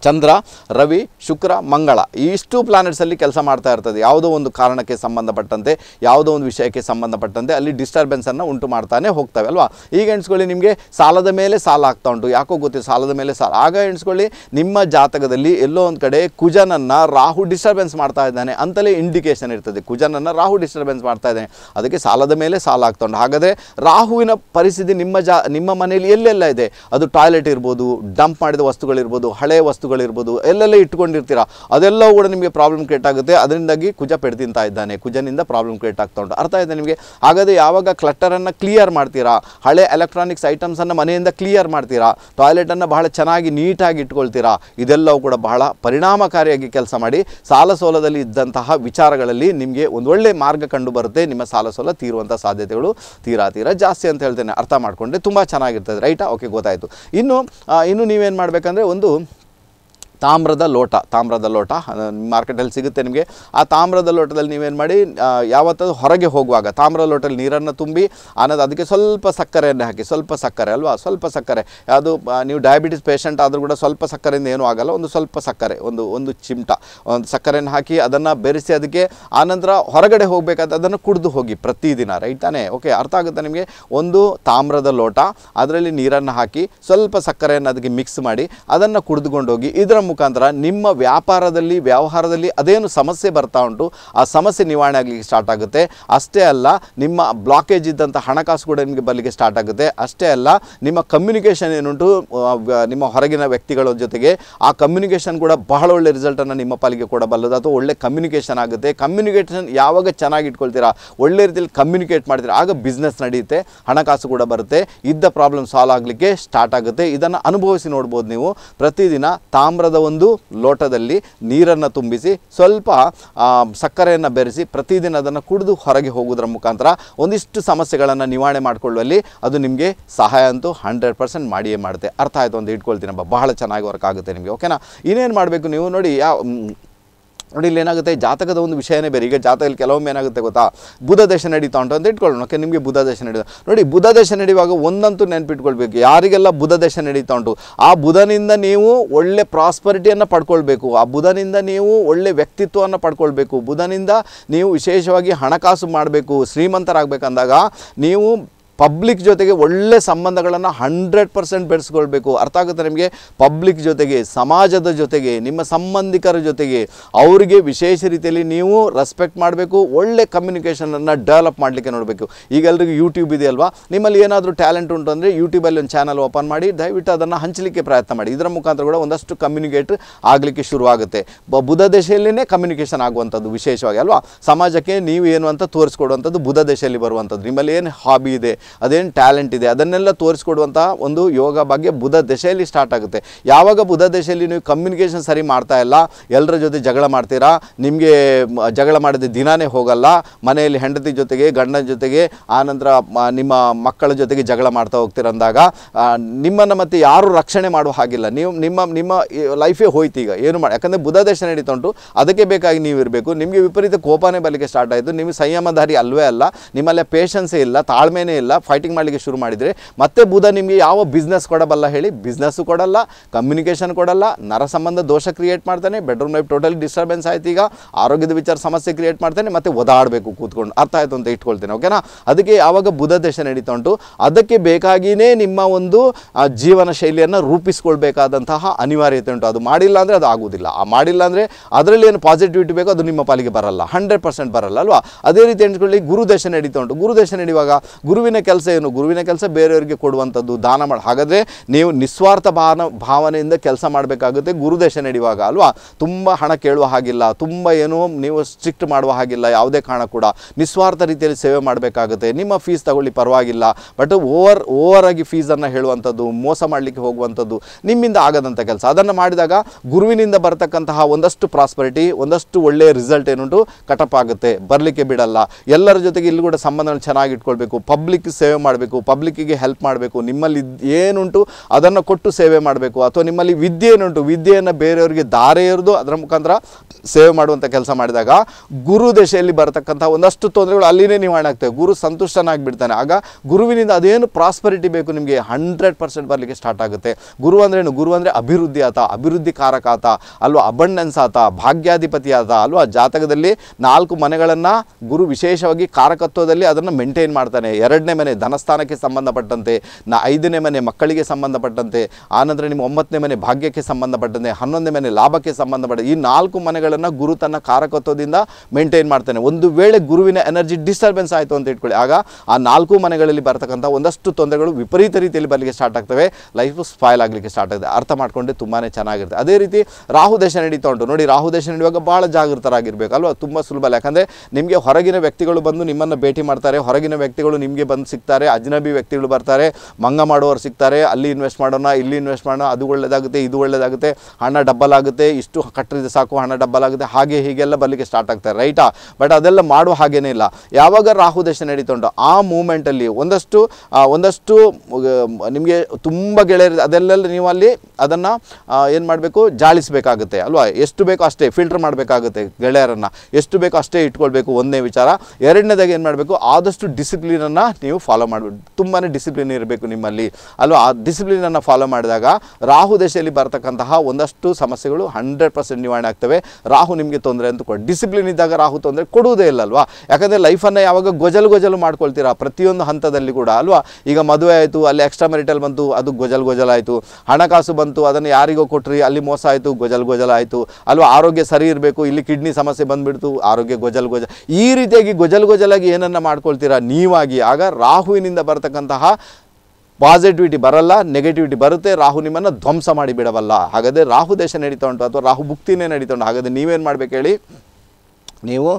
ಚಂದ್ರ ರವಿ ಶುಕ್ರ ಮಂಗಳ ಇಷ್ಟು ಪ್ಲಾನೆಟ್ಸಲ್ಲಿ ಕೆಲಸ ಮಾಡ್ತಾ ಇರ್ತದೆ ಯಾವುದೋ ಒಂದು ಕಾರಣಕ್ಕೆ ಸಂಬಂಧಪಟ್ಟಂತೆ ಯಾವುದೋ ಒಂದು ವಿಷಯಕ್ಕೆ ಸಂಬಂಧಪಟ್ಟಂತೆ ಅಲ್ಲಿ ಡಿಸ್ಟರ್ಬೆನ್ಸನ್ನು ಉಂಟು ಮಾಡ್ತಾನೆ ಹೋಗ್ತವೆ ಅಲ್ವಾ ಈಗ ಎಣಿಸ್ಕೊಳ್ಳಿ ನಿಮಗೆ ಸಾಲದ ಮೇಲೆ ಸಾಲ ಆಗ್ತಾ ಉಂಟು ಯಾಕೋ ಗೊತ್ತಿಲ್ಲ ಸಾಲದ ಮೇಲೆ ಸಾಲ ಆಗ ಎಣಿಸ್ಕೊಳ್ಳಿ ನಿಮ್ಮ ಜಾತಕದಲ್ಲಿ ಎಲ್ಲೋ ಒಂದು ಕಡೆ ಕುಜನನ್ನು ರಾಹು ಡಿಸ್ಟರ್ಬೆನ್ಸ್ ಮಾಡ್ತಾ ಇದ್ದಾನೆ ಅಂತಲೇ ಇಂಡಿಕೇಶನ್ ಇರ್ತದೆ ಕುಜನನ್ನು ರಾಹು ಡಿಸ್ಟರ್ಬೆನ್ಸ್ ಮಾಡ್ತಾ ಇದ್ದಾನೆ ಅದಕ್ಕೆ ಸಾಲದ ಮೇಲೆ ಸಾಲ ಆಗ್ತಾ ಉಂಟು ಹಾಗಾದರೆ ರಾಹುವಿನ ಪರಿಸ್ಥಿತಿ ನಿಮ್ಮ ಜಾ ನಿಮ್ಮ ಮನೆಯಲ್ಲಿ ಎಲ್ಲೆಲ್ಲ ಇದೆ ಅದು ಟಾಯ್ಲೆಟ್ ಇರ್ಬೋದು ಡಂಪ್ ಮಾಡಿದ ವಸ್ತುಗಳಿರ್ಬೋದು ಹಳೆಯ ವಸ್ತು ವಸ್ತುಗಳಿರ್ಬೋದು ಎಲ್ಲೆಲ್ಲ ಇಟ್ಕೊಂಡಿರ್ತೀರಾ ಅದೆಲ್ಲವೂ ಕೂಡ ನಿಮಗೆ ಪ್ರಾಬ್ಲಮ್ ಕ್ರಿಯೇಟ್ ಆಗುತ್ತೆ ಅದರಿಂದಾಗಿ ಕುಜ ಪೆಡ್ತಿಂತ ಇದ್ದಾನೆ ಕುಜನಿಂದ ಪ್ರಾಬ್ಲಮ್ ಕ್ರಿಯೇಟ್ ಆಗ್ತಾ ಉಂಟು ಅರ್ಥ ಇದೆ ನಿಮಗೆ ಹಾಗಾದರೆ ಯಾವಾಗ ಕ್ಲಟ್ಟರನ್ನು ಕ್ಲಿಯರ್ ಮಾಡ್ತೀರಾ ಹಳೆ ಎಲೆಕ್ಟ್ರಾನಿಕ್ಸ್ ಐಟಮ್ಸನ್ನು ಮನೆಯಿಂದ ಕ್ಲಿಯರ್ ಮಾಡ್ತೀರಾ ಟಾಯ್ಲೆಟನ್ನು ಬಹಳ ಚೆನ್ನಾಗಿ ನೀಟಾಗಿ ಇಟ್ಕೊಳ್ತೀರಾ ಇದೆಲ್ಲವೂ ಕೂಡ ಬಹಳ ಪರಿಣಾಮಕಾರಿಯಾಗಿ ಕೆಲಸ ಮಾಡಿ ಸಾಲ ಸೋಲದಲ್ಲಿ ಇದ್ದಂತಹ ವಿಚಾರಗಳಲ್ಲಿ ನಿಮಗೆ ಒಂದು ಒಳ್ಳೆ ಮಾರ್ಗ ಕಂಡು ಬರುತ್ತೆ ನಿಮ್ಮ ಸಾಲ ಸೋಲ ತೀರುವಂಥ ಸಾಧ್ಯತೆಗಳು ತೀರಾ ತೀರಾ ಜಾಸ್ತಿ ಅಂತ ಹೇಳ್ತೇನೆ ಅರ್ಥ ಮಾಡಿಕೊಂಡ್ರೆ ತುಂಬ ಚೆನ್ನಾಗಿರ್ತದೆ ರೈಟಾ ಓಕೆ ಗೊತ್ತಾಯಿತು ಇನ್ನು ಇನ್ನು ನೀವೇನು ಮಾಡಬೇಕಂದ್ರೆ ಒಂದು ತಾಮ್ರದ ಲೋಟ ತಾಮ್ರದ ಲೋಟ ಮಾರ್ಕೆಟಲ್ಲಿ ಸಿಗುತ್ತೆ ನಿಮಗೆ ಆ ತಾಮ್ರದ ಲೋಟದಲ್ಲಿ ನೀವೇನು ಮಾಡಿ ಯಾವತ್ತಾದರೂ ಹೊರಗೆ ಹೋಗುವಾಗ ತಾಮ್ರದ ಲೋಟದಲ್ಲಿ ನೀರನ್ನು ತುಂಬಿ ಅನ್ನೋದು ಅದಕ್ಕೆ ಸ್ವಲ್ಪ ಸಕ್ಕರೆಯನ್ನು ಹಾಕಿ ಸ್ವಲ್ಪ ಸಕ್ಕರೆ ಅಲ್ವಾ ಸ್ವಲ್ಪ ಸಕ್ಕರೆ ಅದು ನೀವು ಡಯಾಬಿಟಿಸ್ ಪೇಷಂಟ್ ಆದರೂ ಕೂಡ ಸ್ವಲ್ಪ ಸಕ್ಕರೆಯಿಂದ ಏನೂ ಆಗಲ್ಲ ಒಂದು ಸ್ವಲ್ಪ ಸಕ್ಕರೆ ಒಂದು ಒಂದು ಚಿಮಟ ಒಂದು ಸಕ್ಕರೆಯನ್ನು ಹಾಕಿ ಅದನ್ನು ಬೆರೆಸಿ ಅದಕ್ಕೆ ಆನಂತರ ಹೊರಗಡೆ ಹೋಗಬೇಕಾದ ಅದನ್ನು ಕುಡಿದು ಹೋಗಿ ಪ್ರತಿದಿನ ರೈಟ್ ತಾನೇ ಓಕೆ ಅರ್ಥ ಆಗುತ್ತೆ ನಿಮಗೆ ಒಂದು ತಾಮ್ರದ ಲೋಟ ಅದರಲ್ಲಿ ನೀರನ್ನು ಹಾಕಿ ಸ್ವಲ್ಪ ಸಕ್ಕರೆಯನ್ನು ಅದಕ್ಕೆ ಮಿಕ್ಸ್ ಮಾಡಿ ಅದನ್ನು ಕುಡಿದುಕೊಂಡೋಗಿ ಇದರ ಮುಖಾಂತರ ನಿಮ್ಮ ವ್ಯಾಪಾರದಲ್ಲಿ ವ್ಯವಹಾರದಲ್ಲಿ ಅದೇನು ಸಮಸ್ಯೆ ಬರ್ತಾ ಉಂಟು ಆ ಸಮಸ್ಯೆ ನಿವಾರಣೆ ಆಗಲಿಕ್ಕೆ ಸ್ಟಾರ್ಟ್ ಆಗುತ್ತೆ ಅಷ್ಟೇ ಅಲ್ಲ ನಿಮ್ಮ ಬ್ಲಾಕೇಜ್ ಇದ್ದಂಥ ಹಣಕಾಸು ಕೂಡ ನಿಮಗೆ ಬರಲಿಕ್ಕೆ ಸ್ಟಾರ್ಟ್ ಆಗುತ್ತೆ ಅಷ್ಟೇ ಅಲ್ಲ ನಿಮ್ಮ ಕಮ್ಯುನಿಕೇಷನ್ ಏನುಂಟು ನಿಮ್ಮ ಹೊರಗಿನ ವ್ಯಕ್ತಿಗಳ ಜೊತೆಗೆ ಆ ಕಮ್ಯುನಿಕೇಷನ್ ಕೂಡ ಬಹಳ ಒಳ್ಳೆ ರಿಸಲ್ಟನ್ನು ನಿಮ್ಮ ಪಾಲಿಗೆ ಕೊಡಬಲ್ಲದು ಅಥವಾ ಒಳ್ಳೆ ಕಮ್ಯುನಿಕೇಷನ್ ಆಗುತ್ತೆ ಕಮ್ಯುನಿಕೇಷನ್ ಯಾವಾಗ ಚೆನ್ನಾಗಿ ಇಟ್ಕೊಳ್ತೀರಾ ಒಳ್ಳೆ ರೀತಿಯಲ್ಲಿ ಕಮ್ಯುನಿಕೇಟ್ ಮಾಡ್ತೀರಾ ಆಗ ಬಿಸ್ನೆಸ್ ನಡೆಯುತ್ತೆ ಹಣಕಾಸು ಕೂಡ ಬರುತ್ತೆ ಇದ್ದ ಪ್ರಾಬ್ಲಮ್ ಸಾಲ್ವ್ ಆಗಲಿಕ್ಕೆ ಸ್ಟಾರ್ಟ್ ಆಗುತ್ತೆ ಇದನ್ನು ಅನುಭವಿಸಿ ನೋಡ್ಬೋದು ನೀವು ಪ್ರತಿದಿನ ತಾಮ್ರದ ಒಂದು ಲೋಟದಲ್ಲಿ ನೀರನ್ನು ತುಂಬಿಸಿ ಸ್ವಲ್ಪ ಸಕ್ಕರೆಯನ್ನು ಬೆರೆಸಿ ಪ್ರತಿದಿನ ಅದನ್ನು ಕುಡಿದು ಹೊರಗೆ ಹೋಗುವುದರ ಮುಖಾಂತರ ಒಂದಿಷ್ಟು ಸಮಸ್ಯೆಗಳನ್ನು ನಿವಾರಣೆ ಮಾಡಿಕೊಳ್ಳುವಲ್ಲಿ ಅದು ನಿಮಗೆ ಸಹಾಯ ಅಂತೂ ಹಂಡ್ರೆಡ್ ಪರ್ಸೆಂಟ್ ಮಾಡಿಯೇ ಮಾಡುತ್ತೆ ಅರ್ಥ ಆಯಿತು ಅಂತ ಇಟ್ಕೊಳ್ತೀನಪ್ಪ ಬಹಳ ಚೆನ್ನಾಗಿ ವರ್ಕ್ ಆಗುತ್ತೆ ನಿಮಗೆ ಓಕೆನಾ ಇನ್ನೇನು ಮಾಡಬೇಕು ನೀವು ನೋಡಿ ಯಾವ ನೋಡಿ ಇಲ್ಲಿ ಏನಾಗುತ್ತೆ ಜಾತಕದ ಒಂದು ವಿಷಯನೇ ಬೇರೆ ಈಗ ಜಾತಕದಲ್ಲಿ ಕೆಲವೊಮ್ಮೆ ಏನಾಗುತ್ತೆ ಗೊತ್ತಾ ಬುಧ ದೇಶ ನಡೀತಾ ಉಂಟು ಅಂತ ಇಟ್ಕೊಳ್ಳೋಣ ಓಕೆ ನಿಮಗೆ ಬುಧ ದೇಶ ನಡೀತಾ ನೋಡಿ ಬುಧ ದೇಶ ನಡೆಯುವಾಗ ಒಂದಂತೂ ನೆನಪಿಟ್ಕೊಳ್ಬೇಕು ಯಾರಿಗೆಲ್ಲ ಬುಧ ದೇಶ ನಡೀತಾ ಉಂಟು ಆ ಬುಧನಿಂದ ನೀವು ಒಳ್ಳೆ ಪ್ರಾಸ್ಪರಿಟಿಯನ್ನು ಪಡ್ಕೊಳ್ಬೇಕು ಆ ಬುಧನಿಂದ ನೀವು ಒಳ್ಳೆ ವ್ಯಕ್ತಿತ್ವವನ್ನು ಪಡ್ಕೊಳ್ಬೇಕು ಬುಧನಿಂದ ನೀವು ವಿಶೇಷವಾಗಿ ಹಣಕಾಸು ಮಾಡಬೇಕು ಶ್ರೀಮಂತರಾಗಬೇಕಂದಾಗ ನೀವು ಪಬ್ಲಿಕ್ ಜೊತೆಗೆ ಒಳ್ಳೆ ಸಂಬಂಧಗಳನ್ನು ಹಂಡ್ರೆಡ್ ಪರ್ಸೆಂಟ್ ಬೆಳೆಸ್ಕೊಳ್ಬೇಕು ಅರ್ಥ ಆಗುತ್ತೆ ನಿಮಗೆ ಪಬ್ಲಿಕ್ ಜೊತೆಗೆ ಸಮಾಜದ ಜೊತೆಗೆ ನಿಮ್ಮ ಸಂಬಂಧಿಕರ ಜೊತೆಗೆ ಅವರಿಗೆ ವಿಶೇಷ ರೀತಿಯಲ್ಲಿ ನೀವು ರೆಸ್ಪೆಕ್ಟ್ ಮಾಡಬೇಕು ಒಳ್ಳೆ ಕಮ್ಯುನಿಕೇಷನನ್ನು ಡೆವಲಪ್ ಮಾಡಲಿಕ್ಕೆ ನೋಡಬೇಕು ಈಗ ಎಲ್ರಿಗೂ ಯೂಟ್ಯೂಬ್ ಇದೆಯಲ್ವಾ ನಿಮ್ಮಲ್ಲಿ ಏನಾದರೂ ಟ್ಯಾಲೆಂಟ್ ಉಂಟು ಅಂದರೆ ಯೂಟ್ಯೂಬಲ್ಲಿ ಒಂದು ಚಾನಲ್ ಓಪನ್ ಮಾಡಿ ದಯವಿಟ್ಟು ಅದನ್ನು ಹಂಚಲಿಕ್ಕೆ ಪ್ರಯತ್ನ ಮಾಡಿ ಇದರ ಮುಖಾಂತರ ಕೂಡ ಒಂದಷ್ಟು ಕಮ್ಯುನಿಕೇಟ್ ಆಗಲಿಕ್ಕೆ ಶುರುವಾಗುತ್ತೆ ಬುಧ ದಶೆಯಲ್ಲೇ ಕಮ್ಯುನಿಕೇಷನ್ ಆಗುವಂಥದ್ದು ವಿಶೇಷವಾಗಿ ಅಲ್ವಾ ಸಮಾಜಕ್ಕೆ ನೀವು ಏನು ಅಂತ ತೋರಿಸ್ಕೊಡುವಂಥದ್ದು ಬುಧ ದೇಶದಲ್ಲಿ ಬರುವಂಥದ್ದು ನಿಮ್ಮಲ್ಲಿ ಏನು ಹಾಬಿ ಇದೆ ಅದೇನು ಟ್ಯಾಲೆಂಟ್ ಇದೆ ಅದನ್ನೆಲ್ಲ ತೋರಿಸ್ಕೊಡುವಂಥ ಒಂದು ಯೋಗ ಬಗ್ಗೆ ಬುಧ ದಶೆಯಲ್ಲಿ ಸ್ಟಾರ್ಟ್ ಆಗುತ್ತೆ ಯಾವಾಗ ಬುಧ ದಶೆಯಲ್ಲಿ ನೀವು ಕಮ್ಯುನಿಕೇಷನ್ ಸರಿ ಮಾಡ್ತಾ ಇಲ್ಲ ಎಲ್ಲರ ಜೊತೆ ಜಗಳ ಮಾಡ್ತೀರಾ ನಿಮಗೆ ಜಗಳ ಮಾಡಿದ ದಿನಾನೇ ಹೋಗಲ್ಲ ಮನೆಯಲ್ಲಿ ಹೆಂಡತಿ ಜೊತೆಗೆ ಗಂಡನ ಜೊತೆಗೆ ಆನಂತರ ನಿಮ್ಮ ಮಕ್ಕಳ ಜೊತೆಗೆ ಜಗಳ ಮಾಡ್ತಾ ಹೋಗ್ತೀರ ಅಂದಾಗ ನಿಮ್ಮನ್ನು ಮತ್ತೆ ಯಾರು ರಕ್ಷಣೆ ಮಾಡುವ ಹಾಗಿಲ್ಲ ನೀವು ನಿಮ್ಮ ನಿಮ್ಮ ಲೈಫೇ ಹೋಯ್ತು ಈಗ ಏನು ಮಾಡಿ ಯಾಕಂದರೆ ಬುಧ ದೇಶ ನಡೀತಾ ಉಂಟು ಅದಕ್ಕೆ ಬೇಕಾಗಿ ನೀವು ಇರಬೇಕು ನಿಮಗೆ ವಿಪರೀತ ಕೋಪನೇ ಬಲಿಕೆ ಸ್ಟಾರ್ಟ್ ಆಯಿತು ನಿಮಗೆ ಸಂಯಮಧಾರಿ ಅಲ್ವೇ ಅಲ್ಲ ನಿಮ್ಮಲ್ಲೇ ಪೇಷನ್ಸೇ ಇಲ್ಲ ತಾಳ್ಮೆನೇ ಇಲ್ಲ ಫೈಟಿಂಗ್ ಮಾಡಲಿಕ್ಕೆ ಶುರು ಮಾಡಿದರೆ ಮತ್ತೆ ಬುಧ ನಿಮಗೆ ಯಾವ ಬಿಸ್ನೆಸ್ ಕೊಡಬಲ್ಲ ಹೇಳಿ ಬಿಸ್ನೆಸ್ಸು ಕೊಡಲ್ಲ ಕಮ್ಯುನಿಕೇಷನ್ ಕೊಡಲ್ಲ ನರ ಸಂಬಂಧ ದೋಷ ಕ್ರಿಯೇಟ್ ಮಾಡ್ತಾನೆ ಬೆಡ್ರೂಮ್ ಲೈಫ್ ಟೋಟಲಿ ಡಿಸ್ಟರ್ಬೆನ್ಸ್ ಆಯ್ತು ಈಗ ಆರೋಗ್ಯದ ವಿಚಾರ ಸಮಸ್ಯೆ ಕ್ರಿಯೇಟ್ ಮಾಡ್ತಾನೆ ಮತ್ತೆ ಓದಾಡಬೇಕು ಕೂತ್ಕೊಂಡು ಅರ್ಥ ಆಯಿತು ಅಂತ ಇಟ್ಕೊಳ್ತೇನೆ ಓಕೆನಾ ಅದಕ್ಕೆ ಯಾವಾಗ ಬುಧ ದೇಶ ನಡೀತಾ ಉಂಟು ಅದಕ್ಕೆ ಬೇಕಾಗಿಯೇ ನಿಮ್ಮ ಒಂದು ಜೀವನ ಶೈಲಿಯನ್ನು ರೂಪಿಸ್ಕೊಳ್ಬೇಕಾದಂತಹ ಅನಿವಾರ್ಯತೆ ಉಂಟು ಅದು ಮಾಡಿಲ್ಲ ಅಂದರೆ ಅದು ಆಗುವುದಿಲ್ಲ ಆ ಮಾಡಿಲ್ಲ ಅಂದರೆ ಅದರಲ್ಲಿ ಏನು ಪಾಸಿಟಿವಿಟಿ ಬೇಕೋ ಅದು ನಿಮ್ಮ ಪಾಲಿಗೆ ಬರಲ್ಲ ಹಂಡ್ರೆಡ್ ಪರ್ಸೆಂಟ್ ಬರಲ್ಲ ಅಲ್ವಾ ಅದೇ ರೀತಿ ಎಣಿಸ್ಕೊಳ್ಳಿ ಗುರು ನಡೀತಾ ಉಂಟು ಗುರು ನಡೆಯುವಾಗ ಗುರುವಿನ ಕೆಲಸ ಏನು ಗುರುವಿನ ಕೆಲಸ ಬೇರೆಯವರಿಗೆ ಕೊಡುವಂಥದ್ದು ದಾನ ಮಾಡಿ ಹಾಗಾದರೆ ನೀವು ನಿಸ್ವಾರ್ಥ ಭಾನ ಭಾವನೆಯಿಂದ ಕೆಲಸ ಮಾಡಬೇಕಾಗುತ್ತೆ ಗುರುದೇಶ ನಡೆಯುವಾಗ ಅಲ್ವಾ ತುಂಬ ಹಣ ಕೇಳುವ ಹಾಗಿಲ್ಲ ತುಂಬ ಏನು ನೀವು ಸ್ಟ್ರಿಕ್ಟ್ ಮಾಡುವ ಹಾಗಿಲ್ಲ ಯಾವುದೇ ಕಾರಣ ಕೂಡ ನಿಸ್ವಾರ್ಥ ರೀತಿಯಲ್ಲಿ ಸೇವೆ ಮಾಡಬೇಕಾಗುತ್ತೆ ನಿಮ್ಮ ಫೀಸ್ ತಗೊಳ್ಳಿ ಪರವಾಗಿಲ್ಲ ಬಟ್ ಓವರ್ ಓವರ್ ಆಗಿ ಫೀಸನ್ನು ಹೇಳುವಂಥದ್ದು ಮೋಸ ಮಾಡಲಿಕ್ಕೆ ಹೋಗುವಂಥದ್ದು ನಿಮ್ಮಿಂದ ಆಗದಂಥ ಕೆಲಸ ಅದನ್ನು ಮಾಡಿದಾಗ ಗುರುವಿನಿಂದ ಬರತಕ್ಕಂತಹ ಒಂದಷ್ಟು ಪ್ರಾಸ್ಪರಿಟಿ ಒಂದಷ್ಟು ಒಳ್ಳೆಯ ರಿಸಲ್ಟ್ ಏನುಂಟು ಕಟಪ್ ಆಗುತ್ತೆ ಬರಲಿಕ್ಕೆ ಬಿಡಲ್ಲ ಎಲ್ಲರ ಜೊತೆಗೆ ಇಲ್ಲಿ ಕೂಡ ಸಂಬಂಧವನ್ನು ಚೆನ್ನಾಗಿ ಇಟ್ಕೊಳ್ಬೇಕು ಪಬ್ಲಿಕ್ ಸೇವೆ ಮಾಡಬೇಕು ಪಬ್ಲಿಕ್ಕಿಗೆ ಹೆಲ್ಪ್ ಮಾಡಬೇಕು ನಿಮ್ಮಲ್ಲಿ ಏನುಂಟು ಅದನ್ನು ಕೊಟ್ಟು ಸೇವೆ ಮಾಡಬೇಕು ಅಥವಾ ನಿಮ್ಮಲ್ಲಿ ವಿದ್ಯೆ ಏನುಂಟು ವಿದ್ಯೆಯನ್ನು ಬೇರೆಯವರಿಗೆ ದಾರೆ ಇರೋದು ಅದರ ಮುಖಾಂತರ ಸೇವೆ ಮಾಡುವಂಥ ಕೆಲಸ ಮಾಡಿದಾಗ ಗುರು ದಶೆಯಲ್ಲಿ ಬರತಕ್ಕಂಥ ಒಂದಷ್ಟು ತೊಂದರೆಗಳು ಅಲ್ಲಿನೇ ನಿವಾರಣೆ ಆಗ್ತವೆ ಗುರು ಸಂತುಷ್ಟನಾಗಿಬಿಡ್ತಾನೆ ಆಗ ಗುರುವಿನಿಂದ ಅದೇನು ಪ್ರಾಸ್ಪರಿಟಿ ಬೇಕು ನಿಮಗೆ ಹಂಡ್ರೆಡ್ ಪರ್ಸೆಂಟ್ ಬರಲಿಕ್ಕೆ ಸ್ಟಾರ್ಟ್ ಆಗುತ್ತೆ ಗುರು ಅಂದ್ರೇನು ಗುರು ಅಂದರೆ ಅಭಿವೃದ್ಧಿ ಆತ ಅಭಿವೃದ್ಧಿ ಕಾರಕ ಆತ ಅಲ್ವಾ ಅಬಂಡೆನ್ಸ್ ಆತ ಭಾಗ್ಯಾಧಿಪತಿ ಆತ ಅಲ್ವಾ ಜಾತಕದಲ್ಲಿ ನಾಲ್ಕು ಮನೆಗಳನ್ನು ಗುರು ವಿಶೇಷವಾಗಿ ಕಾರಕತ್ವದಲ್ಲಿ ಅದನ್ನು ಮೇಂಟೈನ್ ಮಾಡ್ತಾನೆ ಎರಡನೇ ಮನೆ ಧನಸ್ಥಾನಕ್ಕೆ ಸಂಬಂಧಪಟ್ಟಂತೆ ನ ಐದನೇ ಮನೆ ಮಕ್ಕಳಿಗೆ ಸಂಬಂಧಪಟ್ಟಂತೆ ಆನಂತರ ನಿಮ್ಮ ಒಂಬತ್ತನೇ ಮನೆ ಭಾಗ್ಯಕ್ಕೆ ಸಂಬಂಧಪಟ್ಟಂತೆ ಹನ್ನೊಂದನೇ ಮನೆ ಲಾಭಕ್ಕೆ ಸಂಬಂಧಪಟ್ಟ ಈ ನಾಲ್ಕು ಮನೆಗಳನ್ನು ಗುರು ತನ್ನ ಕಾರಕತ್ವದಿಂದ ಮೇಂಟೈನ್ ಮಾಡ್ತಾನೆ ಒಂದು ವೇಳೆ ಗುರುವಿನ ಎನರ್ಜಿ ಡಿಸ್ಟರ್ಬೆನ್ಸ್ ಆಯಿತು ಅಂತ ಇಟ್ಕೊಳ್ಳಿ ಆಗ ಆ ನಾಲ್ಕು ಮನೆಗಳಲ್ಲಿ ಬರ್ತಕ್ಕಂಥ ಒಂದಷ್ಟು ತೊಂದರೆಗಳು ವಿಪರೀತ ರೀತಿಯಲ್ಲಿ ಬರಲಿಕ್ಕೆ ಸ್ಟಾರ್ಟ್ ಆಗ್ತವೆ ಲೈಫ್ ಸ್ಪಾಯ್ಲ್ ಆಗಲಿಕ್ಕೆ ಸ್ಟಾರ್ಟ್ ಆಗುತ್ತೆ ಅರ್ಥ ಮಾಡಿಕೊಂಡು ತುಂಬಾ ಚೆನ್ನಾಗಿರುತ್ತೆ ಅದೇ ರೀತಿ ರಾಹು ದೇಶ ನಡೀತಾ ಉಂಟು ನೋಡಿ ರಾಹು ದಶ ನಡೆಯುವಾಗ ಭಾಳ ಜಾಗೃತರಾಗಿರಬೇಕು ಅಲ್ವಾ ತುಂಬ ಸುಲಭ ಯಾಕಂದರೆ ನಿಮಗೆ ಹೊರಗಿನ ವ್ಯಕ್ತಿಗಳು ಬಂದು ನಿಮ್ಮನ್ನು ಭೇಟಿ ಮಾಡ್ತಾರೆ ಹೊರಗಿನ ವ್ಯಕ್ತಿಗಳು ನಿಮಗೆ ಬಂದು ಸಿಗ್ತಾರೆ ಅಜ್ನಬಿ ವ್ಯಕ್ತಿಗಳು ಬರ್ತಾರೆ ಮಂಗ ಮಾಡೋರು ಸಿಗ್ತಾರೆ ಅಲ್ಲಿ ಇನ್ವೆಸ್ಟ್ ಮಾಡೋಣ ಇಲ್ಲಿ ಇನ್ವೆಸ್ಟ್ ಮಾಡೋಣ ಅದು ಒಳ್ಳೆಯದಾಗುತ್ತೆ ಇದು ಒಳ್ಳೆಯದಾಗುತ್ತೆ ಹಣ ಡಬ್ಬಲ್ ಆಗುತ್ತೆ ಇಷ್ಟು ಕಟ್ಟಿದ್ರೆ ಸಾಕು ಹಣ ಡಬ್ಬಲ್ ಆಗುತ್ತೆ ಹಾಗೆ ಹೀಗೆಲ್ಲ ಬರಲಿಕ್ಕೆ ಸ್ಟಾರ್ಟ್ ಆಗ್ತಾರೆ ರೈಟಾ ಬಟ್ ಅದೆಲ್ಲ ಮಾಡುವ ಹಾಗೇನೇ ಇಲ್ಲ ಯಾವಾಗ ರಾಹು ದೇಶ ನಡೀತುಂಟು ಆ ಮೂಮೆಂಟಲ್ಲಿ ಒಂದಷ್ಟು ಒಂದಷ್ಟು ನಿಮಗೆ ತುಂಬ ಗೆಳೆಯರು ಅದೆಲ್ಲೆಲ್ಲ ನೀವು ಅಲ್ಲಿ ಅದನ್ನು ಏನು ಮಾಡಬೇಕು ಜಾಲಿಸಬೇಕಾಗುತ್ತೆ ಅಲ್ವಾ ಎಷ್ಟು ಬೇಕೋ ಅಷ್ಟೇ ಫಿಲ್ಟರ್ ಮಾಡಬೇಕಾಗುತ್ತೆ ಗೆಳೆಯರನ್ನು ಎಷ್ಟು ಬೇಕೋ ಅಷ್ಟೇ ಇಟ್ಕೊಳ್ಬೇಕು ಒಂದನೇ ವಿಚಾರ ಎರಡನೇದಾಗಿ ಏನು ಮಾಡಬೇಕು ಆದಷ್ಟು ಡಿಸಿಪ್ಲಿನನ್ನು ನೀವು ನೀವು ಫಾಲೋ ಮಾಡಬೇಕು ತುಂಬಾ ಡಿಸಿಪ್ಲಿನ್ ಇರಬೇಕು ನಿಮ್ಮಲ್ಲಿ ಅಲ್ವಾ ಆ ಡಿಸಿಪ್ಲಿನನ್ನು ಫಾಲೋ ಮಾಡಿದಾಗ ರಾಹು ದಶೆಯಲ್ಲಿ ಬರತಕ್ಕಂತಹ ಒಂದಷ್ಟು ಸಮಸ್ಯೆಗಳು ಹಂಡ್ರೆಡ್ ಪರ್ಸೆಂಟ್ ನಿವಾರಣೆ ಆಗ್ತವೆ ರಾಹು ನಿಮಗೆ ತೊಂದರೆ ಅಂತ ಕೊಡಿ ಡಿಸಿಪ್ಲಿನ್ ಇದ್ದಾಗ ರಾಹು ತೊಂದರೆ ಕೊಡುವುದೇ ಇಲ್ಲಲ್ವಾ ಯಾಕಂದರೆ ಲೈಫನ್ನು ಯಾವಾಗ ಗೊಜಲು ಗೊಜಲು ಮಾಡ್ಕೊಳ್ತೀರಾ ಪ್ರತಿಯೊಂದು ಹಂತದಲ್ಲಿ ಕೂಡ ಅಲ್ವಾ ಈಗ ಮದುವೆ ಆಯಿತು ಅಲ್ಲಿ ಎಕ್ಸ್ಟ್ರಾ ಮೆರಿಟಲ್ ಬಂತು ಅದು ಗೊಜಲ್ ಗೊಜಲ್ ಆಯಿತು ಹಣಕಾಸು ಬಂತು ಅದನ್ನು ಯಾರಿಗೋ ಕೊಟ್ರಿ ಅಲ್ಲಿ ಮೋಸ ಆಯಿತು ಗೊಜಲ್ ಗೊಜಲ್ ಆಯಿತು ಅಲ್ವಾ ಆರೋಗ್ಯ ಸರಿ ಇರಬೇಕು ಇಲ್ಲಿ ಕಿಡ್ನಿ ಸಮಸ್ಯೆ ಬಂದುಬಿಡ್ತು ಆರೋಗ್ಯ ಗೊಜಲ್ ಗೊಜಲ್ ಈ ರೀತಿಯಾಗಿ ಗೊಜಲ್ ಗೊಜಲಾಗಿ ಏನನ್ನು ಮಾಡ್ಕೊಳ್ತೀರಾ ನೀವಾಗಿ ಆಗ ರಾಹುವಿನಿಂದ ಬರತಕ್ಕಂತಹ ಪಾಸಿಟಿವಿಟಿ ಬರಲ್ಲ ನೆಗೆಟಿವಿಟಿ ಬರುತ್ತೆ ರಾಹು ನಿಮ್ಮನ್ನು ಧ್ವಂಸ ಮಾಡಿ ಬಿಡಬಲ್ಲ ಹಾಗಾದರೆ ರಾಹು ದೇಶ ನಡೀತಾ ಉಂಟು ಅಥವಾ ರಾಹು ಭುಕ್ತಿನೇ ನಡೀತಾ ಉಂಟು ಹಾಗಾದರೆ ನೀವೇನು ಮಾಡಬೇಕು ಹೇಳಿ ನೀವು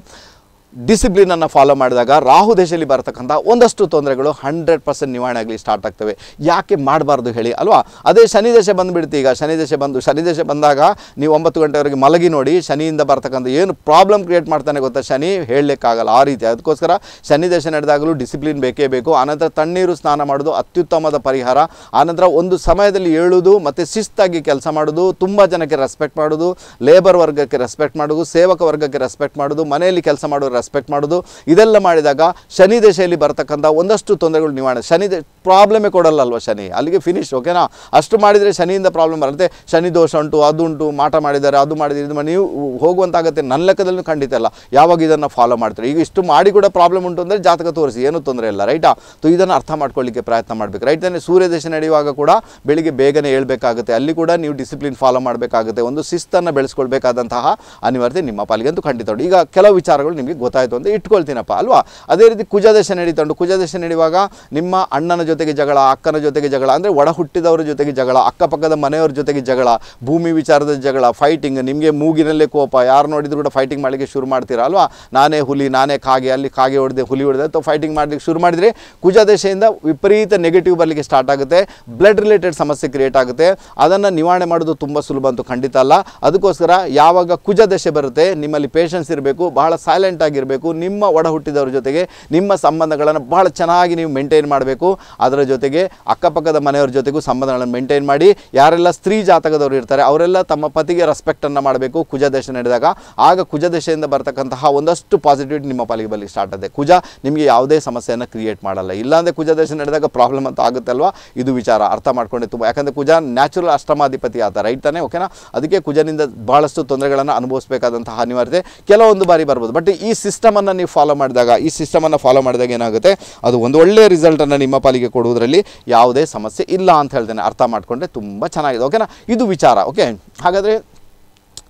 ಡಿಸಿಪ್ಲಿನನ್ನು ಫಾಲೋ ಮಾಡಿದಾಗ ರಾಹು ದೇಶದಲ್ಲಿ ಬರತಕ್ಕಂಥ ಒಂದಷ್ಟು ತೊಂದರೆಗಳು ಹಂಡ್ರೆಡ್ ಪರ್ಸೆಂಟ್ ನಿವಾರಣೆ ಆಗಲಿ ಸ್ಟಾರ್ಟ್ ಆಗ್ತವೆ ಯಾಕೆ ಮಾಡಬಾರ್ದು ಹೇಳಿ ಅಲ್ವಾ ಅದೇ ಶನಿ ದೇಶ ಬಂದುಬಿಡ್ತು ಈಗ ಶನಿ ದೇಶ ಬಂದು ಶನಿ ಬಂದಾಗ ನೀವು ಒಂಬತ್ತು ಗಂಟೆವರೆಗೆ ಮಲಗಿ ನೋಡಿ ಶನಿಯಿಂದ ಬರ್ತಕ್ಕಂಥ ಏನು ಪ್ರಾಬ್ಲಮ್ ಕ್ರಿಯೇಟ್ ಮಾಡ್ತಾನೆ ಗೊತ್ತಾ ಶನಿ ಹೇಳಲಿಕ್ಕಾಗಲ್ಲ ಆ ರೀತಿ ಅದಕ್ಕೋಸ್ಕರ ಶನಿ ದೇಶ ನಡೆದಾಗಲೂ ಡಿಸಿಪ್ಲಿನ್ ಬೇಕೇ ಬೇಕು ಆನಂತರ ತಣ್ಣೀರು ಸ್ನಾನ ಮಾಡೋದು ಅತ್ಯುತ್ತಮದ ಪರಿಹಾರ ಆನಂತರ ಒಂದು ಸಮಯದಲ್ಲಿ ಏಳುವುದು ಮತ್ತು ಶಿಸ್ತಾಗಿ ಕೆಲಸ ಮಾಡೋದು ತುಂಬ ಜನಕ್ಕೆ ರೆಸ್ಪೆಕ್ಟ್ ಮಾಡೋದು ಲೇಬರ್ ವರ್ಗಕ್ಕೆ ರೆಸ್ಪೆಕ್ಟ್ ಮಾಡೋದು ಸೇವಕ ವರ್ಗಕ್ಕೆ ರೆಸ್ಪೆಕ್ಟ್ ಮಾಡೋದು ಮನೆಯಲ್ಲಿ ಕೆಲಸ ಮಾಡೋದು ರೆಸ್ಪೆಕ್ಟ್ ಮಾಡೋದು ಇದೆಲ್ಲ ಮಾಡಿದಾಗ ಶನಿ ದಶೆಯಲ್ಲಿ ಬರ್ತಕ್ಕಂಥ ಒಂದಷ್ಟು ತೊಂದರೆಗಳು ನಿವಾರಣೆ ಶನಿ ಪ್ರಾಬ್ಲಮೇ ಕೊಡಲ್ಲ ಅಲ್ವಾ ಶನಿ ಅಲ್ಲಿಗೆ ಫಿನಿಶ್ ಓಕೆನಾ ಅಷ್ಟು ಮಾಡಿದರೆ ಶನಿಯಿಂದ ಪ್ರಾಬ್ಲಮ್ ಬರುತ್ತೆ ಶನಿ ದೋಷ ಉಂಟು ಅದು ಉಂಟು ಮಾಟ ಮಾಡಿದ್ದಾರೆ ಅದು ಮಾಡಿದರೆ ಇದು ನೀವು ಹೋಗುವಂತಾಗುತ್ತೆ ನನ್ನ ಲೆಕ್ಕದಲ್ಲೂ ಖಂಡಿತ ಅಲ್ಲ ಯಾವಾಗ ಇದನ್ನು ಫಾಲೋ ಮಾಡ್ತಾರೆ ಈಗ ಇಷ್ಟು ಮಾಡಿ ಕೂಡ ಪ್ರಾಬ್ಲಮ್ ಉಂಟು ಅಂದರೆ ಜಾತಕ ತೋರಿಸಿ ಏನೂ ತೊಂದರೆ ಇಲ್ಲ ರೈಟಾ ತು ಇದನ್ನು ಅರ್ಥ ಮಾಡ್ಕೊಳ್ಳಿಕ್ಕೆ ಪ್ರಯತ್ನ ಮಾಡಬೇಕು ರೈಟ್ ಅಂದರೆ ಸೂರ್ಯ ದೇಶ ನಡೆಯುವಾಗ ಕೂಡ ಬೆಳಿಗ್ಗೆ ಬೇಗನೆ ಹೇಳ್ಬೇಕಾಗುತ್ತೆ ಅಲ್ಲಿ ಕೂಡ ನೀವು ಡಿಸಿಪ್ಲಿನ್ ಫಾಲೋ ಮಾಡಬೇಕಾಗುತ್ತೆ ಒಂದು ಶಿಸ್ತನ್ನು ಬೆಳೆಸ್ಕೊಳ್ಬೇಕಾದಂತಹ ಅನಿವಾರ್ಯತೆ ನಿಮ್ಮ ಪಾಲಿಗೆ ಅಂತೂ ಖಂಡಿತ ಈಗ ಕೆಲವು ವಿಚಾರಗಳು ನಿಮಗೆ ಗೊತ್ತಾಯಿತು ಅಂತ ಇಟ್ಕೊಳ್ತೀನಪ್ಪ ಅಲ್ವಾ ಅದೇ ರೀತಿ ನಡೀತಾ ನಡೀತಂಡು ಕುಜದಶ ನಡೆಯುವಾಗ ನಿಮ್ಮ ಅಣ್ಣನ ಜೊತೆಗೆ ಜಗಳ ಅಕ್ಕನ ಜೊತೆಗೆ ಜಗಳ ಅಂದರೆ ಒಡ ಹುಟ್ಟಿದವರ ಜೊತೆಗೆ ಜಗಳ ಅಕ್ಕಪಕ್ಕದ ಮನೆಯವ್ರ ಜೊತೆಗೆ ಜಗಳ ಭೂಮಿ ವಿಚಾರದ ಜಗಳ ಫೈಟಿಂಗ್ ನಿಮಗೆ ಮೂಗಿನಲ್ಲೇ ಕೋಪ ಯಾರು ನೋಡಿದ್ರು ಕೂಡ ಫೈಟಿಂಗ್ ಮಾಡಲಿಕ್ಕೆ ಶುರು ಮಾಡ್ತೀರಾ ಅಲ್ವಾ ನಾನೇ ಹುಲಿ ನಾನೇ ಕಾಗೆ ಅಲ್ಲಿ ಕಾಗೆ ಹೊಡೆದೆ ಹುಲಿ ಹೊಡೆದೆ ಅಥವಾ ಫೈಟಿಂಗ್ ಮಾಡಲಿಕ್ಕೆ ಶುರು ಮಾಡಿದರೆ ಕುಜದಶೆಯಿಂದ ವಿಪರೀತ ನೆಗೆಟಿವ್ ಬರಲಿಕ್ಕೆ ಸ್ಟಾರ್ಟ್ ಆಗುತ್ತೆ ಬ್ಲಡ್ ರಿಲೇಟೆಡ್ ಸಮಸ್ಯೆ ಕ್ರಿಯೇಟ್ ಆಗುತ್ತೆ ಅದನ್ನು ನಿವಾರಣೆ ಮಾಡೋದು ತುಂಬ ಸುಲಭ ಅಂತೂ ಖಂಡಿತ ಅಲ್ಲ ಅದಕ್ಕೋಸ್ಕರ ಯಾವಾಗ ಕುಜದಶೆ ಬರುತ್ತೆ ನಿಮ್ಮಲ್ಲಿ ಪೇಷನ್ಸ್ ಇರಬೇಕು ಬಹಳ ಸೈಲೆಂಟ್ ಆಗಿ ಆಗಿರಬೇಕು ನಿಮ್ಮ ಒಡ ಹುಟ್ಟಿದವ್ರ ಜೊತೆಗೆ ನಿಮ್ಮ ಸಂಬಂಧಗಳನ್ನು ಭಾಳ ಚೆನ್ನಾಗಿ ನೀವು ಮೇಂಟೈನ್ ಮಾಡಬೇಕು ಅದರ ಜೊತೆಗೆ ಅಕ್ಕಪಕ್ಕದ ಮನೆಯವ್ರ ಜೊತೆಗೂ ಸಂಬಂಧಗಳನ್ನು ಮೇಂಟೈನ್ ಮಾಡಿ ಯಾರೆಲ್ಲ ಸ್ತ್ರೀ ಜಾತಕದವರು ಇರ್ತಾರೆ ಅವರೆಲ್ಲ ತಮ್ಮ ಪತಿಗೆ ರೆಸ್ಪೆಕ್ಟನ್ನು ಮಾಡಬೇಕು ಕುಜ ದೇಶ ನಡೆದಾಗ ಆಗ ಕುಜ ದಶೆಯಿಂದ ಬರ್ತಕ್ಕಂತಹ ಒಂದಷ್ಟು ಪಾಸಿಟಿವಿಟಿ ನಿಮ್ಮ ಪಾಲಿಗೆ ಬರಲಿಕ್ಕೆ ಸ್ಟಾರ್ಟ್ ಆಗುತ್ತೆ ಕುಜ ನಿಮಗೆ ಯಾವುದೇ ಸಮಸ್ಯೆಯನ್ನು ಕ್ರಿಯೇಟ್ ಮಾಡಲ್ಲ ಇಲ್ಲಾಂದರೆ ಕುಜ ದಶೆ ನಡೆದಾಗ ಪ್ರಾಬ್ಲಮ್ ಅಂತ ಆಗುತ್ತಲ್ವಾ ಇದು ವಿಚಾರ ಅರ್ಥ ಮಾಡ್ಕೊಂಡೆ ತುಂಬ ಯಾಕಂದರೆ ಕುಜ ನ್ಯಾಚುರಲ್ ಅಷ್ಟಮಾಧಿಪತಿ ಆತ ರೈಟ್ ತಾನೆ ಓಕೆನಾ ಅದಕ್ಕೆ ಕುಜನಿಂದ ಭಾಳಷ್ಟು ತೊಂದರೆಗಳನ್ನು ಅನುಭವಿಸಬೇಕಾದಂತಹ ಅನಿವಾರ್ಯತೆ ಕೆಲವೊಂದು ಬಾರಿ ಬರ್ಬೋದು ಬಟ್ ಈ ಸಿಸ್ಟಮನ್ನು ನೀವು ಫಾಲೋ ಮಾಡಿದಾಗ ಈ ಸಿಸ್ಟಮನ್ನು ಫಾಲೋ ಮಾಡಿದಾಗ ಏನಾಗುತ್ತೆ ಅದು ಒಂದು ಒಳ್ಳೆಯ ರಿಸಲ್ಟನ್ನು ನಿಮ್ಮ ಪಾಲಿಗೆ ಕೊಡುವುದರಲ್ಲಿ ಯಾವುದೇ ಸಮಸ್ಯೆ ಇಲ್ಲ ಅಂತ ಹೇಳ್ತೇನೆ ಅರ್ಥ ಮಾಡಿಕೊಂಡ್ರೆ ತುಂಬ ಚೆನ್ನಾಗಿದೆ ಓಕೆನಾ ಇದು ವಿಚಾರ ಓಕೆ ಹಾಗಾದರೆ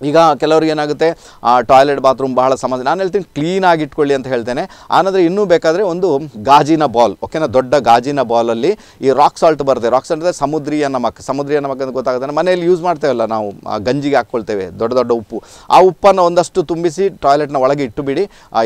ಈಗ ಕೆಲವ್ರಿಗೆ ಏನಾಗುತ್ತೆ ಟಾಯ್ಲೆಟ್ ಬಾತ್ರೂಮ್ ಬಹಳ ಸಮಸ್ಯೆ ನಾನು ಹೇಳ್ತೀನಿ ಕ್ಲೀನಾಗಿ ಇಟ್ಕೊಳ್ಳಿ ಅಂತ ಹೇಳ್ತೇನೆ ಆನಂದರೆ ಇನ್ನೂ ಬೇಕಾದರೆ ಒಂದು ಗಾಜಿನ ಬಾಲ್ ಓಕೆನಾ ದೊಡ್ಡ ಗಾಜಿನ ಬಾಲಲ್ಲಿ ಈ ರಾಕ್ ಸಾಲ್ಟ್ ಬರುತ್ತೆ ರಾಕ್ ಸಾಲ್ಟ್ ಅಂದರೆ ಸಮುದ್ರೀಯ ನಮಕ್ ಸಮುದ್ರೀಯ ನಮಕ್ ಅಂತ ಗೊತ್ತಾಗುತ್ತೆ ಮನೆಯಲ್ಲಿ ಯೂಸ್ ಮಾಡ್ತೇವಲ್ಲ ನಾವು ಗಂಜಿಗೆ ಹಾಕ್ಕೊಳ್ತೇವೆ ದೊಡ್ಡ ದೊಡ್ಡ ಉಪ್ಪು ಆ ಉಪ್ಪನ್ನು ಒಂದಷ್ಟು ತುಂಬಿಸಿ ಟಾಯ್ಲೆಟ್ನ ಒಳಗೆ ಇಟ್ಟುಬಿಡಿ ಬಿಡಿ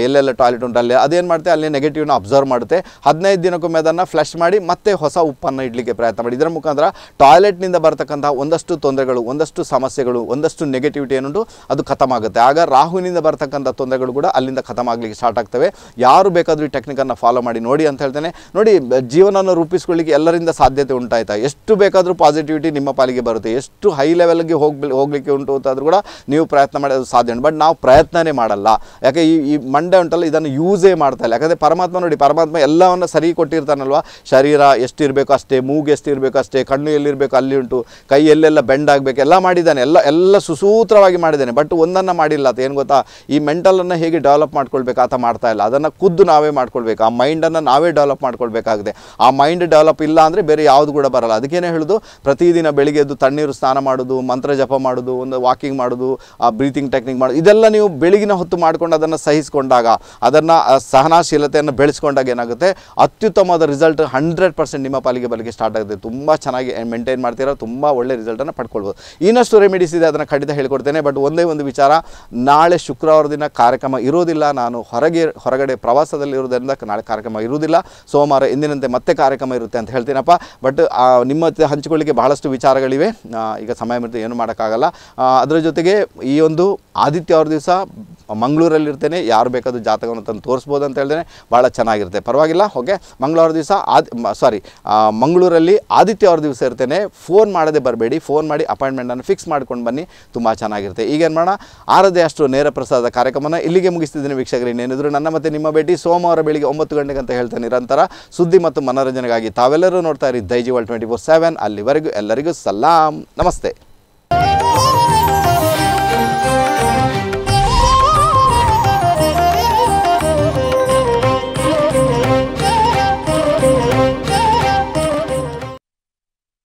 ಎಲ್ಲೆಲ್ಲ ಟಾಯ್ಲೆಟ್ ಉಂಟು ಅಲ್ಲಿ ಅದೇನು ಮಾಡುತ್ತೆ ಅಲ್ಲಿ ನೆಗೆಟಿವ್ನ ಅಬ್ಸರ್ವ್ ಮಾಡುತ್ತೆ ಹದಿನೈದು ದಿನಕ್ಕೊಮ್ಮೆ ಅದನ್ನು ಫ್ಲಶ್ ಮಾಡಿ ಮತ್ತೆ ಹೊಸ ಉಪ್ಪನ್ನು ಇಡಲಿಕ್ಕೆ ಪ್ರಯತ್ನ ಮಾಡಿ ಇದರ ಮುಖಾಂತರ ಟಾಯ್ಲೆಟ್ನಿಂದ ಬರ್ತಕ್ಕಂಥ ಒಂದಷ್ಟು ತೊಂದರೆಗಳು ಒಂದಷ್ಟು ಸಮಸ್ಯೆಗಳು ಒಂದಷ್ಟು ನೆಗೆಟಿವಿಟಿ ಏನುಂಟು ಅದು ಖತಮ್ ಆಗುತ್ತೆ ಆಗ ರಾಹುವಿನಿಂದ ಬರ್ತಕ್ಕಂಥ ತೊಂದರೆಗಳು ಕೂಡ ಅಲ್ಲಿಂದ ಖತಮ್ ಆಗಲಿಕ್ಕೆ ಸ್ಟಾರ್ಟ್ ಆಗ್ತವೆ ಯಾರು ಬೇಕಾದರೂ ಈ ಟೆಕ್ನಿಕನ್ನು ಫಾಲೋ ಮಾಡಿ ನೋಡಿ ಅಂತ ಹೇಳ್ತೇನೆ ನೋಡಿ ಜೀವನವನ್ನು ರೂಪಿಸ್ಕೊಳ್ಳಿಕ್ಕೆ ಎಲ್ಲರಿಂದ ಸಾಧ್ಯತೆ ಉಂಟಾಯ್ತಾ ಎಷ್ಟು ಬೇಕಾದರೂ ಪಾಸಿಟಿವಿಟಿ ನಿಮ್ಮ ಪಾಲಿಗೆ ಬರುತ್ತೆ ಎಷ್ಟು ಹೈ ಲೆವೆಲ್ಗೆ ಹೋಗ್ಬಿ ಹೋಗಲಿಕ್ಕೆ ಉಂಟು ಅಂತಾದರೂ ಕೂಡ ನೀವು ಪ್ರಯತ್ನ ಮಾಡೋದು ಸಾಧ್ಯ ಉಂಟು ಬಟ್ ನಾವು ಪ್ರಯತ್ನನೇ ಮಾಡಲ್ಲ ಯಾಕೆ ಈ ಈ ಮಂಡೆ ಉಂಟಲ್ಲ ಇದನ್ನು ಯೂಸೇ ಮಾಡ್ತಾ ಇಲ್ಲ ಯಾಕಂದರೆ ಪರಮಾತ್ಮ ನೋಡಿ ಪರಮಾತ್ಮ ಎಲ್ಲವನ್ನು ಸರಿ ಕೊಟ್ಟಿರ್ತಾನಲ್ವ ಶರೀರ ಎಷ್ಟಿರಬೇಕು ಅಷ್ಟೇ ಮೂಗು ಎಷ್ಟಿರಬೇಕು ಅಷ್ಟೇ ಕಣ್ಣು ಎಲ್ಲಿರಬೇಕು ಅಲ್ಲಿ ಉಂಟು ಕೈ ಎಲ್ಲೆಲ್ಲ ಬೆಂಡ್ ಆಗಬೇಕು ಎಲ್ಲ ಮಾಡಿದ್ದಾನೆ ಎಲ್ಲ ಎಲ್ಲ ಸುಸೂತ್ರವಾಗಿ ಮಾಡಿದ್ದೇನೆ ಬಟ್ ಒಂದನ್ನು ಮಾಡಿಲ್ಲ ಆತ ಏನು ಗೊತ್ತಾ ಈ ಮೆಂಟಲನ್ನು ಹೇಗೆ ಡೆವಲಪ್ ಮಾಡ್ಕೊಳ್ಬೇಕು ಆತ ಮಾಡ್ತಾ ಇಲ್ಲ ಅದನ್ನು ಖುದ್ದು ನಾವೇ ಮಾಡ್ಕೊಳ್ಬೇಕು ಆ ಮೈಂಡನ್ನು ನಾವೇ ಡೆವಲಪ್ ಮಾಡ್ಕೊಳ್ಬೇಕಾಗಿದೆ ಆ ಮೈಂಡ್ ಡೆವಲಪ್ ಇಲ್ಲ ಅಂದರೆ ಬೇರೆ ಯಾವುದು ಕೂಡ ಬರಲ್ಲ ಅದಕ್ಕೇನೆ ಹೇಳೋದು ಪ್ರತಿದಿನ ಬೆಳಿಗ್ಗೆ ಎದ್ದು ತಣ್ಣೀರು ಸ್ನಾನ ಮಾಡೋದು ಮಂತ್ರ ಜಪ ಮಾಡೋದು ಒಂದು ವಾಕಿಂಗ್ ಮಾಡೋದು ಆ ಬ್ರೀತಿಂಗ್ ಟೆಕ್ನಿಕ್ ಮಾಡೋದು ಇದೆಲ್ಲ ನೀವು ಬೆಳಗಿನ ಹೊತ್ತು ಮಾಡಿಕೊಂಡು ಅದನ್ನು ಸಹಿಸಿಕೊಂಡಾಗ ಅದನ್ನು ಸಹನಾಶೀಲತೆಯನ್ನು ಬೆಳೆಸ್ಕೊಂಡಾಗ ಏನಾಗುತ್ತೆ ಅತ್ಯುತ್ತಮವಾದ ರಿಸಲ್ಟ್ ಹಂಡ್ರೆಡ್ ಪರ್ಸೆಂಟ್ ನಿಮ್ಮ ಪಾಲಿಗೆ ಬಲಿಗೆ ಸ್ಟಾರ್ಟ್ ಆಗುತ್ತೆ ತುಂಬ ಚೆನ್ನಾಗಿ ಮೇಂಟೈನ್ ಮಾಡ್ತೀರಾ ತುಂಬ ಒಳ್ಳೆ ರಿಸಲ್ಟನ್ನು ಪಡ್ಕೊಳ್ಬೋದು ಇನ್ನಷ್ಟು ರೆಮಿಡೀಸ್ ಇದೆ ಅದನ್ನು ಖಂಡಿತ ಹೇಳ್ಕೊಡ್ತೇನೆ ಬಟ್ ಒಂದೇ ಒಂದು ವಿಚಾರ ನಾಳೆ ಶುಕ್ರವಾರ ದಿನ ಕಾರ್ಯಕ್ರಮ ಇರೋದಿಲ್ಲ ನಾನು ಹೊರಗೆ ಹೊರಗಡೆ ಪ್ರವಾಸದಲ್ಲಿ ಇರೋದರಿಂದ ನಾಳೆ ಕಾರ್ಯಕ್ರಮ ಇರುವುದಿಲ್ಲ ಸೋಮವಾರ ಎಂದಿನಂತೆ ಮತ್ತೆ ಕಾರ್ಯಕ್ರಮ ಇರುತ್ತೆ ಅಂತ ಹೇಳ್ತೀನಪ್ಪ ಬಟ್ ನಿಮ್ಮ ಹಂಚಿಕೊಳ್ಳಿಕ್ಕೆ ಬಹಳಷ್ಟು ವಿಚಾರಗಳಿವೆ ಈಗ ಸಮಯ ಮಿತಿ ಏನು ಮಾಡೋಕ್ಕಾಗಲ್ಲ ಅದರ ಜೊತೆಗೆ ಈ ಒಂದು ಆದಿತ್ಯ ಅವ್ರ ದಿವಸ ಮಂಗಳೂರಲ್ಲಿರ್ತೇನೆ ಯಾರು ಬೇಕಾದರೂ ಜಾತಕವನ್ನು ತಂದು ತೋರಿಸ್ಬೋದು ಅಂತ ಹೇಳ್ತೇನೆ ಭಾಳ ಚೆನ್ನಾಗಿರುತ್ತೆ ಪರವಾಗಿಲ್ಲ ಓಕೆ ಮಂಗಳವಾರ ದಿವಸ ಆದಿ ಸಾರಿ ಮಂಗಳೂರಲ್ಲಿ ಆದಿತ್ಯ ಅವ್ರ ದಿವಸ ಇರ್ತೇನೆ ಫೋನ್ ಮಾಡದೆ ಬರಬೇಡಿ ಫೋನ್ ಮಾಡಿ ಅಪಾಯಿಂಟ್ಮೆಂಟನ್ನು ಫಿಕ್ಸ್ ಮಾಡ್ಕೊಂಡು ಬನ್ನಿ ತುಂಬ ಚೆನ್ನಾಗಿರುತ್ತೆ ಆಗಿರುತ್ತೆ ಈಗೇನು ಮಾಡೋಣ ಆರದೇ ಅಷ್ಟು ನೇರ ಪ್ರಸಾದ ಕಾರ್ಯಕ್ರಮನ ಇಲ್ಲಿಗೆ ಮುಗಿಸ್ತಿದ್ದೀನಿ ವೀಕ್ಷಕರು ಇನ್ನೇನಿದ್ರು ನನ್ನ ಮತ್ತೆ ನಿಮ್ಮ ಭೇಟಿ ಸೋಮವಾರ ಬೆಳಿಗ್ಗೆ ಒಂಬತ್ತು ಗಂಟೆಗೆ ಅಂತ ಹೇಳ್ತೇನೆ ನಿರಂತರ ಸುದ್ದಿ ಮತ್ತು ಮನೋರಂಜನೆಗಾಗಿ ತಾವೆಲ್ಲರೂ ನೋಡ್ತಾ ಇರಿ ದೈಜಿವಲ್ ಟ್ವೆಂಟಿ ಫೋರ್ ಸೆವೆನ್ ಅಲ್ಲಿವರೆಗೂ ಎಲ್ಲರಿಗೂ ಸಲಾಂ ನಮಸ್ತೆ